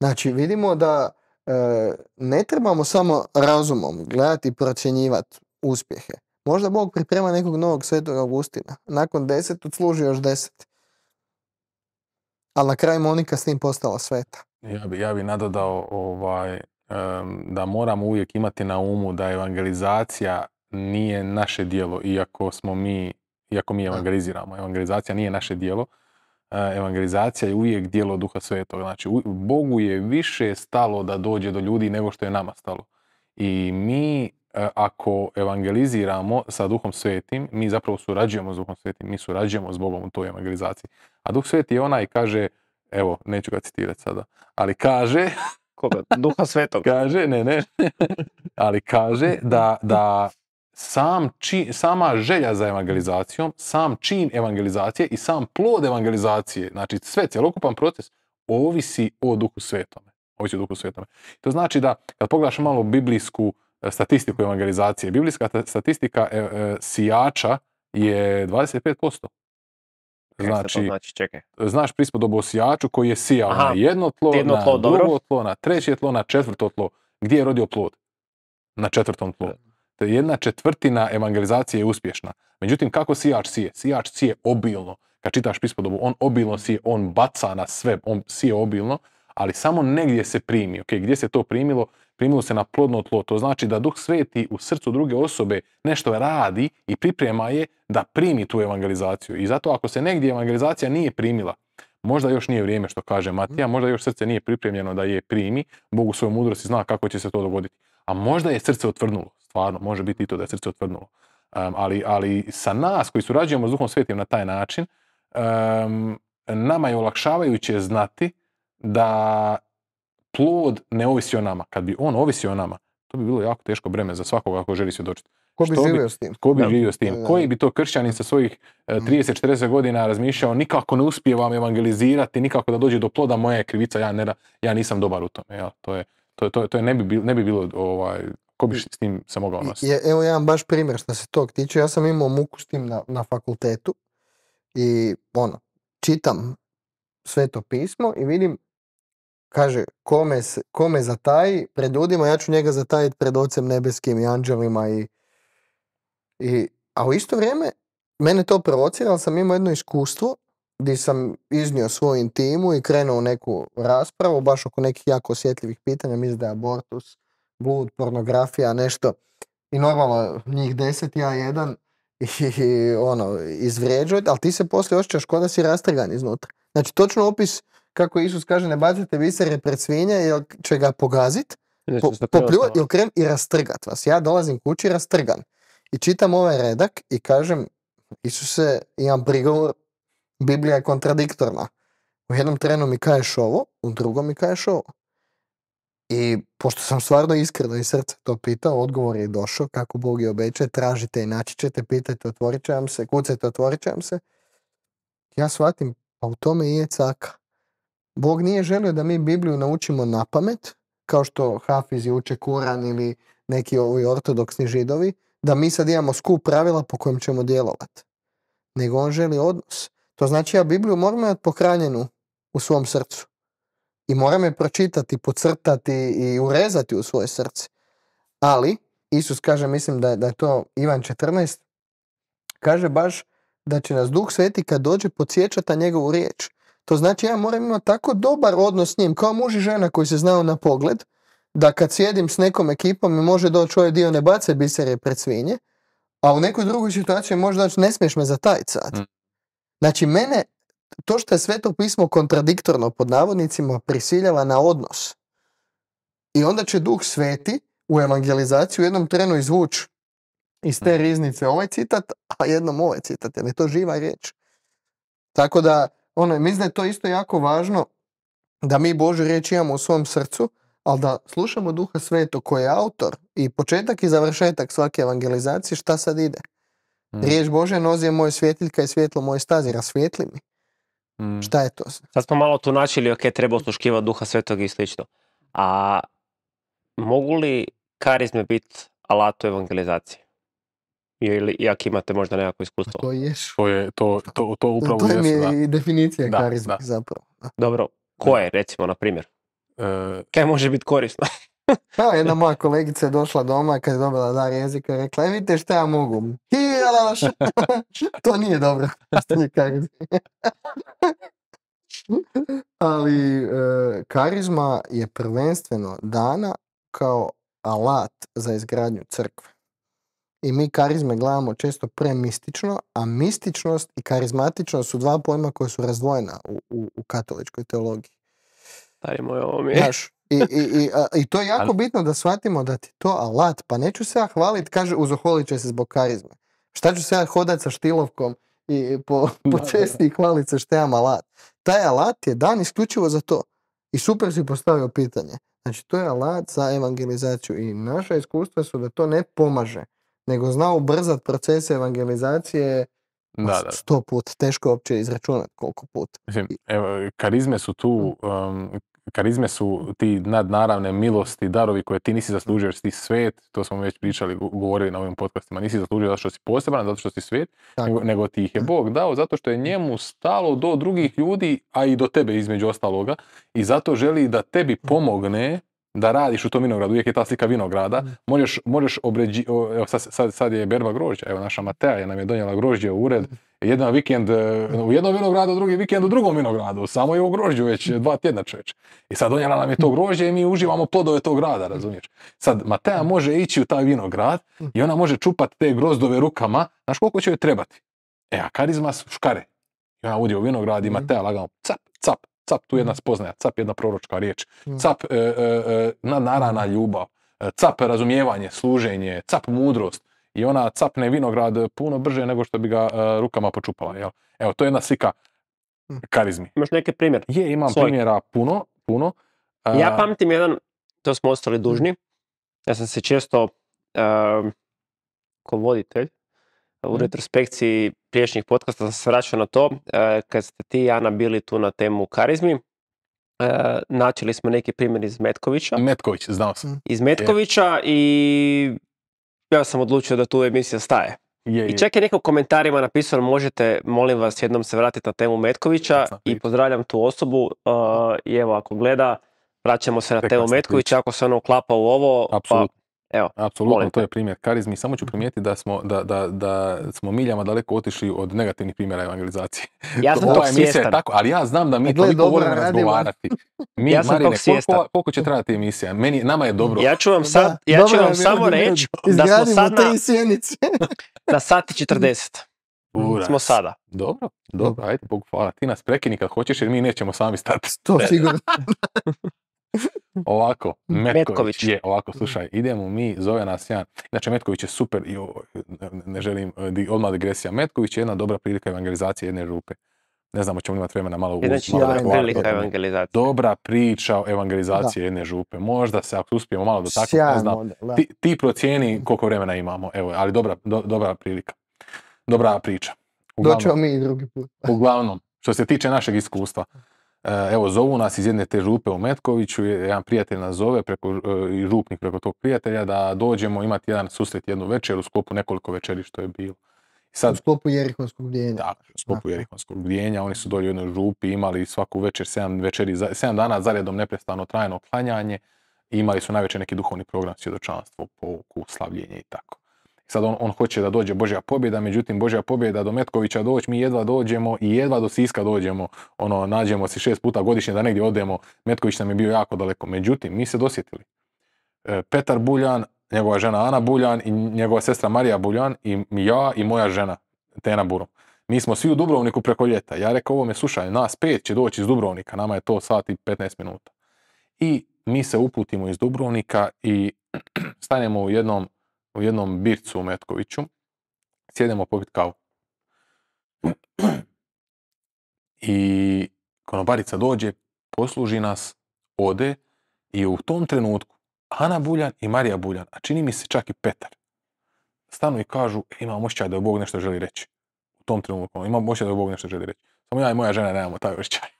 Znači, vidimo da e, ne trebamo samo razumom gledati i procjenjivati uspjehe. Možda Bog priprema nekog novog svetog Augustina. Nakon deset odsluži još deset. Ali na kraju Monika s tim postala sveta. Ja bi, ja nadodao ovaj, da moramo uvijek imati na umu da evangelizacija nije naše dijelo, iako smo mi, iako mi evangeliziramo. Evangelizacija nije naše dijelo. E, evangelizacija je uvijek dijelo Duha svetoga Znači, Bogu je više stalo da dođe do ljudi nego što je nama stalo. I mi, e, ako evangeliziramo sa Duhom Svetim, mi zapravo surađujemo s Duhom Svetim, mi surađujemo s Bogom u toj evangelizaciji. A Duh Sveti je onaj, kaže, evo, neću ga citirati sada, ali kaže... Koga? Duha Svetog. kaže, ne, ne, ali kaže da, da sam sama želja za evangelizacijom, sam čin evangelizacije i sam plod evangelizacije, znači sve, cjelokupan proces, ovisi o Duhu Svetome. Ovisi o Duhu Svetome. To znači da, kad pogledaš malo biblijsku e, statistiku evangelizacije, biblijska statistika e, e, sijača je 25% znači, znači znaš prispodobu sijaču koji je sijao na jedno tlo, jedno na drugo tlo, na treće tlo, na četvrto tlo. Gdje je rodio plod? Na četvrtom tlu. Te jedna četvrtina evangelizacije je uspješna. Međutim, kako sijač sije? Sijač sije obilno. Kad čitaš prispodobu, on obilno sije, on baca na sve, on sije obilno, ali samo negdje se primi. Ok, gdje se to primilo? primilo se na plodno tlo. To znači da Duh Sveti u srcu druge osobe nešto radi i priprema je da primi tu evangelizaciju. I zato ako se negdje evangelizacija nije primila, možda još nije vrijeme što kaže Matija, možda još srce nije pripremljeno da je primi, Bog u svojoj mudrosti zna kako će se to dogoditi. A možda je srce otvrnulo, stvarno, može biti i to da je srce otvrnulo. ali, sa nas koji surađujemo s Duhom Svetim na taj način, nama je olakšavajuće znati da plod ne ovisi o nama. Kad bi on ovisio o nama, to bi bilo jako teško breme za svakoga ako želi svjedočiti. Ko bi živio s tim? Ko bi živio s tim? Koji bi to kršćanin sa svojih 30-40 e, mm. godina razmišljao nikako ne uspijevam evangelizirati, nikako da dođe do ploda moja je krivica, ja, ja nisam dobar u tome. Ja, to je, to, to, je, to ne, bi bilo, ne bi bilo ovaj, ko bi s tim se mogao nositi? evo jedan baš primjer što se tog tiče. Ja sam imao muku s tim na, na fakultetu i ono, čitam sveto pismo i vidim Kaže, kome, kome zataji pred ljudima, ja ću njega zatajit pred ocem nebeskim i anđelima i, i... A u isto vrijeme, mene to provocira, ali sam imao jedno iskustvo gdje sam iznio svoju intimu i krenuo u neku raspravu, baš oko nekih jako osjetljivih pitanja, mislim da je abortus, blud, pornografija, nešto. I normalno, njih deset, ja jedan, i ono, izvrijeđujete, ali ti se poslije osjećaš kao da si rastrgan iznutra. Znači, točno opis kako Isus kaže, ne bacite visere pred svinje, jer će ga pogazit, popljuvat i i rastrgat vas. Ja dolazim kući rastrgan. I čitam ovaj redak i kažem, Isuse, imam prigovor, Biblija je kontradiktorna. U jednom trenu mi kažeš ovo, u drugom mi kažeš ovo. I pošto sam stvarno iskreno i srce to pitao, odgovor je došao, kako Bog je obećao, tražite i naći ćete, pitajte, otvorit će vam se, kucajte, otvorit će vam se. Ja shvatim, pa u tome i je caka. Bog nije želio da mi Bibliju naučimo na pamet, kao što Hafiz uče Kuran ili neki ovi ortodoksni židovi, da mi sad imamo skup pravila po kojem ćemo djelovati. Nego on želi odnos. To znači ja Bibliju moram imati pokranjenu u svom srcu. I moram je pročitati, pocrtati i urezati u svoje srce. Ali, Isus kaže, mislim da, da je to Ivan 14, kaže baš da će nas Duh Sveti kad dođe podsjećati na njegovu riječ. To znači ja moram imati tako dobar odnos s njim, kao muž i žena koji se znao na pogled, da kad sjedim s nekom ekipom i može doći ovaj dio ne bace bisere pred svinje, a u nekoj drugoj situaciji možda doći ne smiješ me za taj sat. Mm. Znači mene, to što je sveto pismo kontradiktorno pod navodnicima prisiljava na odnos. I onda će duh sveti u evangelizaciju u jednom trenu izvuć iz te mm. riznice ovaj citat, a jednom ovaj citat, jer je to živa riječ. Tako da, ono, mislim da je to isto jako važno da mi Božu riječ imamo u svom srcu, ali da slušamo Duha Sveto koji je autor i početak i završetak svake evangelizacije, šta sad ide? Mm. Riječ Bože nozi je moje svjetiljka i svjetlo moje stazi, rasvijetli mi. Mm. Šta je to? Sad smo malo tu načili, ok, treba osluškivati Duha Svetog i slično. A mogu li karizme biti alat u evangelizaciji? Ili jak imate možda nekako iskustvo? To je, to, to, to upravo to i definicija da, da. zapravo. Dobro, ko je recimo, na primjer? E... Kaj može biti korisno? Evo, pa, jedna moja kolegica je došla doma kad je dobila dar jezika i rekla, e, vidite šta ja mogu. dobro. to nije dobro. Ali e, karizma je prvenstveno dana kao alat za izgradnju crkve i mi karizme gledamo često premistično, a mističnost i karizmatičnost su dva pojma koja su razdvojena u, u, u katoličkoj teologiji. Taj moj ovo i, i, i, I to je jako bitno da shvatimo da ti to alat, pa neću se ja hvalit, kaže uzoholit će se zbog karizme. Šta ću se ja hodat sa štilovkom i po, po cesti i hvalit se šta imam alat. Taj alat je dan isključivo za to. I super si postavio pitanje. Znači to je alat za evangelizaciju i naša iskustva su da to ne pomaže nego zna ubrzati procese evangelizacije da, sto put. Teško uopće izračunati koliko put. evo, karizme su tu, mm. um, karizme su ti nadnaravne milosti, darovi koje ti nisi zaslužio jer si ti svet, to smo već pričali, govorili na ovim podcastima, nisi zaslužio zato što si poseban, zato što si svet, nego, nego, ti ih je mm. Bog dao zato što je mm. njemu stalo do drugih ljudi, a i do tebe između ostaloga i zato želi da tebi pomogne da radiš u tom vinogradu, uvijek je ta slika vinograda, možeš, možeš evo sad, sad, je berba grožđa, evo naša Matea je nam je donijela grožđe u ured, jedan vikend e, u jednom vinogradu, drugi vikend u drugom vinogradu, samo je u grožđu već dva tjedna čovječ. I sad donijela nam je to grožđe i mi uživamo plodove tog grada, razumiješ. Sad Matea može ići u taj vinograd mm. i ona može čupati te grozdove rukama, znaš koliko će joj trebati? E, a karizma škare. I ona u vinograd i mhm. Matea lagano cap, cap, cap tu jedna spoznaja, cap jedna proročka riječ, cap e, e, e, narana ljubav, cap razumijevanje, služenje, cap mudrost i ona capne vinograd puno brže nego što bi ga rukama počupala. Jel? Evo, to je jedna slika hm. karizmi. Imaš neke primjer? Je, imam primjera puno, puno. Ja pamtim jedan, to smo ostali dužni, hm. ja sam se često ko voditelj u mhm. retrospekciji priješnjih podcasta sam se vraćao na to, e, kad ste ti i Ana bili tu na temu karizmi, e, načeli smo neki primjer iz Metkovića. Metković, znao sam. Mhm. Iz Metkovića i ja sam odlučio da tu emisija staje. I čak je neko u komentarima napisano možete, molim vas, jednom se vratiti na temu Metkovića i pozdravljam tu osobu e, i evo ako gleda, vraćamo se na temu Metkovića, ako se ono uklapa u ovo, Absolutno. Pa Evo, Apsolutno, to je primjer karizmi. Samo ću mhm. primijetiti da smo, da, da, da smo miljama daleko otišli od negativnih primjera evangelizacije. Ja sam tog svjestan. Je tako, ali ja znam da mi to e, toliko volimo razgovarati. Mi, ja sam tog koliko, koliko, će trajati emisija? Meni, nama je dobro. Ja ću vam, sad, ja samo reći da smo sad na, sati 40. Smo sada. Dobro, dobro, ajde, Bogu hvala. Ti nas prekini kad hoćeš jer mi nećemo sami stati. To sigurno. Ovako, Metković, je, ovako, mhm. slušaj, idemo mi, zove nas jedan, znači Metković je super, i ne želim, e, odmah degresija, Metković je jedna dobra prilika evangelizacije jedne župe. Ne znamo ćemo imati vremena malo u znači, malo dobra, prilika dobra priča o evangelizaciji jedne župe. Možda se ako uspijemo malo tako. ne znam, ti, procijeni koliko vremena imamo, evo, ali dobra, dobra prilika. Dobra priča. Uglavnom, Doćemo mi drugi put. uglavnom, što se tiče našeg iskustva, E, evo, zovu nas iz jedne te župe u Metkoviću, jedan prijatelj nas zove e, i župnik preko tog prijatelja da dođemo imati jedan susret jednu večer u sklopu nekoliko večeri što je bilo. Sad, u sklopu Jerihonskog gdjenja. Da, u sklopu dakle. Jerihonskog Oni su dolje u jednoj župi, imali svaku večer sedam večeri, dana zaredom neprestano trajno klanjanje. Imali su najveće neki duhovni program, svjedočanstvo, pouku, slavljenje i tako. Sad on, on hoće da dođe Božja pobjeda, međutim Božja pobjeda do Metkovića doći, mi jedva dođemo i jedva do Siska dođemo, ono, nađemo se šest puta godišnje da negdje odemo, Metković nam je bio jako daleko. Međutim, mi se dosjetili. E, Petar Buljan, njegova žena Ana Buljan i njegova sestra Marija Buljan i ja i moja žena Tena Burom. Mi smo svi u Dubrovniku preko ljeta. Ja rekao me slušaj, nas pet će doći iz Dubrovnika, nama je to sat i 15 minuta. I mi se uputimo iz Dubrovnika i stanemo u jednom u jednom bircu u Metkoviću, sjedemo popit kavu. I konobarica dođe, posluži nas, ode i u tom trenutku Ana Buljan i Marija Buljan, a čini mi se čak i Petar, stanu i kažu e, imam osjećaj da Bog nešto želi reći. U tom trenutku imam osjećaj da Bog nešto želi reći. Samo ja i moja žena nemamo taj osjećaj.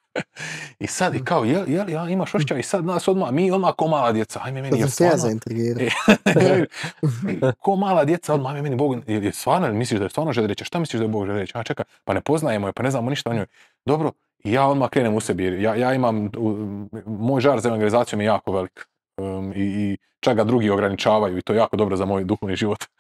I sad, i mm. kao, jel, jel, ja imaš ošćaj i sad nas odmah, mi odmah ko mala djeca, ajme meni, stvarno... ko mala djeca, odmah, ajme meni, Bog, je, je stvarno, misliš da je stvarno želi reći, šta misliš da je Bog Žele reći, a čekaj, pa ne poznajemo je, pa ne znamo ništa o njoj. Dobro, ja odmah krenem u sebi, ja, ja imam, moj žar za evangelizacijom je jako velik um, i, i čak ga drugi ograničavaju i to je jako dobro za moj duhovni život.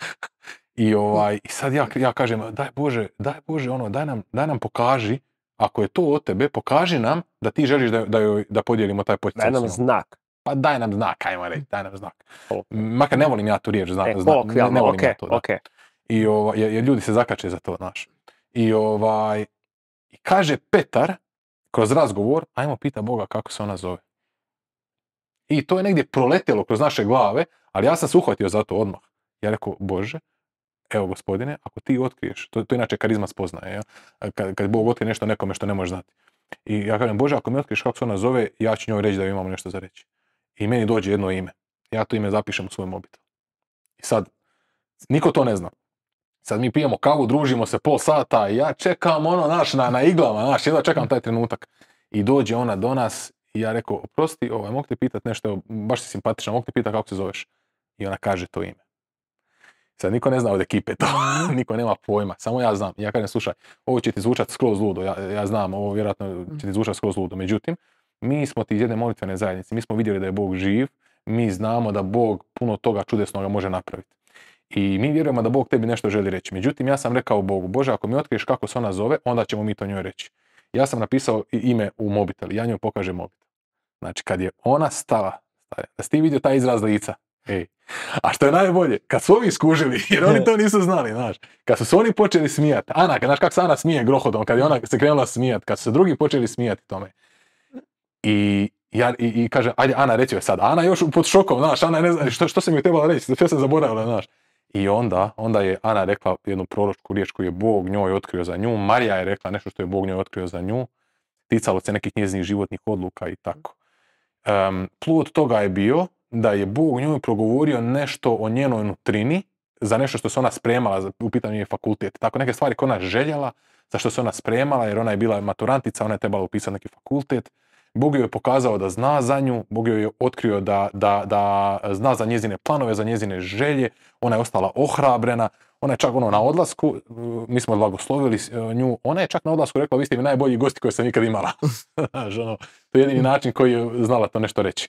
I, ovaj, sad ja, ja kažem, daj Bože, daj Bože, ono, daj nam pokaži ako je to od tebe, pokaži nam da ti želiš da, da podijelimo taj poticaj. Daj nam znak. Pa daj nam znak, ajmo reći, daj nam znak. Makar ne volim ja tu riječ, znak, e, znak. Ne, volim ja to, I jer, ljudi se zakače za to, znaš. I ovaj, kaže Petar, kroz razgovor, ajmo pita Boga kako se ona zove. I to je negdje proletjelo kroz naše glave, ali ja sam se uhvatio za to odmah. Ja rekao, Bože, evo gospodine, ako ti otkriješ, to, to inače karizma spoznaje, ja? kad, kad Bog otkrije nešto nekome što ne možeš znati. I ja kažem, Bože, ako mi otkriješ kako se ona zove, ja ću njoj reći da imamo nešto za reći. I meni dođe jedno ime. Ja to ime zapišem u svoj mobitel. I sad, niko to ne zna. Sad mi pijemo kavu, družimo se pol sata i ja čekam ono, naš, na, na iglama, naš, jedva čekam taj trenutak. I dođe ona do nas i ja rekao, oprosti, ovaj, mogu te pitat nešto, baš si simpatična, mogu te pitati kako se zoveš. I ona kaže to ime. Sad niko ne zna od ekipe to, mhm. niko nema pojma, samo ja znam. Ja kažem, slušaj, ovo će ti zvučati skroz ludo, ja, ja znam, ovo vjerojatno mhm. će ti zvučati skroz ludo. Međutim, mi smo ti iz jedne molitvene zajednice, mi smo vidjeli da je Bog živ, mi znamo da Bog puno toga čudesnoga može napraviti. I mi vjerujemo da Bog tebi nešto želi reći. Međutim, ja sam rekao Bogu, Bože, ako mi otkriješ kako se ona zove, onda ćemo mi to njoj reći. Ja sam napisao ime u mobitel, ja njoj pokažem mobitel. Znači, kad je ona stala, da si ti vidio taj izraz lica, Ej. A što je najbolje, kad su ovi skužili, jer oni to nisu znali, znaš, kad su se oni počeli smijati, Ana, znaš kako se Ana smije grohodom, kad je ona se krenula smijati, kad su se drugi počeli smijati tome. I, ja, i, i kaže, ajde Ana, reći joj sad, Ana još pod šokom, znaš, Ana ne zna, što, što sam joj trebala reći, sve se zaboravila, znaš. I onda, onda je Ana rekla jednu proročku riječ koju je Bog njoj otkrio za nju, Marija je rekla nešto što je Bog njoj otkrio za nju, ticalo se nekih njeznih životnih odluka i tako. Um, plod toga je bio da je Bog njoj progovorio nešto o njenoj nutrini, za nešto što se ona spremala, u pitanju je fakultet. Tako neke stvari koje ona željela, za što se ona spremala, jer ona je bila maturantica, ona je trebala upisati neki fakultet. Bog joj je pokazao da zna za nju, Bog joj je otkrio da, da, da zna za njezine planove, za njezine želje, ona je ostala ohrabrena, ona je čak ono na odlasku, mi smo blagoslovili e, nju, ona je čak na odlasku rekla vi ste mi najbolji gosti koje sam ikad imala. Ono, to je jedini način koji je znala to nešto reći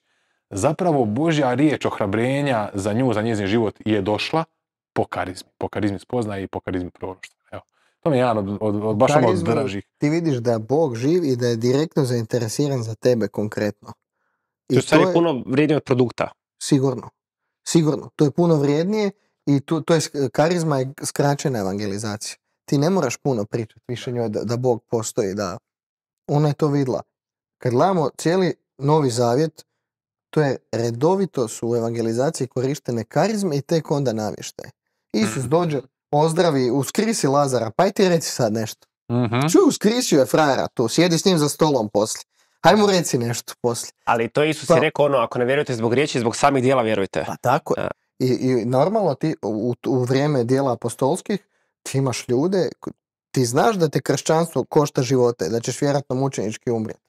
zapravo Božja riječ ohrabrenja za nju, za njezin život je došla po karizmi. Po karizmi spoznaje i po karizmi proroštva. Evo. To mi je jedan od, baš ono dražih. Ti vidiš da je Bog živ i da je direktno zainteresiran za tebe konkretno. I to, je puno vrijednije od produkta. Sigurno. Sigurno. To je puno vrijednije i to, je karizma je skraćena evangelizacija. Ti ne moraš puno pričati više njoj da, Bog postoji, da ona je to vidla. Kad gledamo cijeli novi zavjet, to je redovito su u evangelizaciji korištene karizme i tek onda namještaj. Isus mhm. dođe, pozdravi, uskrisi Lazara, pa ti reci sad nešto. mm Čuj, uskrisio je frajera tu, sjedi s njim za stolom poslije. Hajmo reci nešto poslije. Ali to Isus je pa- rekao ono, ako ne vjerujete zbog riječi, zbog samih dijela vjerujte. Pa tako I, I, normalno ti u, vrijeme dijela apostolskih ti imaš ljude, ti znaš da te kršćanstvo košta živote, da ćeš vjerojatno mučenički umrijeti.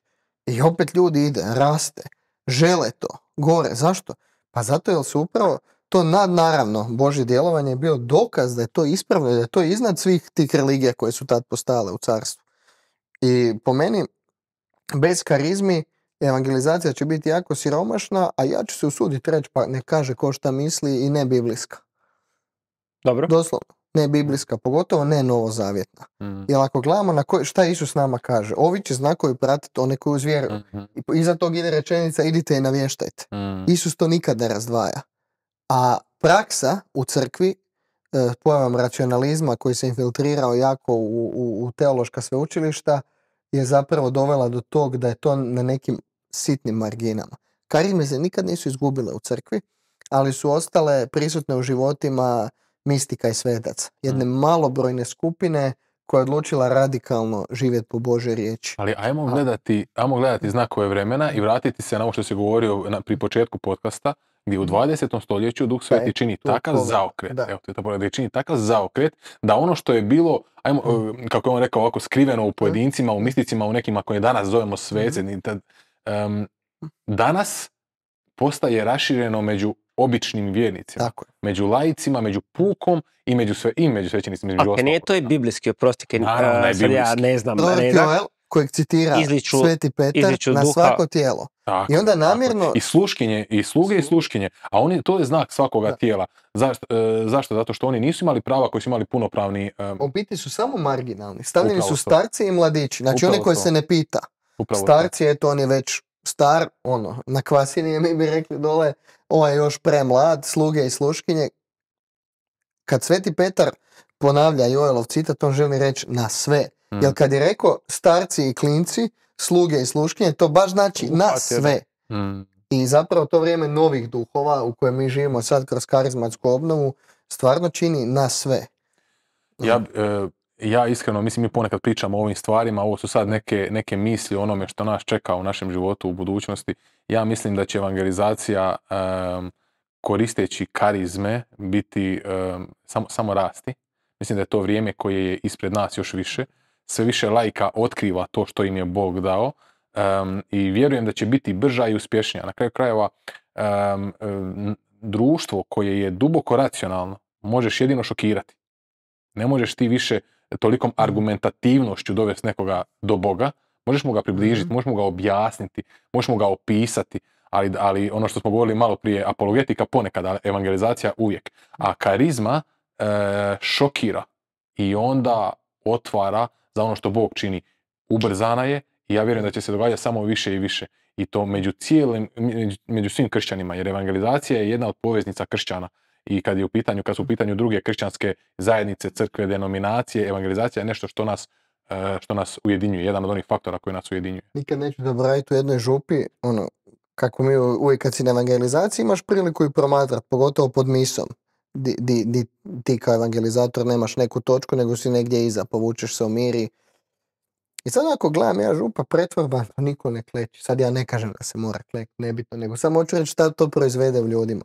I opet ljudi ide, raste žele to, gore. Zašto? Pa zato jer su upravo to nadnaravno Božje djelovanje je bio dokaz da je to ispravno da je to iznad svih tih religija koje su tad postale u carstvu. I po meni, bez karizmi evangelizacija će biti jako siromašna, a ja ću se usuditi reći pa ne kaže ko šta misli i ne biblijska. Dobro. Doslovno ne biblijska, pogotovo ne novozavjetna. Mm. Jer ako gledamo na koje, šta Isus nama kaže, ovi će znakovi pratiti one koji uzvjeruju. Mhm. I iza tog ide rečenica idite i navještajte. Mhm. Isus to nikad ne razdvaja. A praksa u crkvi, e, pojavom racionalizma koji se infiltrirao jako u, u, u teološka sveučilišta, je zapravo dovela do tog da je to na nekim sitnim marginama. Karime se nikad nisu izgubile u crkvi, ali su ostale prisutne u životima mistika i svedac. Jedne mm. malobrojne skupine koja je odlučila radikalno živjeti po Bože riječi. Ali ajmo gledati, ajmo gledati mm. znakove vremena i vratiti se na ovo što si govorio na, pri početku podcasta, gdje u 20. Mm. stoljeću Duh Sveti čini takav zaokret, da. evo to to čini takav zaokret da ono što je bilo, ajmo, mm. eh, kako je on rekao ovako, skriveno u pojedincima, u misticima, u nekima koje danas zovemo mm-hmm. sveze mm. um, danas postaje rašireno među običnim vjernicima. Tako Među laicima, među pukom i među, sve, i među svećenicima. Između A to je biblijski, oprosti, kaj, Naravno, ja ne znam Kojeg citira Sveti Petar na svako tijelo. I onda namjerno... I sluškinje, i sluge i sluškinje. A oni, to je znak svakoga tijela. Zašto? E, zašto? Zato što oni nisu imali prava koji su imali punopravni... E... U biti su samo marginalni. Stavljeni su starci i mladići. Znači oni koji se ne pita. Upravo starci, to. eto, oni već star, ono, na kvasini mi bi rekli dole, ovaj je još premlad, sluge i sluškinje. Kad Sveti Petar ponavlja Joelov citat, on želi reći na sve. Mm. Jer kad je rekao starci i klinci, sluge i sluškinje, to baš znači na sve. Mm. I zapravo to vrijeme novih duhova u kojem mi živimo sad kroz karizmatsku obnovu stvarno čini na sve. Ja, mm. e, ja iskreno, mislim, mi ponekad pričamo o ovim stvarima, ovo su sad neke, neke misli o onome što nas čeka u našem životu u budućnosti. Ja mislim da će evangelizacija um, koristeći karizme biti samo, samo rasti. Mislim da je to vrijeme koje je ispred nas još više. Sve više lajka otkriva to što im je Bog dao um, i vjerujem da će biti brža i uspješnija. Na kraju krajeva, društvo koje je duboko racionalno možeš jedino šokirati. Ne možeš ti više tolikom mhm. argumentativnošću dovesti nekoga do Boga, možeš mu ga približiti, možemo možeš mu ga objasniti, možeš mu ga opisati, ali, ali ono što smo govorili malo prije, apologetika ponekad, evangelizacija uvijek, a mhm. karizma e, šokira i onda otvara za ono što Bog čini. Ubrzana je i ja vjerujem da će se događati samo više i više. I to među, cijelim, među svim kršćanima, jer evangelizacija je jedna od poveznica kršćana i kad je u pitanju, kad su u pitanju druge kršćanske zajednice, crkve, denominacije, evangelizacija je nešto što nas e, što nas ujedinjuje, jedan od onih faktora koji nas ujedinjuje. Nikad neću zaboraviti u jednoj župi, ono, kako mi uvijek kad si na evangelizaciji imaš priliku i promatrati, pogotovo pod misom. Di, di, ti kao evangelizator nemaš neku točku, nego si negdje iza, povučeš se u miri. I sad ako gledam ja župa pretvorba, pa niko ne kleći. Sad ja ne kažem da se mora kleći, nebitno, nego samo hoću reći šta to proizvede u ljudima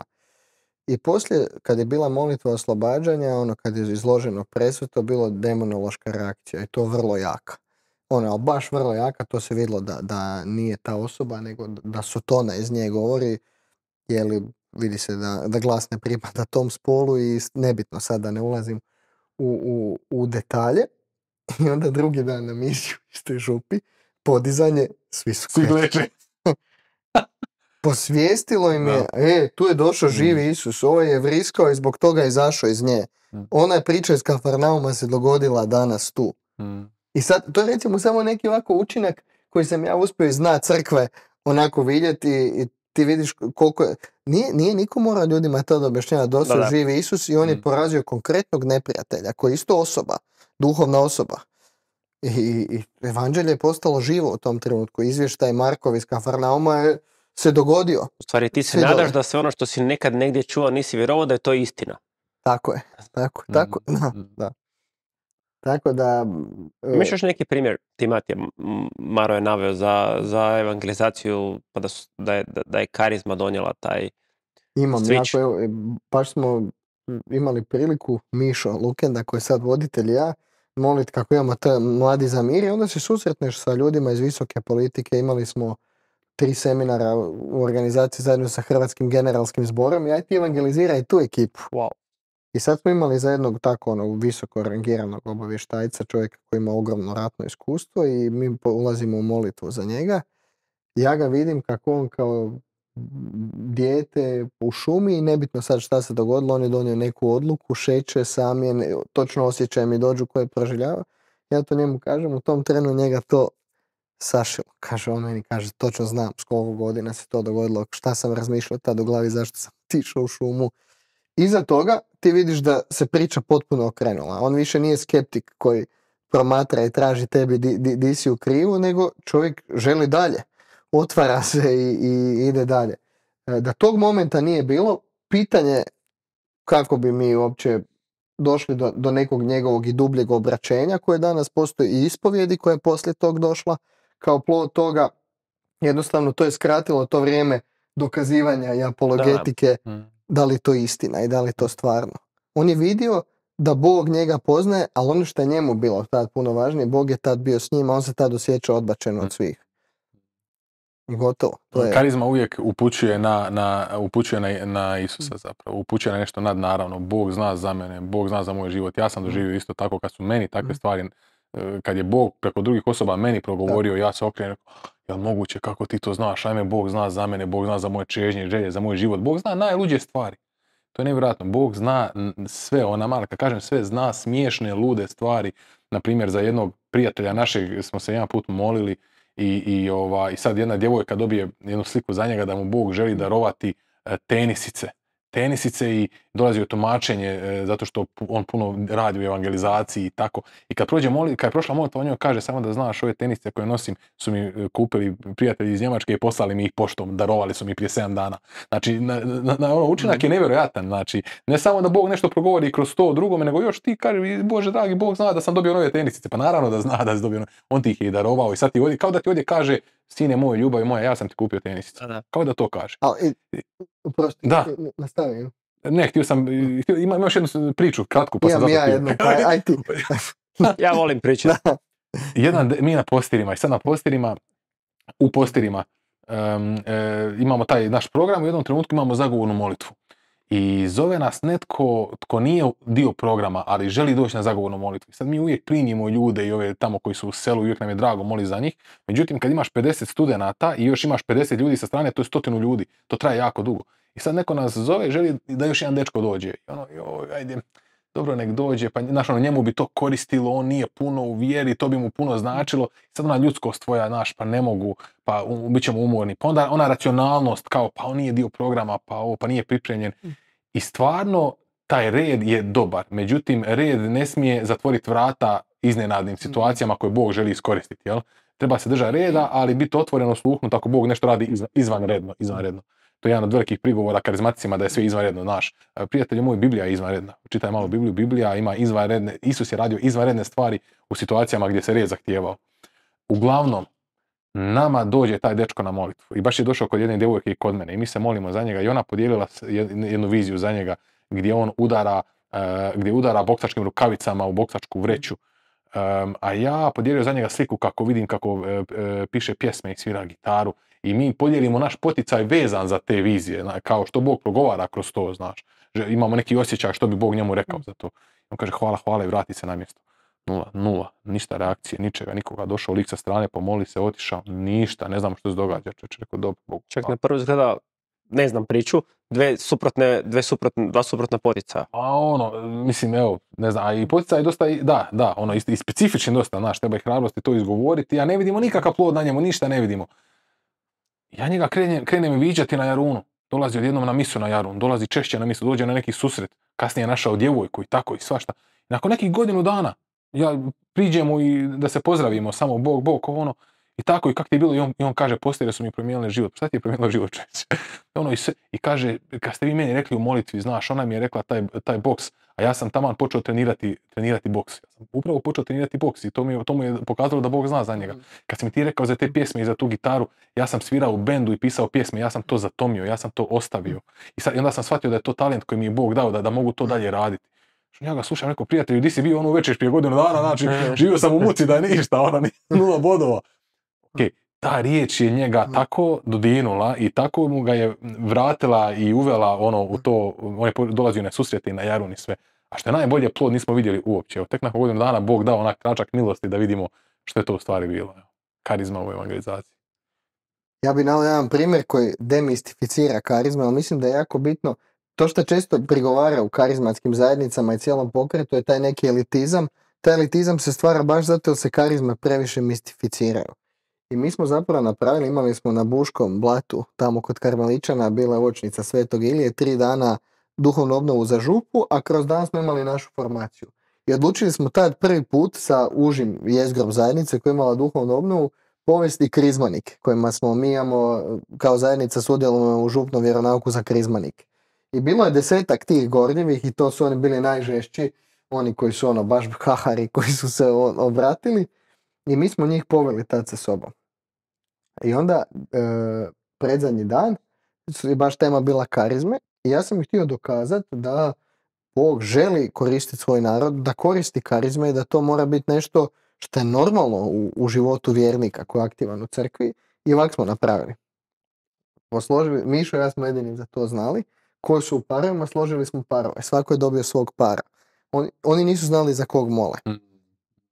i poslije, kad je bila molitva oslobađanja, ono kad je izloženo presveto, bilo demonološka reakcija i to vrlo jaka. Ono, ali baš vrlo jaka, to se vidjelo da, da nije ta osoba, nego da su na iz nje govori, je li vidi se da, da glas ne pripada tom spolu i nebitno sad da ne ulazim u, u, u detalje. I onda drugi dan na misiju istoj župi, podizanje, svi su Posvijestilo im je, e, tu je došao živi mm. Isus, ovaj je vriskao i zbog toga je izašao iz nje. Mm. Ona je priča iz Kafarnauma se dogodila danas tu. Mm. I sad, to je recimo samo neki ovako učinak koji sam ja uspio iz crkve onako vidjeti i ti vidiš koliko je... Nije, nije niko mora ljudima to objašnjavati da su živi Isus i on je porazio konkretnog neprijatelja koji je isto osoba, duhovna osoba. I, i, evanđelje je postalo živo u tom trenutku. Izvještaj Markovi iz Kafarnauma je se dogodio. U stvari ti se nadaš da se ono što si nekad negdje čuo nisi vjerovao da je to istina. Tako je. Tako, mm, tako, mm, da, mm. da. Tako da... Uh... još neki primjer, ti Matija, Maro je naveo za, za evangelizaciju, pa da, da, je, da je karizma donijela taj Imam, jako, evo, baš smo imali priliku, Mišo Lukenda koji je sad voditelj ja, molit kako imamo te mladi za mir i onda se susretneš sa ljudima iz visoke politike, imali smo tri seminara u organizaciji zajedno sa Hrvatskim generalskim zborom i aj ti evangeliziraj tu ekipu. I sad smo imali za jednog tako ono, visoko rangiranog obavještajca, čovjeka koji ima ogromno ratno iskustvo i mi ulazimo u molitvu za njega. Ja ga vidim kako on kao dijete u šumi i nebitno sad šta se dogodilo, on je donio neku odluku, šeće, sam je, točno osjećaj mi dođu koje proživljava. Ja to njemu kažem, u tom trenu njega to sašilo. Kaže, on meni kaže, točno znam s koliko godina se to dogodilo, šta sam razmišljao tad u glavi, zašto sam tišao u šumu. Iza toga ti vidiš da se priča potpuno okrenula. On više nije skeptik koji promatra i traži tebi di, di, di si u krivu, nego čovjek želi dalje. Otvara se i, i ide dalje. E, da tog momenta nije bilo, pitanje kako bi mi uopće došli do, do nekog njegovog i dubljeg obraćenja koje danas postoji i ispovjedi koja je poslije tog došla, kao plod toga jednostavno to je skratilo to vrijeme dokazivanja i apologetike da, mm. li je li to istina i da li to stvarno. On je vidio da Bog njega poznaje, ali ono što je njemu bilo tad puno važnije, Bog je tad bio s njima, on se tad osjeća odbačen od mm. svih. gotovo. To je... Karizma uvijek upućuje na, na, upućuje na, na Isusa mm. zapravo, upućuje na nešto nadnaravno. Bog zna za mene, Bog zna za moj život. Ja sam doživio isto tako kad su meni takve stvari Eh, kad je Bog preko drugih osoba meni progovorio, da. ja se okrenem, ja moguće kako ti to znaš, ajme Bog zna za mene, Bog zna za moje čežnje, želje, za moj život, Bog zna najluđe stvari. To je nevjerojatno, Bog zna sve, ona mala, kad kažem sve, zna smiješne, lude stvari. Na primjer, za jednog prijatelja našeg smo se jedan put molili i, i, ova, i sad jedna djevojka dobije jednu sliku za njega da mu Bog želi darovati eh, tenisice tenisice i, dolazi u tumačenje e, zato što on puno radi u evangelizaciji i tako. I kad, prođe moli, kad je prošla molitva, on njoj kaže samo da znaš ove tenisice koje nosim su mi e, kupili prijatelji iz Njemačke i poslali mi ih poštom, darovali su mi prije 7 dana. Znači, na, na, ono, učinak je mhm. nevjerojatan. Znači, ne samo da Bog nešto progovori kroz to drugome, nego još ti kaže, Bože dragi, Bog zna da sam dobio nove tenisice. Pa naravno da zna da si dobio nove. On ti ih je darovao i sad ti ovdje, kao da ti ovdje kaže, sine moj, ljubav moja, ja sam ti kupio tenisice. Kao da to kaže. E, A, ne, htio sam, imam još jednu priču, kratku, pa ja jednu, pa, ja volim priče. Jedan, mi na postirima, i sad na postirima, u postirima, e, imamo taj naš program, u jednom trenutku imamo zagovornu molitvu. I zove nas netko tko nije dio programa, ali želi doći na zagovornu molitvu. Sad mi uvijek primimo ljude i ove tamo koji su u selu, uvijek nam je drago, moli za njih. Međutim, kad imaš 50 studenata i još imaš 50 ljudi sa strane, to je stotinu ljudi. To traje jako dugo. I sad neko nas zove, želi da još jedan dečko dođe. I ono, joj, ajde, dobro nek dođe, pa znaš, ono, njemu bi to koristilo, on nije puno u vjeri, to bi mu puno značilo, sad ona ljudskost tvoja, naš, pa ne mogu, pa bit ćemo umorni, pa onda ona racionalnost, kao, pa on nije dio programa, pa ovo, pa nije pripremljen. Mm. I stvarno, taj red je dobar, međutim, red ne smije zatvoriti vrata iznenadnim situacijama koje Bog želi iskoristiti, jel? Treba se držati reda, e. ali biti otvoreno sluhnut ako Bog nešto radi izvanredno, izvanredno. To je jedan od velikih prigovora karizmaticima da je sve izvanredno, naš. E, Prijatelj moj, Biblija je izvanredna. Čitaj malo Bibliju, Biblija ima izvanredne, Isus je radio izvanredne stvari u situacijama gdje se red zahtijevao. Uglavnom, nama dođe taj dečko na molitvu. I baš je došao kod jedne djevojke i kod mene. I mi se molimo za njega. I ona podijelila jednu viziju za njega gdje on udara, e, gdje udara boksačkim rukavicama u boksačku vreću. a ja podijelio za njega sliku kako vidim kako e, piše pjesme i svira gitaru i mi podijelimo naš poticaj vezan za te vizije, kao što Bog progovara kroz to, znaš. Imamo neki osjećaj što bi Bog njemu rekao za to. On kaže hvala, hvala i vrati se na mjesto. Nula, nula, ništa reakcije, ničega, nikoga. Došao lik sa strane, pomoli se, otišao, ništa, ne znam što se događa. Čovječ, rekao, dobro, Bog. Čak na prvi izgleda, ne znam priču, dve suprotne, dve suprotne, dva suprotna poticaja. A ono, mislim, evo, ne znam, i poticaj je dosta, da, da, ono, i, specifični dosta, znaš, treba ih hrabrosti to izgovoriti, a ne vidimo nikakav plod na njemu, ništa ne vidimo. Ja njega krenem, krenem viđati na Jarunu. Dolazi odjednom na misu na Jarun, dolazi češće na misu, dođe na neki susret. Kasnije je našao djevojku i tako i svašta. Nakon nekih godinu dana, ja mu i da se pozdravimo, samo bog, bog, ono. I tako, i kak ti je bilo, i on, i on kaže, postelje su mi promijenili život. Šta ti je promijenilo život, čovječe? ono, i, I kaže, kad ste vi meni rekli u molitvi, znaš, ona mi je rekla taj, taj boks, a ja sam taman počeo trenirati, trenirati boks. Ja sam upravo počeo trenirati boks i to mi, je, to mi je pokazalo da Bog zna za njega. Mhm. Kad si mi ti rekao za te mhm. pjesme i za tu gitaru, ja sam svirao u bendu i pisao pjesme, ja sam to zatomio, ja sam to ostavio. Mhm. I, sad, i onda sam shvatio da je to talent koji mi je Bog dao, da, da mogu to dalje raditi. Ja ga slušam, rekao, prijatelju, di si bio ono večer prije godinu dana, znači, živio sam u muci da je ništa, ona nula bodova. Ok, ta riječ je njega mhm. tako dodinula i tako mu ga je vratila i uvela ono u mhm. to, on je dolazio na susrete i na jarun i sve. A što je najbolje, plod nismo vidjeli uopće. Tek nakon godinu dana Bog dao onak kračak milosti da vidimo što je to u stvari bilo. Karizma u evangelizaciji. Ja bi nalazio jedan primjer koji demistificira karizma ali mislim da je jako bitno to što često prigovara u karizmatskim zajednicama i cijelom pokretu je taj neki elitizam. Taj elitizam se stvara baš zato jer se karizme previše mistificiraju. I mi smo zapravo napravili, imali smo na Buškom blatu, tamo kod Karmeličana, bila očnica Svetog Ilije, tri dana duhovnu obnovu za župu, a kroz dan smo imali našu formaciju. I odlučili smo tad prvi put sa užim jezgrom zajednice koja je imala duhovnu obnovu povesti Krizmanik, kojima smo mi imamo kao zajednica sudjelujemo u župnom vjeronauku za Krizmanik. I bilo je desetak tih gorljivih i to su oni bili najžešći, oni koji su ono baš kahari koji su se obratili i mi smo njih poveli tad sa sobom. I onda e, predzadnji dan je baš tema bila karizme i ja sam htio dokazati da Bog želi koristiti svoj narod, da koristi karizme i da to mora biti nešto što je normalno u, životu vjernika koji je aktivan u crkvi i ovak smo napravili. Posložili, Mišo i ja smo jedini za to znali, koji su u parovima, složili smo parove. Svako je dobio svog para. oni nisu znali za kog mole. Mm.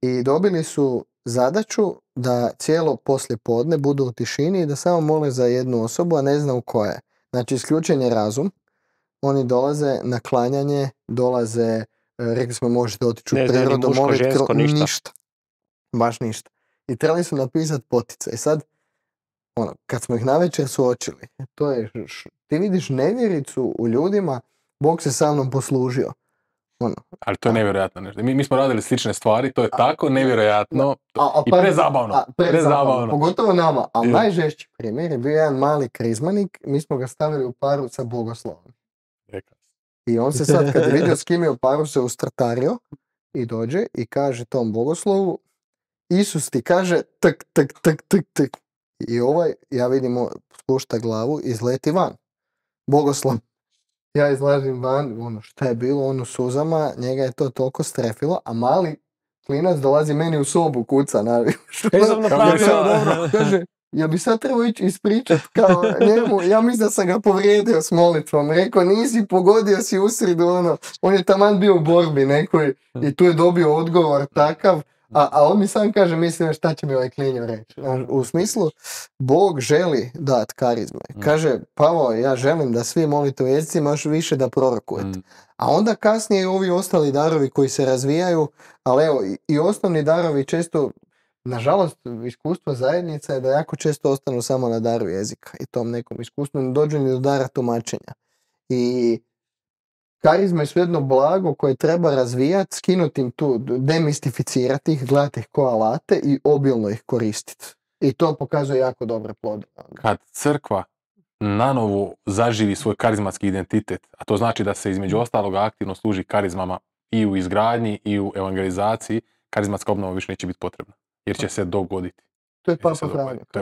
I dobili su zadaću da cijelo poslje podne budu u tišini i da samo mole za jednu osobu, a ne zna koja je. Znači, isključen je razum. Oni dolaze na klanjanje, dolaze, e, rekli smo možete otići u prirodu, moliti ništa. Baš ništa. I trebali su napisati potice. I sad, ono, kad smo ih večer suočili, to je, ti vidiš nevjericu u ljudima, Bog se sa mnom poslužio. Ono. Ali to je nevjerojatno Mi, smo radili slične stvari, to je tako e, nevjerojatno a, a, i pa- prezabavno. Pogotovo nama. a najžešći primjer je bio jedan mali krizmanik, mi smo ga stavili u paru sa bogoslovom. E, I on se sad kad je vidio s kim je u paru se ustratario i dođe i kaže tom bogoslovu Isus ti kaže tak, tak, tak, tak, tak. I ovaj, ja vidimo, spušta glavu, izleti van. bogoslov ja izlažim van, ono šta je bilo, ono suzama, njega je to toliko strefilo, a mali klinac dolazi meni u sobu, kuca, naravno. Kaže, ja bi sad trebao ići ispričat kao njemu, ja mislim da sam ga povrijedio s molitvom, rekao nisi pogodio si usred ono, on je taman bio u borbi nekoj i tu je dobio odgovor takav, a, a on mi sam kaže, mislim, šta će mi ovaj klinjo reći? U smislu, Bog želi dati karizme. Mm. Kaže, Pavo, ja želim da svi molite u jezicima još više da prorokujete. Mm. A onda kasnije i ovi ostali darovi koji se razvijaju, ali evo, i osnovni darovi često Nažalost, iskustvo zajednica je da jako često ostanu samo na daru jezika i tom nekom iskustvu, ne dođu ni do dara tumačenja. I karizma je su jedno blago koje treba razvijati, skinuti im tu, demistificirati ih, gledati ih ko alate i obilno ih koristiti. I to pokazuje jako dobre plode. Kad crkva nanovo zaživi svoj karizmatski identitet, a to znači da se između ostaloga aktivno služi karizmama i u izgradnji i u evangelizaciji, karizmatska obnova više neće biti potrebna. Jer će se dogoditi. To je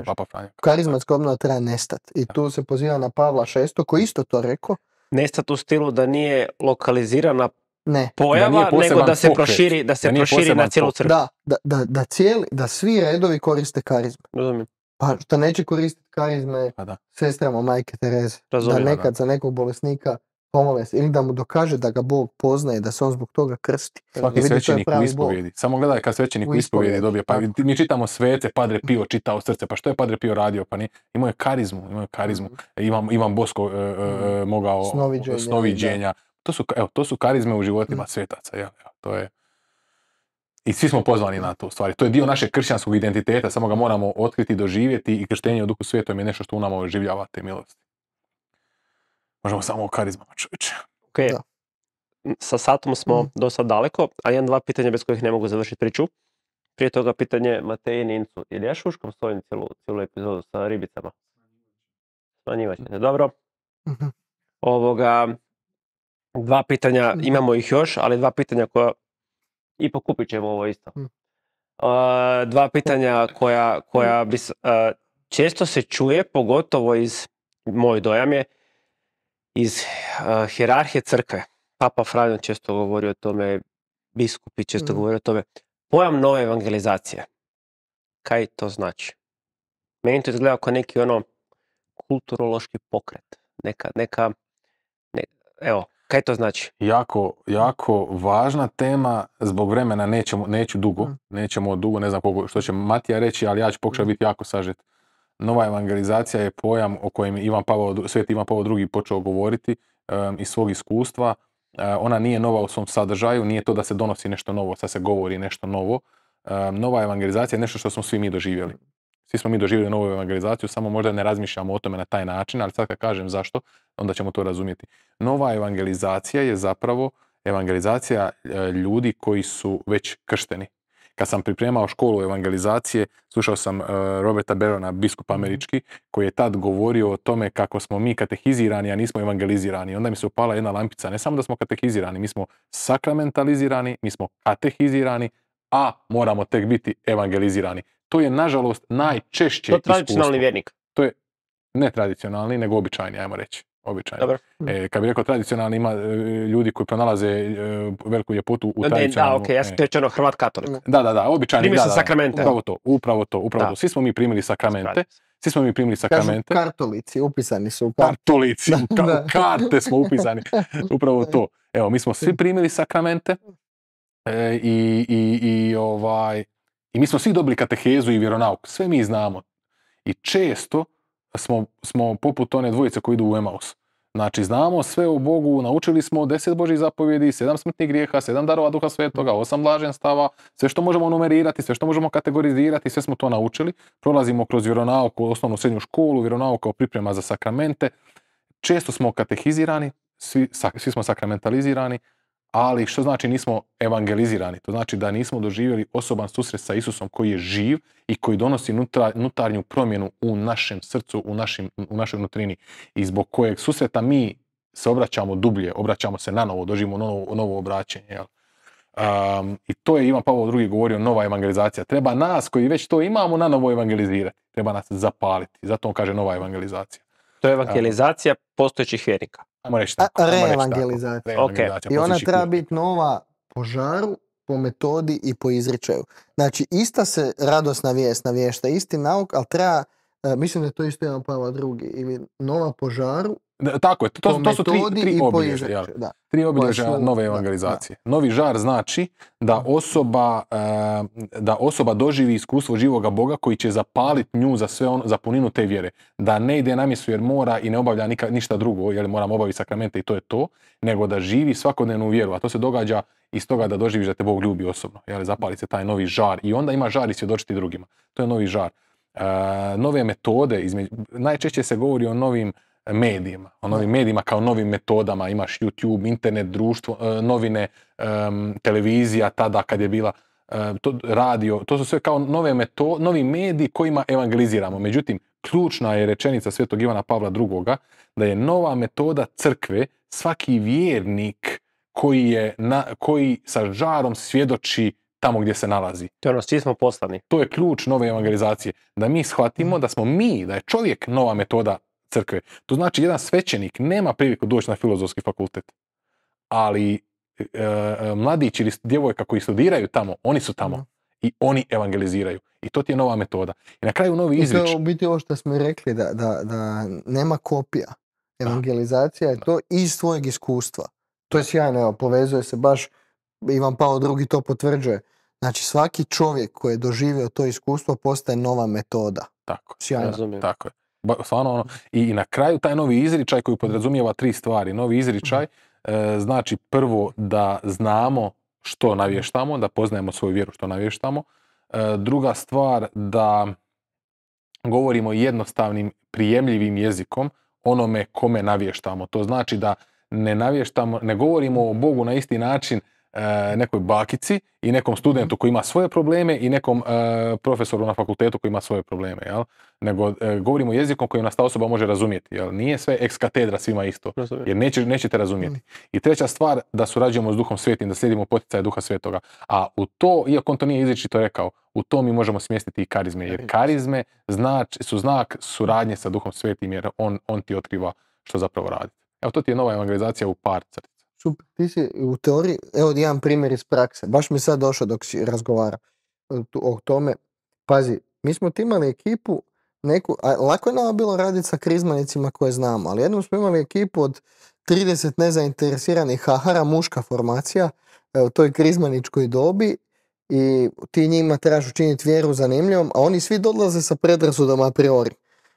Papa Franjo. Karizmatska obnova treba nestati. I tu se poziva na Pavla VI koji isto to rekao nestat u stilu da nije lokalizirana ne. pojava, da nego da se proširi, da se proširi na cijelu crkvu. Da, da, da, da, cijeli, da svi redovi koriste karizme. Razumijem. Pa što neće koristiti karizme pa sestrama majke Tereze. da nekad za nekog bolesnika ili da mu dokaže da ga Bog poznaje, da se on zbog toga krsti. Svaki svećenik u ispovjedi. Samo gledaj kad svećenik u ispovjedi dobije. Pa mi čitamo svece, Padre Pio čitao srce. Pa što je Padre Pio radio? Pa nije, imao je karizmu, imao je karizmu. Imam, e, Ivan Bosko e, e, mhm. mogao snoviđenja. To su, evo, to su karizme u životima mhm. svetaca. Ja, to je... I svi smo pozvani na to, stvari. To je dio našeg kršćanskog identiteta, samo ga moramo otkriti, doživjeti i krštenje u Duhu Svetom je nešto što u nama oživljava te milosti. Možemo samo o karizmama čovječe. Ok, sa satom smo mm. dosta daleko, a jedan dva pitanja bez kojih ne mogu završiti priču. Prije toga pitanje Mateji Nincu. Je li ja šuškom stojim cijelu, epizodu sa ribicama? Smanjivat dobro. mm Ovoga, dva pitanja, imamo ih još, ali dva pitanja koja i pokupit ćemo ovo isto. Uh, dva pitanja koja, koja bi, često se čuje, pogotovo iz, moj dojam je, iz uh, crkve. Papa Franjo često govori o tome, biskupi često mm-hmm. govori o tome. Pojam nove evangelizacije. Kaj to znači? Meni to izgleda kao neki ono kulturološki pokret. Neka, neka, evo, kaj to znači? Jako, jako važna tema, zbog vremena nećemo, neću dugo, mm. nećemo dugo, ne znam koliko, što će Matija reći, ali ja ću pokušati mm. biti jako sažet. Nova evangelizacija je pojam o kojem Ivan Pavao, Sveti Ivan Pavel II. počeo govoriti iz svog iskustva. E, ona nije nova u svom sadržaju, nije to da se donosi nešto novo, sad se govori nešto novo. nova evangelizacija je nešto što smo svi mi doživjeli. Svi smo mi doživjeli novu evangelizaciju, samo možda ne razmišljamo o tome na taj način, ali sad kad kažem zašto, onda ćemo to razumjeti. Nova evangelizacija je zapravo evangelizacija e, ljudi koji su već kršteni, kad sam pripremao školu evangelizacije, slušao sam e, Roberta Berona, biskup mhm. američki, koji je tad govorio o tome kako smo mi katehizirani, a nismo evangelizirani. Onda mi se upala jedna lampica, ne samo da smo katehizirani, mi smo sakramentalizirani, mi smo katehizirani, a moramo tek biti evangelizirani. To je, nažalost, najčešće To tradicionalni vjernik. To je ne tradicionalni, nego običajni, ajmo reći. Običajno. Dobro. E, kad bi rekao tradicionalni, ima e, ljudi koji pronalaze e, veliku ljepotu u tradicionalnom... Da, okay, ja sam e. ono, Hrvat katolik. Da, da, da, običajno. da, sakramente. Upravo to, upravo to, upravo to. Svi smo mi primili sakramente. Svi smo mi primili sakramente. Kažu kartolici, upisani su Kartolici, karte smo upisani. Upravo to. Evo, mi smo svi primili sakramente e, i, i, ovaj, i mi smo svi dobili katehezu i vjeronauk. Sve mi znamo. I često smo, poput one dvojice koji idu u Emaus. Znači, znamo sve o Bogu, naučili smo deset Božih zapovjedi, sedam smrtnih grijeha, sedam darova Duha Svetoga, osam stava sve što možemo numerirati, sve što možemo kategorizirati, sve smo to naučili. Prolazimo kroz vjeronauku, osnovnu srednju školu, vjeronauku kao priprema za sakramente. Često smo katehizirani, svi smo sakramentalizirani, ali što znači nismo evangelizirani? To znači da nismo doživjeli osoban susret sa Isusom koji je živ i koji donosi unutarnju nutarnju promjenu u našem srcu, u, našoj nutrini i zbog kojeg susreta mi se obraćamo dublje, obraćamo se na novo, doživimo novo, novo obraćenje. I to je Ivan pavo II govorio, nova evangelizacija. Treba nas koji već to imamo na novo evangelizirati. Treba nas zapaliti. Zato on kaže nova evangelizacija. To je evangelizacija postojećih vjernika. E, I ona treba biti nova po žaru, po metodi i po izričaju. Znači, ista se radosna vijest vješta, isti nauk, ali treba E, mislim da je to isto jedan pojava drugi. Ili nova požaru? tako je, to, to, su tri, tri Tri obilježja nove evangelizacije. Novi žar znači da osoba, e, da osoba doživi iskustvo živoga Boga koji će zapaliti nju za sve ono za puninu te vjere. Da ne ide na jer mora i ne obavlja ništa drugo, jer moram obaviti sakramente i to je to, nego da živi svakodnevnu vjeru. A to se događa iz toga da doživiš da te Bog ljubi osobno. Jel, zapali se taj novi žar i onda ima žar i svjedočiti drugima. To je novi žar. Eh, nove metode, najčešće se govori o novim medijima, o novim medijima kao novim metodama, imaš YouTube, internet, društvo, eh, novine, televizija tada kad je bila eh, radio, to su sve kao nove novi mediji kojima evangeliziramo. Međutim, ključna je rečenica svetog Ivana Pavla II. da je nova metoda crkve svaki vjernik koji, je koji sa žarom svjedoči tamo gdje se nalazi. To je ono, smo poslani. To je ključ nove evangelizacije. Da mi shvatimo da smo mi, da je čovjek nova metoda crkve. To znači, jedan svećenik nema priliku doći na filozofski fakultet. Ali e, e mladić ili djevojka koji studiraju tamo, oni su tamo. Mhm. I oni evangeliziraju. I to ti je nova metoda. I na kraju novi izvič. to je u biti ovo što smo rekli, da, nema kopija. Evangelizacija je to iz svojeg iskustva. To je sjajno, povezuje se baš, Ivan Pao drugi to potvrđuje. Znači svaki čovjek koji je doživio to iskustvo postaje nova metoda. Tako, razumijem. Tako je. ono, i, na kraju taj novi izričaj koji podrazumijeva tri stvari. Novi izričaj mhm. e, znači prvo da znamo što navještamo, da poznajemo svoju vjeru što navještamo. E, druga stvar da govorimo jednostavnim, prijemljivim jezikom onome kome navještamo. To znači da ne navještamo, ne govorimo o Bogu na isti način E, nekoj bakici i nekom studentu koji ima svoje probleme i nekom e, profesoru na fakultetu koji ima svoje probleme, jel? Nego e, govorimo jezikom koji nas ta osoba može razumjeti, jel? Nije sve eks katedra svima isto, jer nećete razumjeti. Mm. I treća stvar, da surađujemo s Duhom Svetim, da slijedimo poticaj Duha Svetoga. A u to, iako on to nije izričito rekao, u to mi možemo smjestiti i karizme, jer karizme su znak suradnje sa Duhom Svetim, jer on, on ti otkriva što zapravo radi. Evo, to ti je nova evangelizacija u par Super. Ti si u teoriji, evo jedan primjer iz prakse, baš mi sad došao dok si razgovara e, o tome. Pazi, mi smo ti imali ekipu, neku, a lako je nama bilo raditi sa krizmanicima koje znamo, ali jednom smo imali ekipu od 30 nezainteresiranih hahara, muška formacija e, u toj krizmaničkoj dobi i ti njima trebaš učiniti vjeru zanimljivom, a oni svi dolaze sa predrasudom a priori.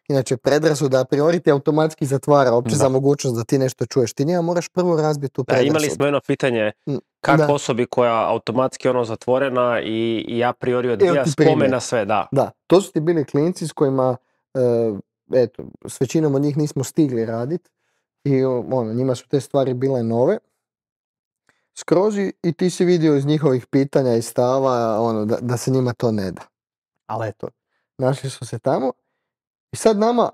Inače, predrasuda a priori ti automatski zatvara opće za mogućnost da ti nešto čuješ. Ti njega moraš prvo razbiti tu predrasudu. imali smo jedno pitanje mm, kako osobi koja automatski ono zatvorena i, ja a priori odbija spomena sve. Da. da, to su ti bili klinici s kojima e, eto, s većinom od njih nismo stigli raditi i ono, njima su te stvari bile nove Skrozi i ti si vidio iz njihovih pitanja i stava ono, da, da se njima to ne da. Ali eto, našli su se tamo i sad nama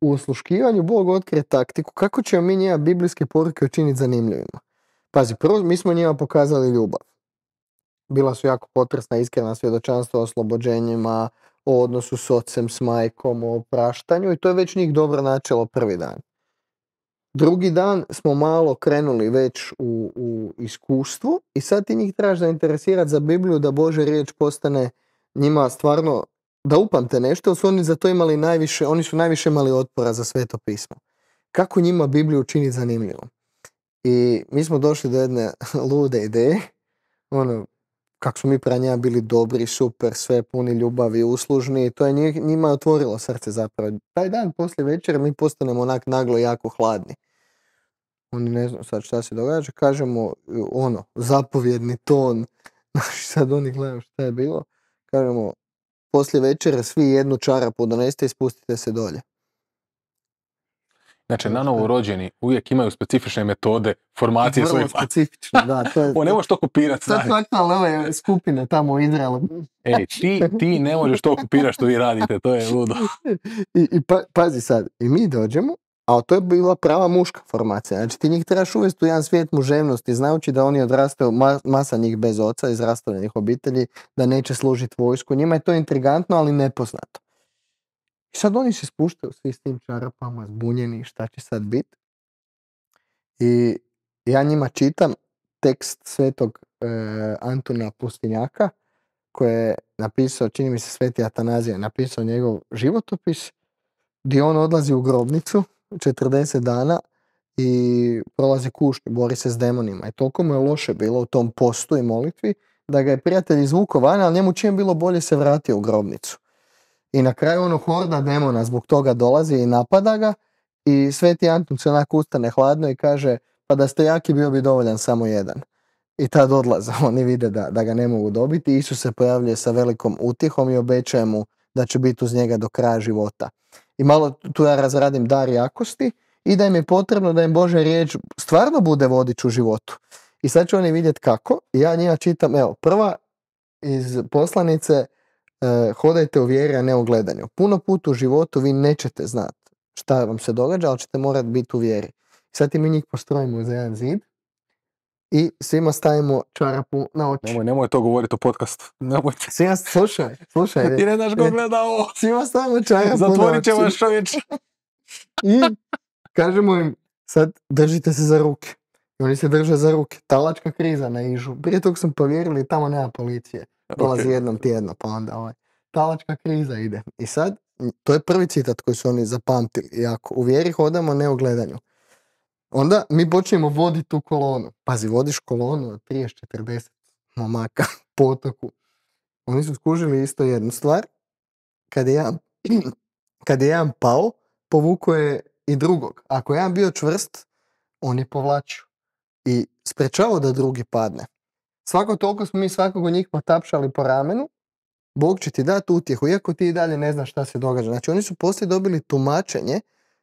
u osluškivanju Bog otkrije taktiku kako ćemo mi njima biblijske poruke učiniti zanimljivima. Pazi, prvo mi smo njima pokazali ljubav. Bila su jako potresna, iskrena svjedočanstva o oslobođenjima, o odnosu s ocem, s majkom, o praštanju i to je već njih dobro načelo prvi dan. Drugi dan smo malo krenuli već u, u iskustvu i sad ti njih trebaš zainteresirati za Bibliju da Bože riječ postane njima stvarno da upamte nešto, su oni za to imali najviše, oni su najviše imali otpora za sveto pismo. Kako njima Bibliju čini zanimljivom? I mi smo došli do jedne lude ideje, ono, kako su mi pranja bili dobri, super, sve puni ljubavi, uslužni, to je njima otvorilo srce zapravo. Taj dan poslije večera mi postanemo onak naglo jako hladni. Oni ne znam sad šta se događa, kažemo ono, zapovjedni ton, znači sad oni gledaju šta je bilo, kažemo poslije večera svi jednu čarapu podoneste i spustite se dolje. Znači, na novo rođeni uvijek imaju specifične metode formacije svojih specifične, da. o, ne možeš to kopirati. To ove skupine tamo u Izraelu. Ej, ti, ne možeš to kopirati što vi radite, to je ludo. I, pa, pazi sad, i mi dođemo a to je bila prava muška formacija. Znači ti njih trebaš uvesti u jedan svijet muževnosti, znajući da oni odrastaju, masa njih bez oca, iz rastavljenih obitelji, da neće služiti vojsku. Njima je to intrigantno, ali nepoznato. I sad oni se spuštaju svi s tim čarapama, zbunjeni, šta će sad biti. I ja njima čitam tekst svetog e, Antuna Pustinjaka, koji je napisao, čini mi se sveti Atanazija, napisao njegov životopis, gdje on odlazi u grobnicu 40 dana i prolazi kušnju, bori se s demonima. I toliko mu je loše bilo u tom postu i molitvi da ga je prijatelj izvukao van, ali njemu čim bilo bolje se vratio u grobnicu. I na kraju ono horda demona zbog toga dolazi i napada ga i sveti Antun se onako ustane hladno i kaže pa da ste jaki bio bi dovoljan samo jedan. I tad odlaze, oni vide da, da ga ne mogu dobiti. Isus se pojavljuje sa velikom utihom i obećaje mu da će biti uz njega do kraja života. I malo tu ja razradim dar jakosti i da im je potrebno da im Božja riječ stvarno bude vodič u životu. I sad će oni vidjeti kako. Ja njima čitam, evo, prva iz poslanice e, hodajte u vjeri, a ne u gledanju. Puno puta u životu vi nećete znati šta vam se događa, ali ćete morati biti u vjeri. I sad ti mi njih postrojimo za jedan zid i svima stavimo čarapu na oči. Nemoj, nemoj to govoriti o podcastu. Nemoj. Svima, slušaj, slušaj. Ti ne znaš ko ovo. Svima stavimo čarapu Zatvorit ćemo I kažemo im, sad držite se za ruke. I oni se drže za ruke. Talačka kriza na Ižu. Prije tog sam povjerili, tamo nema policije. Dolazi jednom tjedno, pa onda ovaj. Talačka kriza ide. I sad, to je prvi citat koji su oni zapamtili. I ako u vjeri hodamo, ne u gledanju. Onda mi počnemo voditi tu kolonu. Pazi, vodiš kolonu od 30-40 momaka po otoku. Oni su skužili isto jednu stvar. Kad je jedan, kad je jedan pao, povuko je i drugog. Ako je jedan bio čvrst, on je povlačio. I sprečavao da drugi padne. Svako toliko smo mi svakog od njih potapšali po ramenu. Bog će ti dati utjehu, iako ti i dalje ne znaš šta se događa. Znači, oni su poslije dobili tumačenje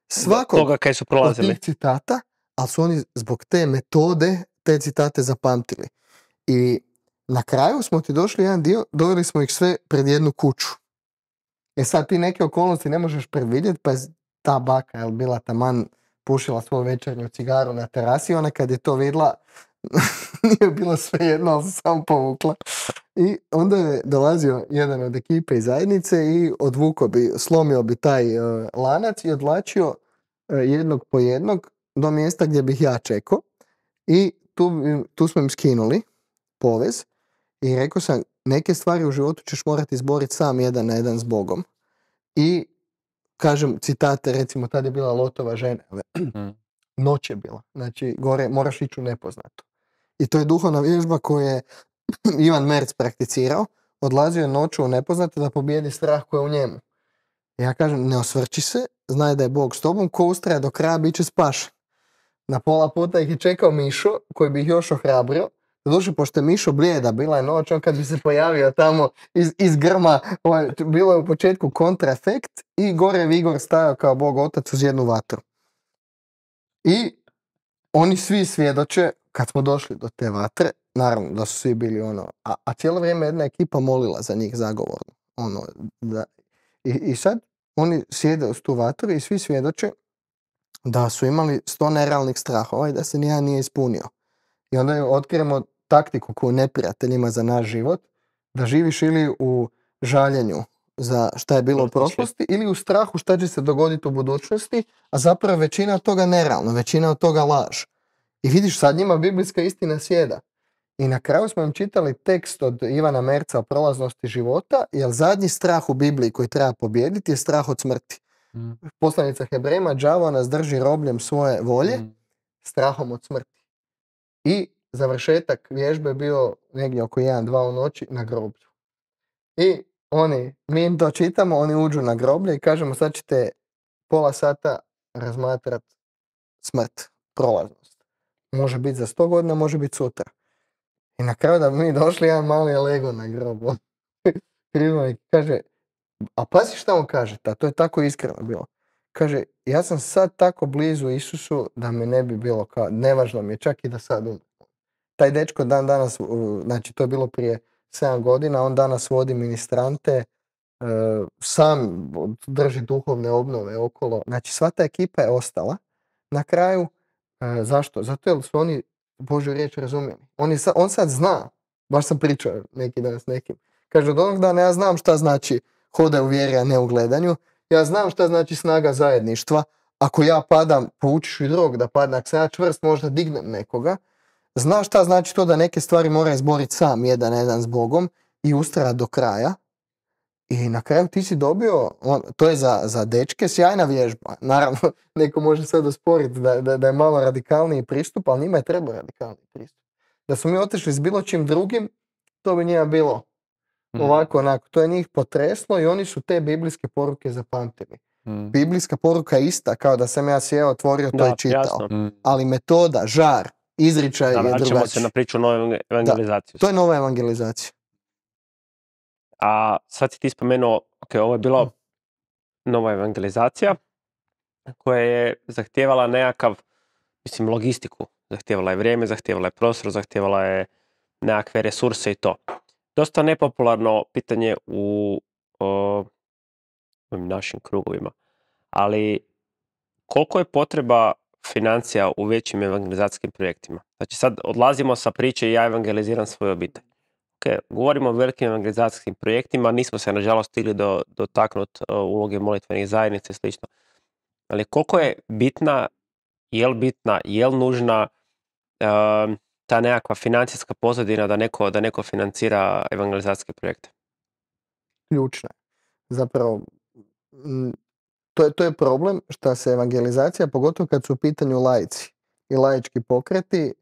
svakog toga su prolazili. od tih citata ali su oni zbog te metode te citate zapamtili. I na kraju smo ti došli jedan dio, doveli smo ih sve pred jednu kuću. E sad ti neke okolnosti ne možeš predvidjet pa je ta baka jel bila taman pušila svoju večernju cigaru na terasi, ona kad je to vidla, nije bilo sve jedno, ali samo povukla. I onda je dolazio jedan od ekipe iz zajednice i odvuko bi, slomio bi taj eh, lanac i odlačio eh, jednog po jednog do mjesta gdje bih ja čekao i tu, tu smo im skinuli povez i rekao sam neke stvari u životu ćeš morati izboriti sam jedan na jedan s Bogom. I kažem citate, recimo tad je bila lotova žena mm. Noć je bila. Znači, gore moraš ići u nepoznato. I to je duhovna vježba koju je Ivan Merc prakticirao. Odlazio je noću u nepoznato da pobijedi strah koji je u njemu. Ja kažem, ne osvrći se, znaj da je Bog s tobom, ko ustraje do kraja bit će spašen. Na pola puta ih je čekao Mišo, koji bi ih još ohrabrio. Doduše, pošto je Mišo blijeda, bila je noć, on kad bi se pojavio tamo iz, iz grma, ovaj, bilo je u početku kontraefekt i gore Vigor stajao kao bog otac uz jednu vatru. I oni svi svjedoče, kad smo došli do te vatre, naravno da su svi bili ono, a, a cijelo vrijeme jedna ekipa molila za njih zagovorno. Ono, da. I, I sad oni sjede uz tu vatru i svi svjedoče da su imali sto nerealnih strahova i da se nijedan nije ispunio. I onda otkrijemo taktiku koju neprijatelj ima za naš život, da živiš ili u žaljenju za šta je bilo u prošlosti ili u strahu šta će se dogoditi u budućnosti, a zapravo većina od toga nerealno, većina od toga laž. I vidiš, sad njima biblijska istina sjeda. I na kraju smo im čitali tekst od Ivana Merca o prolaznosti života, jer zadnji strah u Bibliji koji treba pobijediti je strah od smrti. Poslanica Hebrema, đavo nas drži robljem svoje volje, mm. strahom od smrti. I završetak vježbe je bio negdje oko 1-2 u noći na groblju. I oni, mi im to čitamo, oni uđu na groblje i kažemo sad ćete pola sata razmatrat smrt, prolaznost. Može biti za 100 godina, može biti sutra. I na kraju da mi došli jedan mali Lego na grobu. i kaže, a pazi šta on kaže, ta, to je tako iskreno bilo. Kaže, ja sam sad tako blizu Isusu da me ne bi bilo kao, nevažno mi je čak i da sad Taj dečko dan danas, znači to je bilo prije 7 godina, on danas vodi ministrante, e, sam drži duhovne obnove okolo. Znači sva ta ekipa je ostala. Na kraju, e, zašto? Zato jer su oni Božju riječ razumjeli. On, on sad zna, baš sam pričao neki danas s nekim, kaže od onog dana ja znam šta znači hoda u vjeri, a ne u gledanju. Ja znam šta znači snaga zajedništva. Ako ja padam, poučiš i drog da padne. Ako sam ja čvrst, možda dignem nekoga. Znaš šta znači to da neke stvari mora izboriti sam jedan jedan s Bogom i ustara do kraja. I na kraju ti si dobio, on, to je za, za dečke sjajna vježba. Naravno, neko može sad osporiti da, da, da, je malo radikalniji pristup, ali njima je trebao radikalni pristup. Da smo mi otišli s bilo čim drugim, to bi nije bilo Mhm. Ovako, onako. To je njih potreslo i oni su te biblijske poruke zapamtili. Mhm. Biblijska poruka je ista kao da sam ja sjeo, otvorio to je i čitao. Mhm. Ali metoda, žar, izričaj da, je drugačiji. se na priču nove evangelizacije. Da, to je nova evangelizacija. A sad si ti spomenuo, ok, ovo je bilo nova evangelizacija koja je zahtijevala nekakav, mislim, logistiku. Zahtijevala je vrijeme, zahtijevala je prostor, zahtijevala je nekakve resurse i to dosta nepopularno pitanje u ovim našim krugovima, ali koliko je potreba financija u većim evangelizacijskim projektima? Znači sad odlazimo sa priče ja evangeliziram svoju obitelj. Ok, govorimo o velikim evangelizacijskim projektima, nismo se nažalost stigli do, dotaknuti uloge molitvenih zajednice, i slično. Ali koliko je bitna, je bitna, je li nužna, ta nekakva financijska pozadina da neko, da neko financira evangelizacijske projekte? Ključno Zapravo, to je, to je problem što se evangelizacija, pogotovo kad su u pitanju lajci i laički pokreti,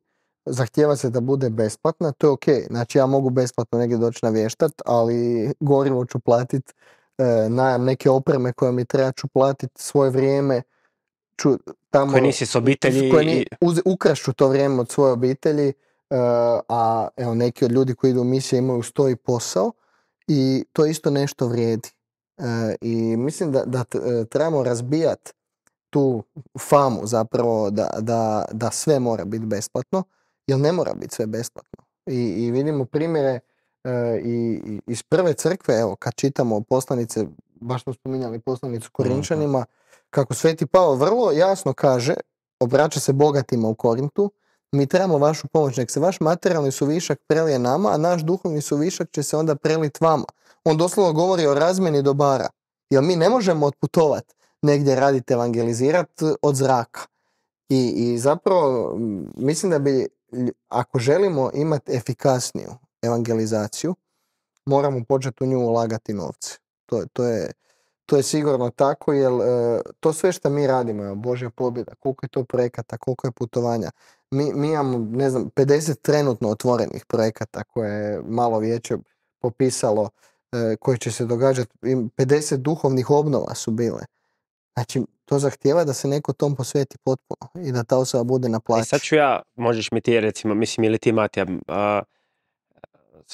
zahtjeva se da bude besplatna, to je ok. Znači ja mogu besplatno negdje doći vještat, ali gorivo ću platit, e, najam neke opreme koje mi treba ću platit, svoje vrijeme ću tamo... Koje nisi s obitelji... koji ni, to vrijeme od svoje obitelji, eh, a evo, neki od ljudi koji idu u misije imaju stoji posao i to isto nešto vrijedi. Eh, I mislim da, da eh, trebamo razbijati tu famu zapravo da, da, da sve mora biti besplatno, jer ne mora biti sve besplatno. I, i vidimo primjere i, iz prve crkve, evo, kad čitamo poslanice, baš smo spominjali poslanicu mhm. Korinčanima, kako Sveti Pao vrlo jasno kaže, obraća se bogatima u Korintu, mi trebamo vašu pomoć, nek se vaš materijalni suvišak prelije nama, a naš duhovni suvišak će se onda preliti vama. On doslovno govori o razmjeni dobara, jer mi ne možemo otputovati negdje raditi, evangelizirati od zraka. I, zapravo mislim da bi, ako želimo imati efikasniju evangelizaciju, moramo početi u nju ulagati novce. To, to je to je sigurno tako, jer e, to sve što mi radimo, je Božja pobjeda, koliko je to projekata, koliko je putovanja. Mi, mi imamo, ne znam, 50 trenutno otvorenih projekata koje je malo vijeće popisalo, e, koje će se događati. 50 duhovnih obnova su bile. Znači, to zahtjeva da se neko tom posveti potpuno i da ta osoba bude na plaći. E sad ću ja, možeš mi ti recimo, mislim, ili ti Matija,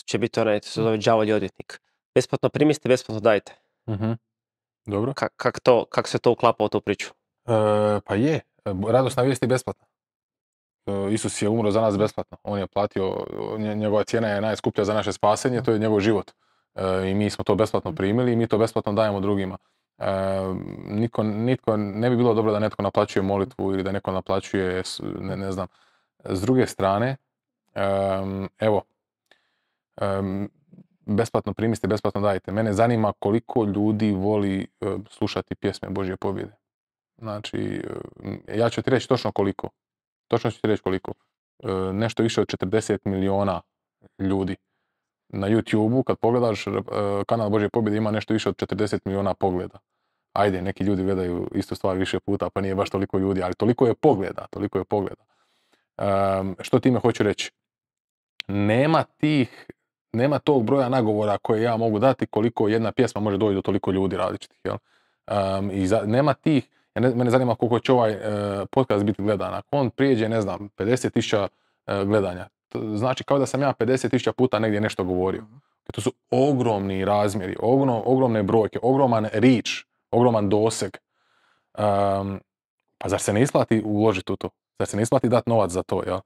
će biti onaj, to se džavolj hm. odvjetnik. Besplatno primiste, besplatno dajte. uh dobro. Ka- kak, to, kak se to uklapa u tu priču? E, pa je, e, radosna vijest je besplatna. E, Isus je umro za nas mhm. besplatno. On je platio, njegova cijena je najskuplja za naše spasenje, mhm. to je njegov život. I mi smo to besplatno mhm. primili i mi to besplatno dajemo drugima. niko, nitko, ne bi bilo dobro da netko naplaćuje molitvu ili da neko naplaćuje, ne, ne znam. S druge strane, evo, besplatno primiste, besplatno dajte. Mene zanima koliko ljudi voli e, slušati pjesme Božje pobjede. Znači, e, ja ću ti reći točno koliko. Točno ću ti reći koliko. E, nešto više od 40 miliona ljudi. Na YouTube-u, kad pogledaš, kanal Božje pobjede ima nešto više od 40 miliona pogleda. Ajde, neki ljudi gledaju istu stvar više puta, pa nije baš toliko ljudi, ali toliko je pogleda, toliko je pogleda. što time hoću reći? Nema tih nema tog broja nagovora koje ja mogu dati koliko jedna pjesma može doći do toliko ljudi različitih, jel? Um, I za, nema tih, ne, mene zanima koliko će ovaj e, podcast biti gledan. Ako on prijeđe, ne znam, 50.000 uh, e, gledanja, to znači kao da sam ja 50.000 puta negdje nešto govorio. Mhm. To su ogromni razmjeri, ogrom, ogromne brojke, ogroman rič, ogroman doseg. Um, pa zar se ne isplati uložiti u to? Zar se ne isplati dati novac za to? Jel?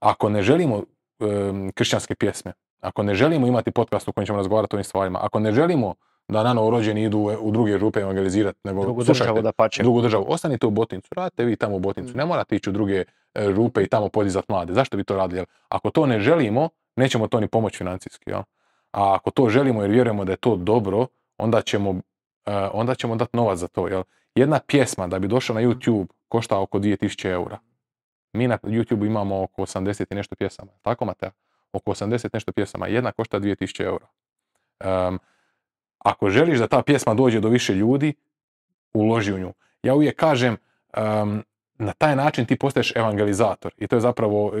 Ako ne želimo um, kršćanske pjesme, ako ne želimo imati podcast u kojem ćemo razgovarati o ovim stvarima, ako ne želimo da nano urođeni idu u, druge župe evangelizirati, nego drugu državu da pače. drugu državu, ostanite u Botincu, radite vi tamo u Botincu, mm. ne morate ići u druge rupe e, i tamo podizati mlade, zašto bi to radili? ako to ne želimo, nećemo to ni pomoći financijski, A ako to želimo jer vjerujemo da je to dobro, onda ćemo, e, onda ćemo dati novac za to, jel? Jedna pjesma da bi došla na YouTube košta oko 2000 eura. Mi na YouTube imamo oko 80 i nešto pjesama, tako Mateo? oko 80 nešto pjesama, jedna košta 2000 euro. ako želiš da ta pjesma dođe do više ljudi, uloži u nju. Ja uvijek kažem, na taj način ti postaješ evangelizator. I to je zapravo e, e,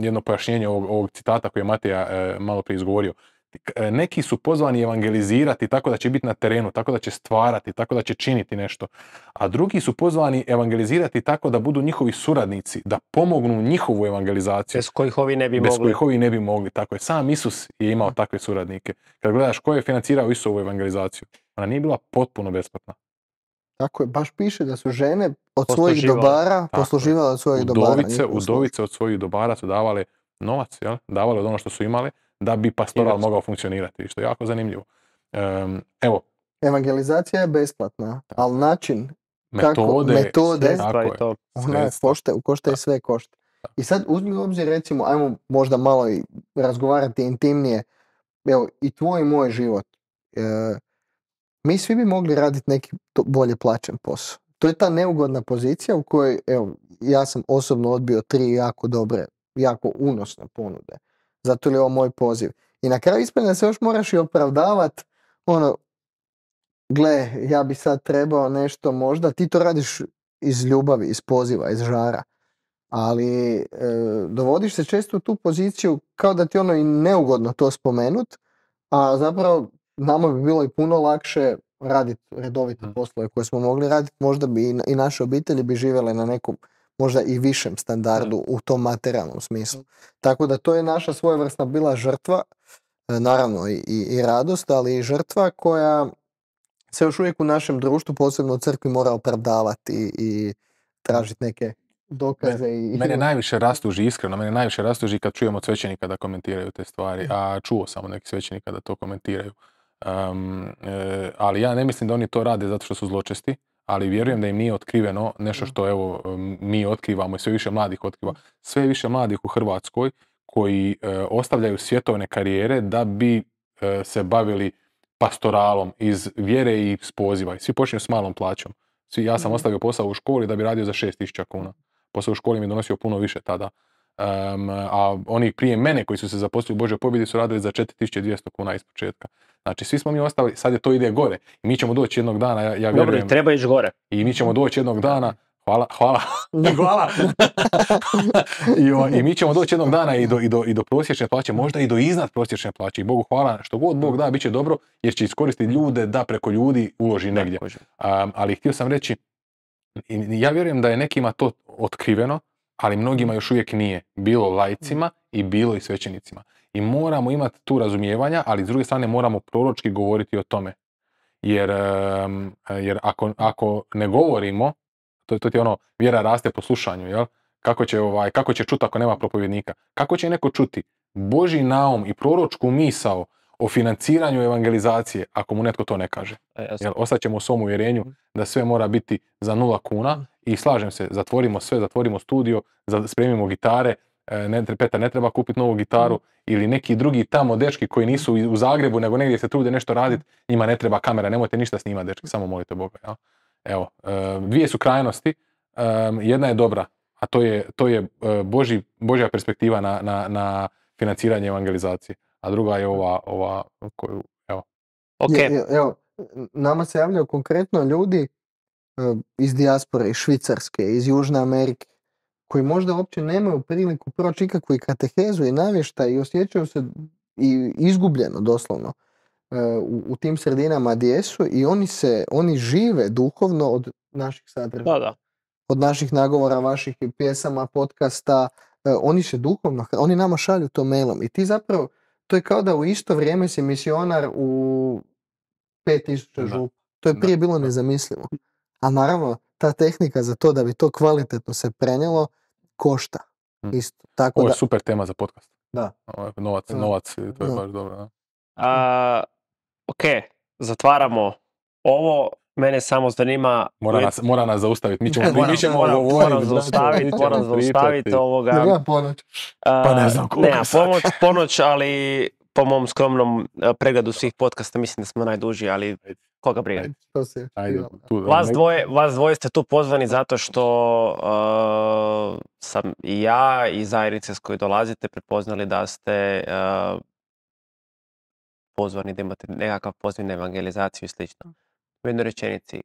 jedno pojašnjenje ovog, citata koje je Mateja e, malo prije izgovorio. E, neki su pozvani evangelizirati tako da će biti na terenu, tako da će stvarati, tako da će činiti nešto. A drugi su pozvani evangelizirati tako da budu njihovi suradnici, da pomognu njihovu evangelizaciju. Bez kojih ovi ne bi mogli. ovi ne bi mogli, tako je. Sam Isus je imao takve suradnike. Kad gledaš ko je financirao Isusovu evangelizaciju, ona nije bila potpuno besplatna. Tako je, baš piše da su žene od svojih dobara posluživale od svojih udovice, dobara. Udovice od svojih dobara su davale novac, jel? davale od ono što su imale, da bi pastoral mogao funkcionirati, što je jako zanimljivo. evo. Evangelizacija je besplatna, ali način metode, kako, metode je, to. ona košta, je sve košta. I sad uzmi u obzir recimo, ajmo možda malo i razgovarati intimnije, evo i tvoj i moj život. E, mi svi bi mogli raditi neki bolje plaćen posao. To je ta neugodna pozicija u kojoj, evo, ja sam osobno odbio tri jako dobre, jako unosne ponude zato je ovo moj poziv. I na kraju ispadne da se još moraš i opravdavat, ono, gle, ja bi sad trebao nešto možda, ti to radiš iz ljubavi, iz poziva, iz žara. Ali e, dovodiš se često u tu poziciju kao da ti ono i neugodno to spomenut, a zapravo nama bi bilo i puno lakše raditi redovite poslove koje smo mogli raditi, možda bi i naše obitelji bi živjele na nekom možda i višem standardu u tom materijalnom smislu. Tako da to je naša svojevrsna bila žrtva, e, naravno i, i radost, ali i žrtva koja se još uvijek u našem društvu, posebno u crkvi, mora opravdavati i, tražit tražiti neke dokaze. I... Mene najviše rastuži, iskreno, mene najviše rastuži kad čujemo svećenika da komentiraju te stvari, mm. a čuo sam neki svećenika da to komentiraju. E, ali ja ne mislim da oni to rade zato što su zločesti, ali vjerujem da im nije otkriveno nešto što evo mi otkrivamo i sve više mladih otkriva. Sve više mladih u Hrvatskoj koji e, ostavljaju svjetovne karijere da bi e, se bavili pastoralom iz vjere i iz poziva. Svi počinju s malom plaćom. ja sam ostavio posao u školi da bi radio za 6000 kuna. Posao u školi mi je donosio puno više tada. Um, a oni prije mene koji su se zaposlili u Božoj pobjedi su radili za 4200 kuna iz početka. Znači svi smo mi ostali, sad je to ide gore. I mi ćemo doći jednog dana, ja, ja vjerujem. Dobro, treba ići gore. I mi ćemo doći jednog dana, hvala, hvala, hvala. I, I, mi ćemo doći jednog dana i do, i, do, i do prosječne plaće, možda i do iznad prosječne plaće. I Bogu hvala, što god Bog da, bit će dobro jer će iskoristiti ljude da preko ljudi uloži negdje. Um, ali htio sam reći, ja vjerujem da je nekima to otkriveno, ali mnogima još uvijek nije. Bilo lajcima i bilo i svećenicima. I moramo imati tu razumijevanja, ali s druge strane moramo proročki govoriti o tome. Jer, jer ako, ako ne govorimo, to, to ti je ono, vjera raste po slušanju, jel? Kako će, ovaj, kako će čuti ako nema propovjednika? Kako će neko čuti Boži naum i proročku misao o financiranju evangelizacije ako mu netko to ne kaže? E, jel, ostat ćemo u svom uvjerenju mhm. da sve mora biti za nula kuna, mhm i slažem se, zatvorimo sve, zatvorimo studio, spremimo gitare, e, ne, Petar ne treba kupiti novu gitaru mm. ili neki drugi tamo dečki koji nisu u Zagrebu nego negdje se trude nešto raditi, njima ne treba kamera, nemojte ništa snimati dečki, samo molite Boga. Evo, e, dvije su krajnosti, e, jedna je dobra, a to je, to je Božja perspektiva na, na, financiranje evangelizacije, a druga je ova, ova koju, evo. evo, nama se javljaju konkretno ljudi Eh, iz dijaspore, iz Švicarske, iz Južne Amerike, koji možda uopće nemaju priliku proći ikakvu i katehezu i navješta i osjećaju se i izgubljeno doslovno eh, u, u tim sredinama gdje su i oni se, oni žive duhovno od naših sadržaja. Da, da. Od naših nagovora, vaših pjesama, podcasta, eh, oni se duhovno, oni nama šalju to mailom i ti zapravo, to je kao da u isto vrijeme si misionar u 5000 župa. To je prije bilo nezamislivo. A naravno, ta tehnika za to da bi to kvalitetno se prenijelo košta. Hm. Isto, tako Ovo je super tema za podcast. Da. novac, novac, to je baš dobro. Da. A, ok, zatvaramo ovo. Mene samo zanima... Mora nas, mora nas zaustaviti. Mi ćemo, znači, mi ćemo zaustaviti, moram zaustaviti ovoga. nema ponoć. Pa ne znam koliko nema, ponoć, ponoć, ali po mom skromnom e, pregledu svih podcasta mislim da smo najduži, ali Koga briga? To se, vas, ovaj, dvoje, vas dvoje ste tu pozvani zato što uh, sam i ja i zajednice s koje dolazite prepoznali da ste uh, pozvani da imate nekakav poziv na evangelizaciju i slično. U jednoj rečenici,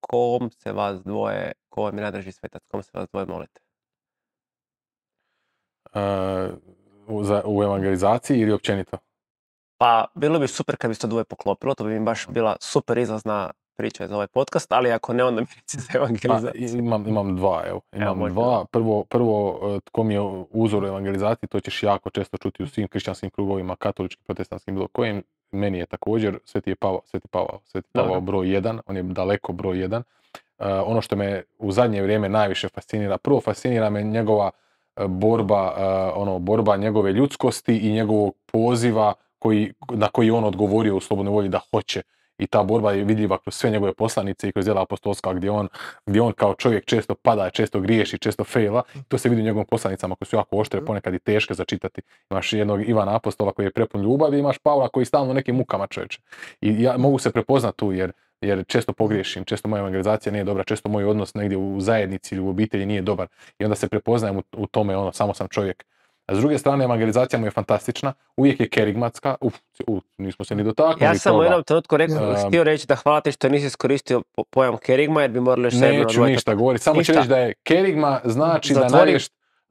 kom se vas dvoje, ko vam je nadraži kom se vas dvoje molite? Uh, u, za, u evangelizaciji ili općenito? Pa bilo bi super kad bi se to dvoje poklopilo, to bi mi baš bila super izazna priča za ovaj podcast, ali ako ne, onda mi reci za pa, evangelizaciju. Pa, imam, imam dva, evo. Imam dva. Prvo, prvo, eh, tko mi je uzor evangelizaciji, to ćeš jako često čuti u svim kršćanskim krugovima, katoličkim, protestanskim, bilo kojim. Meni je također Sveti je Pavao, Sveti Pavao, Sveti Pavao broj jedan, on je daleko broj jedan. Eh, ono što me u zadnje vrijeme najviše fascinira, prvo fascinira me njegova eh, borba, ono, borba njegove ljudskosti i njegovog poziva koji, na koji on odgovorio u slobodnoj volji da hoće i ta borba je vidljiva kroz sve njegove poslanice i kroz djela apostolska gdje on, gdje on kao čovjek često pada, često griješi, često fejla. Mm. To se vidi u njegovim poslanicama koje su jako oštre, mm. ponekad i teške začitati. Imaš jednog Ivana Apostola koji je prepun ljubavi, imaš Pavla koji je stalno nekim mukama čovječe. I ja mogu se prepoznati tu jer jer često pogriješim, često moja evangelizacija nije dobra, često moj odnos negdje u zajednici ili u obitelji nije dobar i onda se prepoznajem u, u tome ono, samo sam čovjek a s druge strane, evangelizacija mu je fantastična, uvijek je kerigmatska, uf, nismo se ni dotakli. Ja sam u jednom trenutku rekao, ehm, htio reći da hvala ti što nisi iskoristio pojam kerigma, jer bi morali još Neću ništa govoriti, samo ću reći da je kerigma znači zatvori,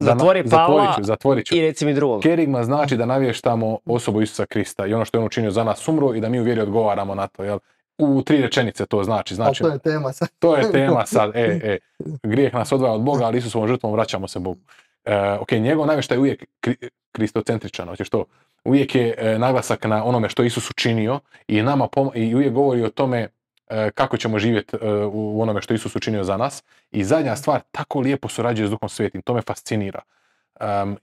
da Zatvori i reci mi drugog. Kerigma znači da navještamo osobu Isusa Krista i ono što je on učinio za nas umru i da mi u vjeri odgovaramo na to, jel? u tri rečenice to znači. znači to je tema sad. to je tema sad, e, e. Grijeh nas odvaja od Boga, ali Isusom žrtvom vraćamo se Bogu. Uh, ok, njegov navještaj je uvijek kri, kristocentričan, hoćeš to? Uvijek je e, naglasak na onome što Isus učinio i nama i uvijek govori o tome e, kako ćemo živjeti u onome što Isus učinio za nas. I zadnja stvar, tako lijepo surađuje s Duhom Svetim, to me fascinira.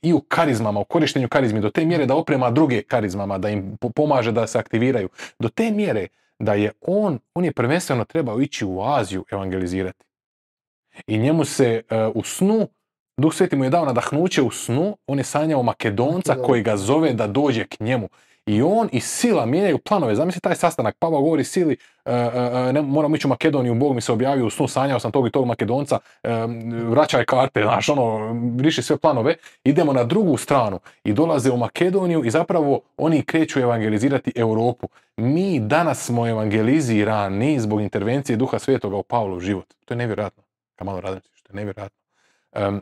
I u karizmama, u korištenju karizmi, do te mjere da oprema druge karizmama, da im pomaže da se aktiviraju. Do te mjere da je on, on je prvenstveno trebao ići u Aziju evangelizirati. I njemu se u snu Duh Sveti mu je dao nadahnuće u snu, on je sanjao Makedonca koji ga zove da dođe k njemu. I on i sila mijenjaju planove. Zamisli taj sastanak. Pavao govori sili, uh, uh, moram ići u Makedoniju, Bog mi se objavio u snu, sanjao sam tog i tog Makedonca, vraćaj karte, znaš, ono, riši sve planove. Idemo na drugu stranu i dolaze u Makedoniju i zapravo oni kreću evangelizirati Europu. Mi danas smo evangelizirani zbog intervencije Duha Svetoga u Pavlov život. To je nevjerojatno. Kamalo malo se, što je nevjerojatno. Um,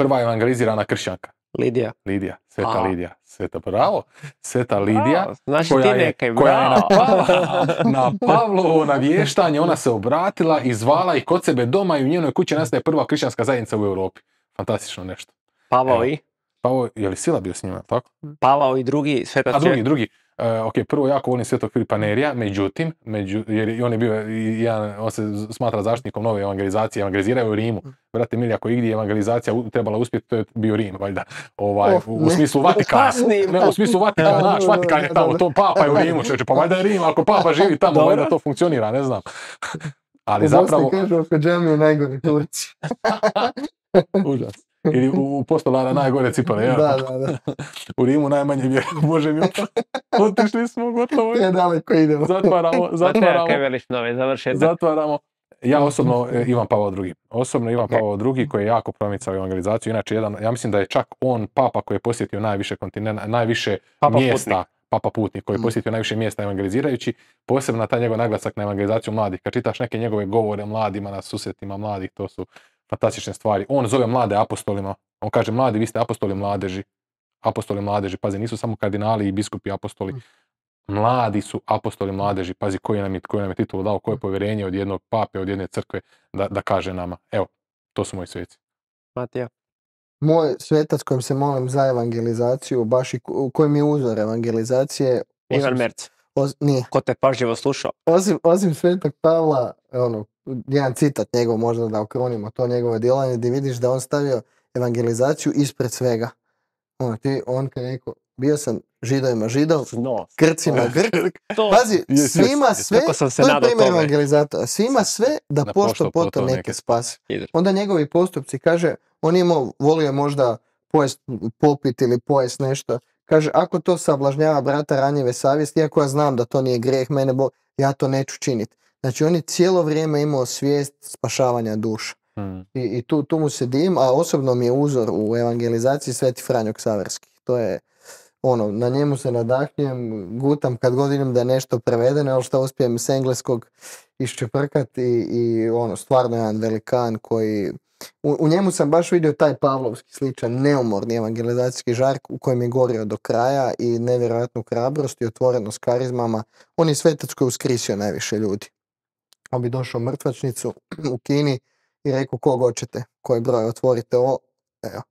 prva evangelizirana kršćanka. Lidija. Lidija, Sveta Lidija, Sveta bravo, Sveta Lidija, znači koja, je, nekaj, koja je na, Pavla, na Pavlovo navještanje, ona se obratila i zvala i kod sebe doma i u njenoj kući nastaje prva kršćanska zajednica u Europi. Fantastično nešto. Pavao i? Pavao, je li Sila bio s njima, tako? Pavao i drugi, Sveta A drugi, drugi. Eh, ok, prvo jako volim sveto Filipa Nerija, međutim, među, jer on je bio, jedan, on se smatra zaštitnikom nove evangelizacije, evangeliziraju u Rimu. Mm. Brate mili, ako igdje evangelizacija trebala uspjeti, to je bio Rim, valjda. Ovaj, oh, u, smislu Vatikana. Ne, u smislu Vatikana, naš Vatikan je tamo, to papa je u Rimu, pa valjda je Rim, ako papa živi tamo, valjda to funkcionira, ne znam. Ali zapravo... kažu Turci. Užas. Ili u postolara najgore cipale, ja? Da, da, da. u Rimu najmanje vjera, Bože mi, otišli smo gotovo. Ne, daleko idemo. Zatvaramo, zatvaramo. Zatvaramo. Ja osobno e, imam Pavao drugi. Osobno Ivan Pavao drugi koji je jako promicao evangelizaciju. Inače, jedan, ja mislim da je čak on papa koji je posjetio najviše kontinenta, najviše mjesta. Papa Putnik koji je mm. posjetio najviše mjesta evangelizirajući, posebno taj njegov naglasak na evangelizaciju mladih. Kad čitaš neke njegove govore mladima na susretima mladih, to su fantastične stvari. On zove mlade apostolima. On kaže, mladi, vi ste apostoli mladeži. Apostoli mladeži. Pazi, nisu samo kardinali i biskupi apostoli. Mm. Mladi su apostoli mladeži. Pazi, koji nam je, koji nam je dao, koje mm. povjerenje od jednog pape, od jedne crkve da, da kaže nama. Evo, to su moji sveci. Matija. Moj svetac kojim se molim za evangelizaciju, baš i kojim mi je uzor evangelizacije... Ivan Merc. Oz, nije. Ko te pažljivo slušao? Osim, osim Svetog Pavla, ono, jedan citat njegov možda da okronimo to njegovo djelanje, gdje vidiš da on stavio evangelizaciju ispred svega. Ono, ti, on kad rekao, bio sam židovima židov, no. krcima grk. Pazi, svima sve, se to je primjer evangelizatora, svima sve da, pošto potom neke spasi. Onda njegovi postupci, kaže, on imao, volio možda pojest popit ili pojest nešto, Kaže, ako to sablažnjava brata ranjive savjesti, iako ja znam da to nije greh mene, bo ja to neću činiti. Znači, on je cijelo vrijeme imao svijest spašavanja duša. Hmm. I, i tu, tu, mu se dim, a osobno mi je uzor u evangelizaciji Sveti Franjo Ksaverski. To je, ono, na njemu se nadahnjem, gutam kad god da je nešto prevedeno, ali što uspijem s engleskog iščeprkati i, i ono, stvarno jedan velikan koji u, njemu sam baš vidio taj Pavlovski sličan neumorni evangelizacijski žark u kojem je gorio do kraja i nevjerojatnu hrabrost i otvorenost karizmama. On je svetac koji uskrisio najviše ljudi. On bi došao mrtvačnicu u Kini i rekao kog hoćete, koji broj otvorite ovo. Evo.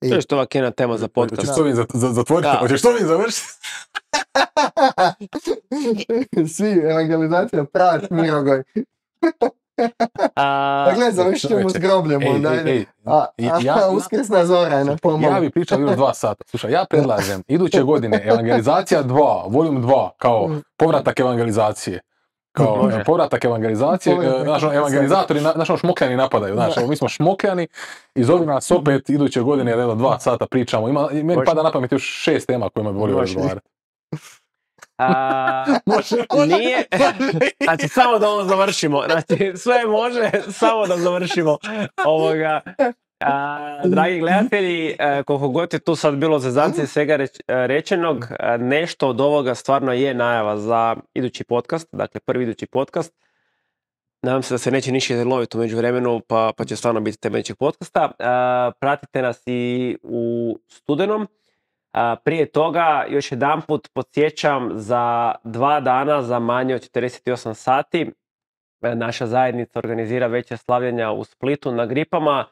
I... To je što ova kina tema za podcast. Hoćeš to mi zatvoriti, hoćeš to mi završiti? Svi evangelizacija pravac mirogoj. A, pa dakle, završćemo s grobljem A, a ja, uskrsna zora je na pomoć. Ja bi pričao još dva sata. Slušaj, ja predlažem iduće godine evangelizacija 2, volum 2, kao mm. povratak evangelizacije. Kao mm. ono, povratak evangelizacije, e, znaš, ono, evangelizatori, znaš, ono, šmokljani napadaju, znaš, mi smo šmokljani i zovu nas mm. opet iduće godine, jedno dva sata pričamo. Ima, meni pada na još šest tema kojima bi volio razgovarati. nije, znači samo da ovo završimo, znači sve može, samo da završimo ovoga. dragi gledatelji, e, koliko god je tu sad bilo zezance svega e, rečenog, e, nešto od ovoga stvarno je najava za idući podcast, dakle prvi idući podcast. Nadam se da se neće ništa loviti u međuvremenu, pa, pa će stvarno biti temeljčeg podcasta. pratite nas i u studenom. Prije toga još jedan put podsjećam za dva dana za manje od 48 sati. E, naša zajednica organizira veće slavljenja u Splitu na gripama.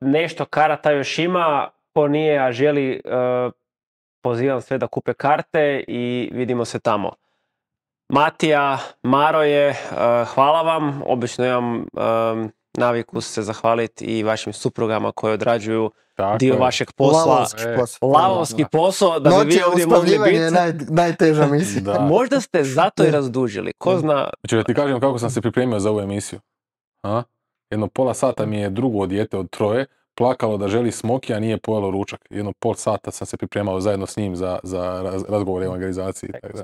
Nešto karata još ima, po nije, a želi, e, pozivam sve da kupe karte i vidimo se tamo. Matija, Maro je, e, hvala vam. Obično imam naviku se zahvaliti i vašim suprugama koje odrađuju tako dio vašeg posla. Lavovski posao. E, Lavovski Da Noć je naj, najteža misija. Možda ste zato i razdužili. Ko zna... Znači da ti kažem kako sam se pripremio za ovu emisiju. A? Jedno pola sata mi je drugo dijete od troje plakalo da želi smoki, a nije pojelo ručak. Jedno pol sata sam se pripremao zajedno s njim za, za raz, razgovor i evangelizaciji. Tako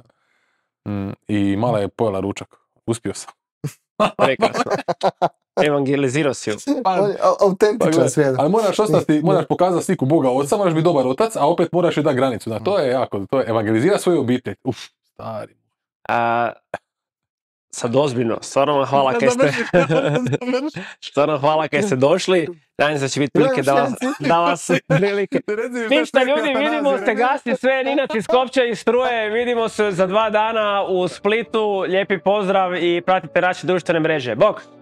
Mm, I mala je pojela ručak. Uspio sam. Prekrasno. Evangelizirao si ju. Pa, autentičan pa Ali moraš ostati, moraš pokazati sliku Boga oca, moraš biti dobar otac, a opet moraš i da granicu. Da, to je jako, to je evangelizira svoju obitelj. Uf, stari. sad ozbiljno, stvarno vam hvala kaj ste, stvarno hvala kaj ste došli, nadam se će biti prilike da vas, da vas prilike. Ništa ljudi, vidimo se, gasni sve, Nina iz Skopča i Struje, vidimo se za dva dana u Splitu, lijepi pozdrav i pratite naše društvene mreže. Bok!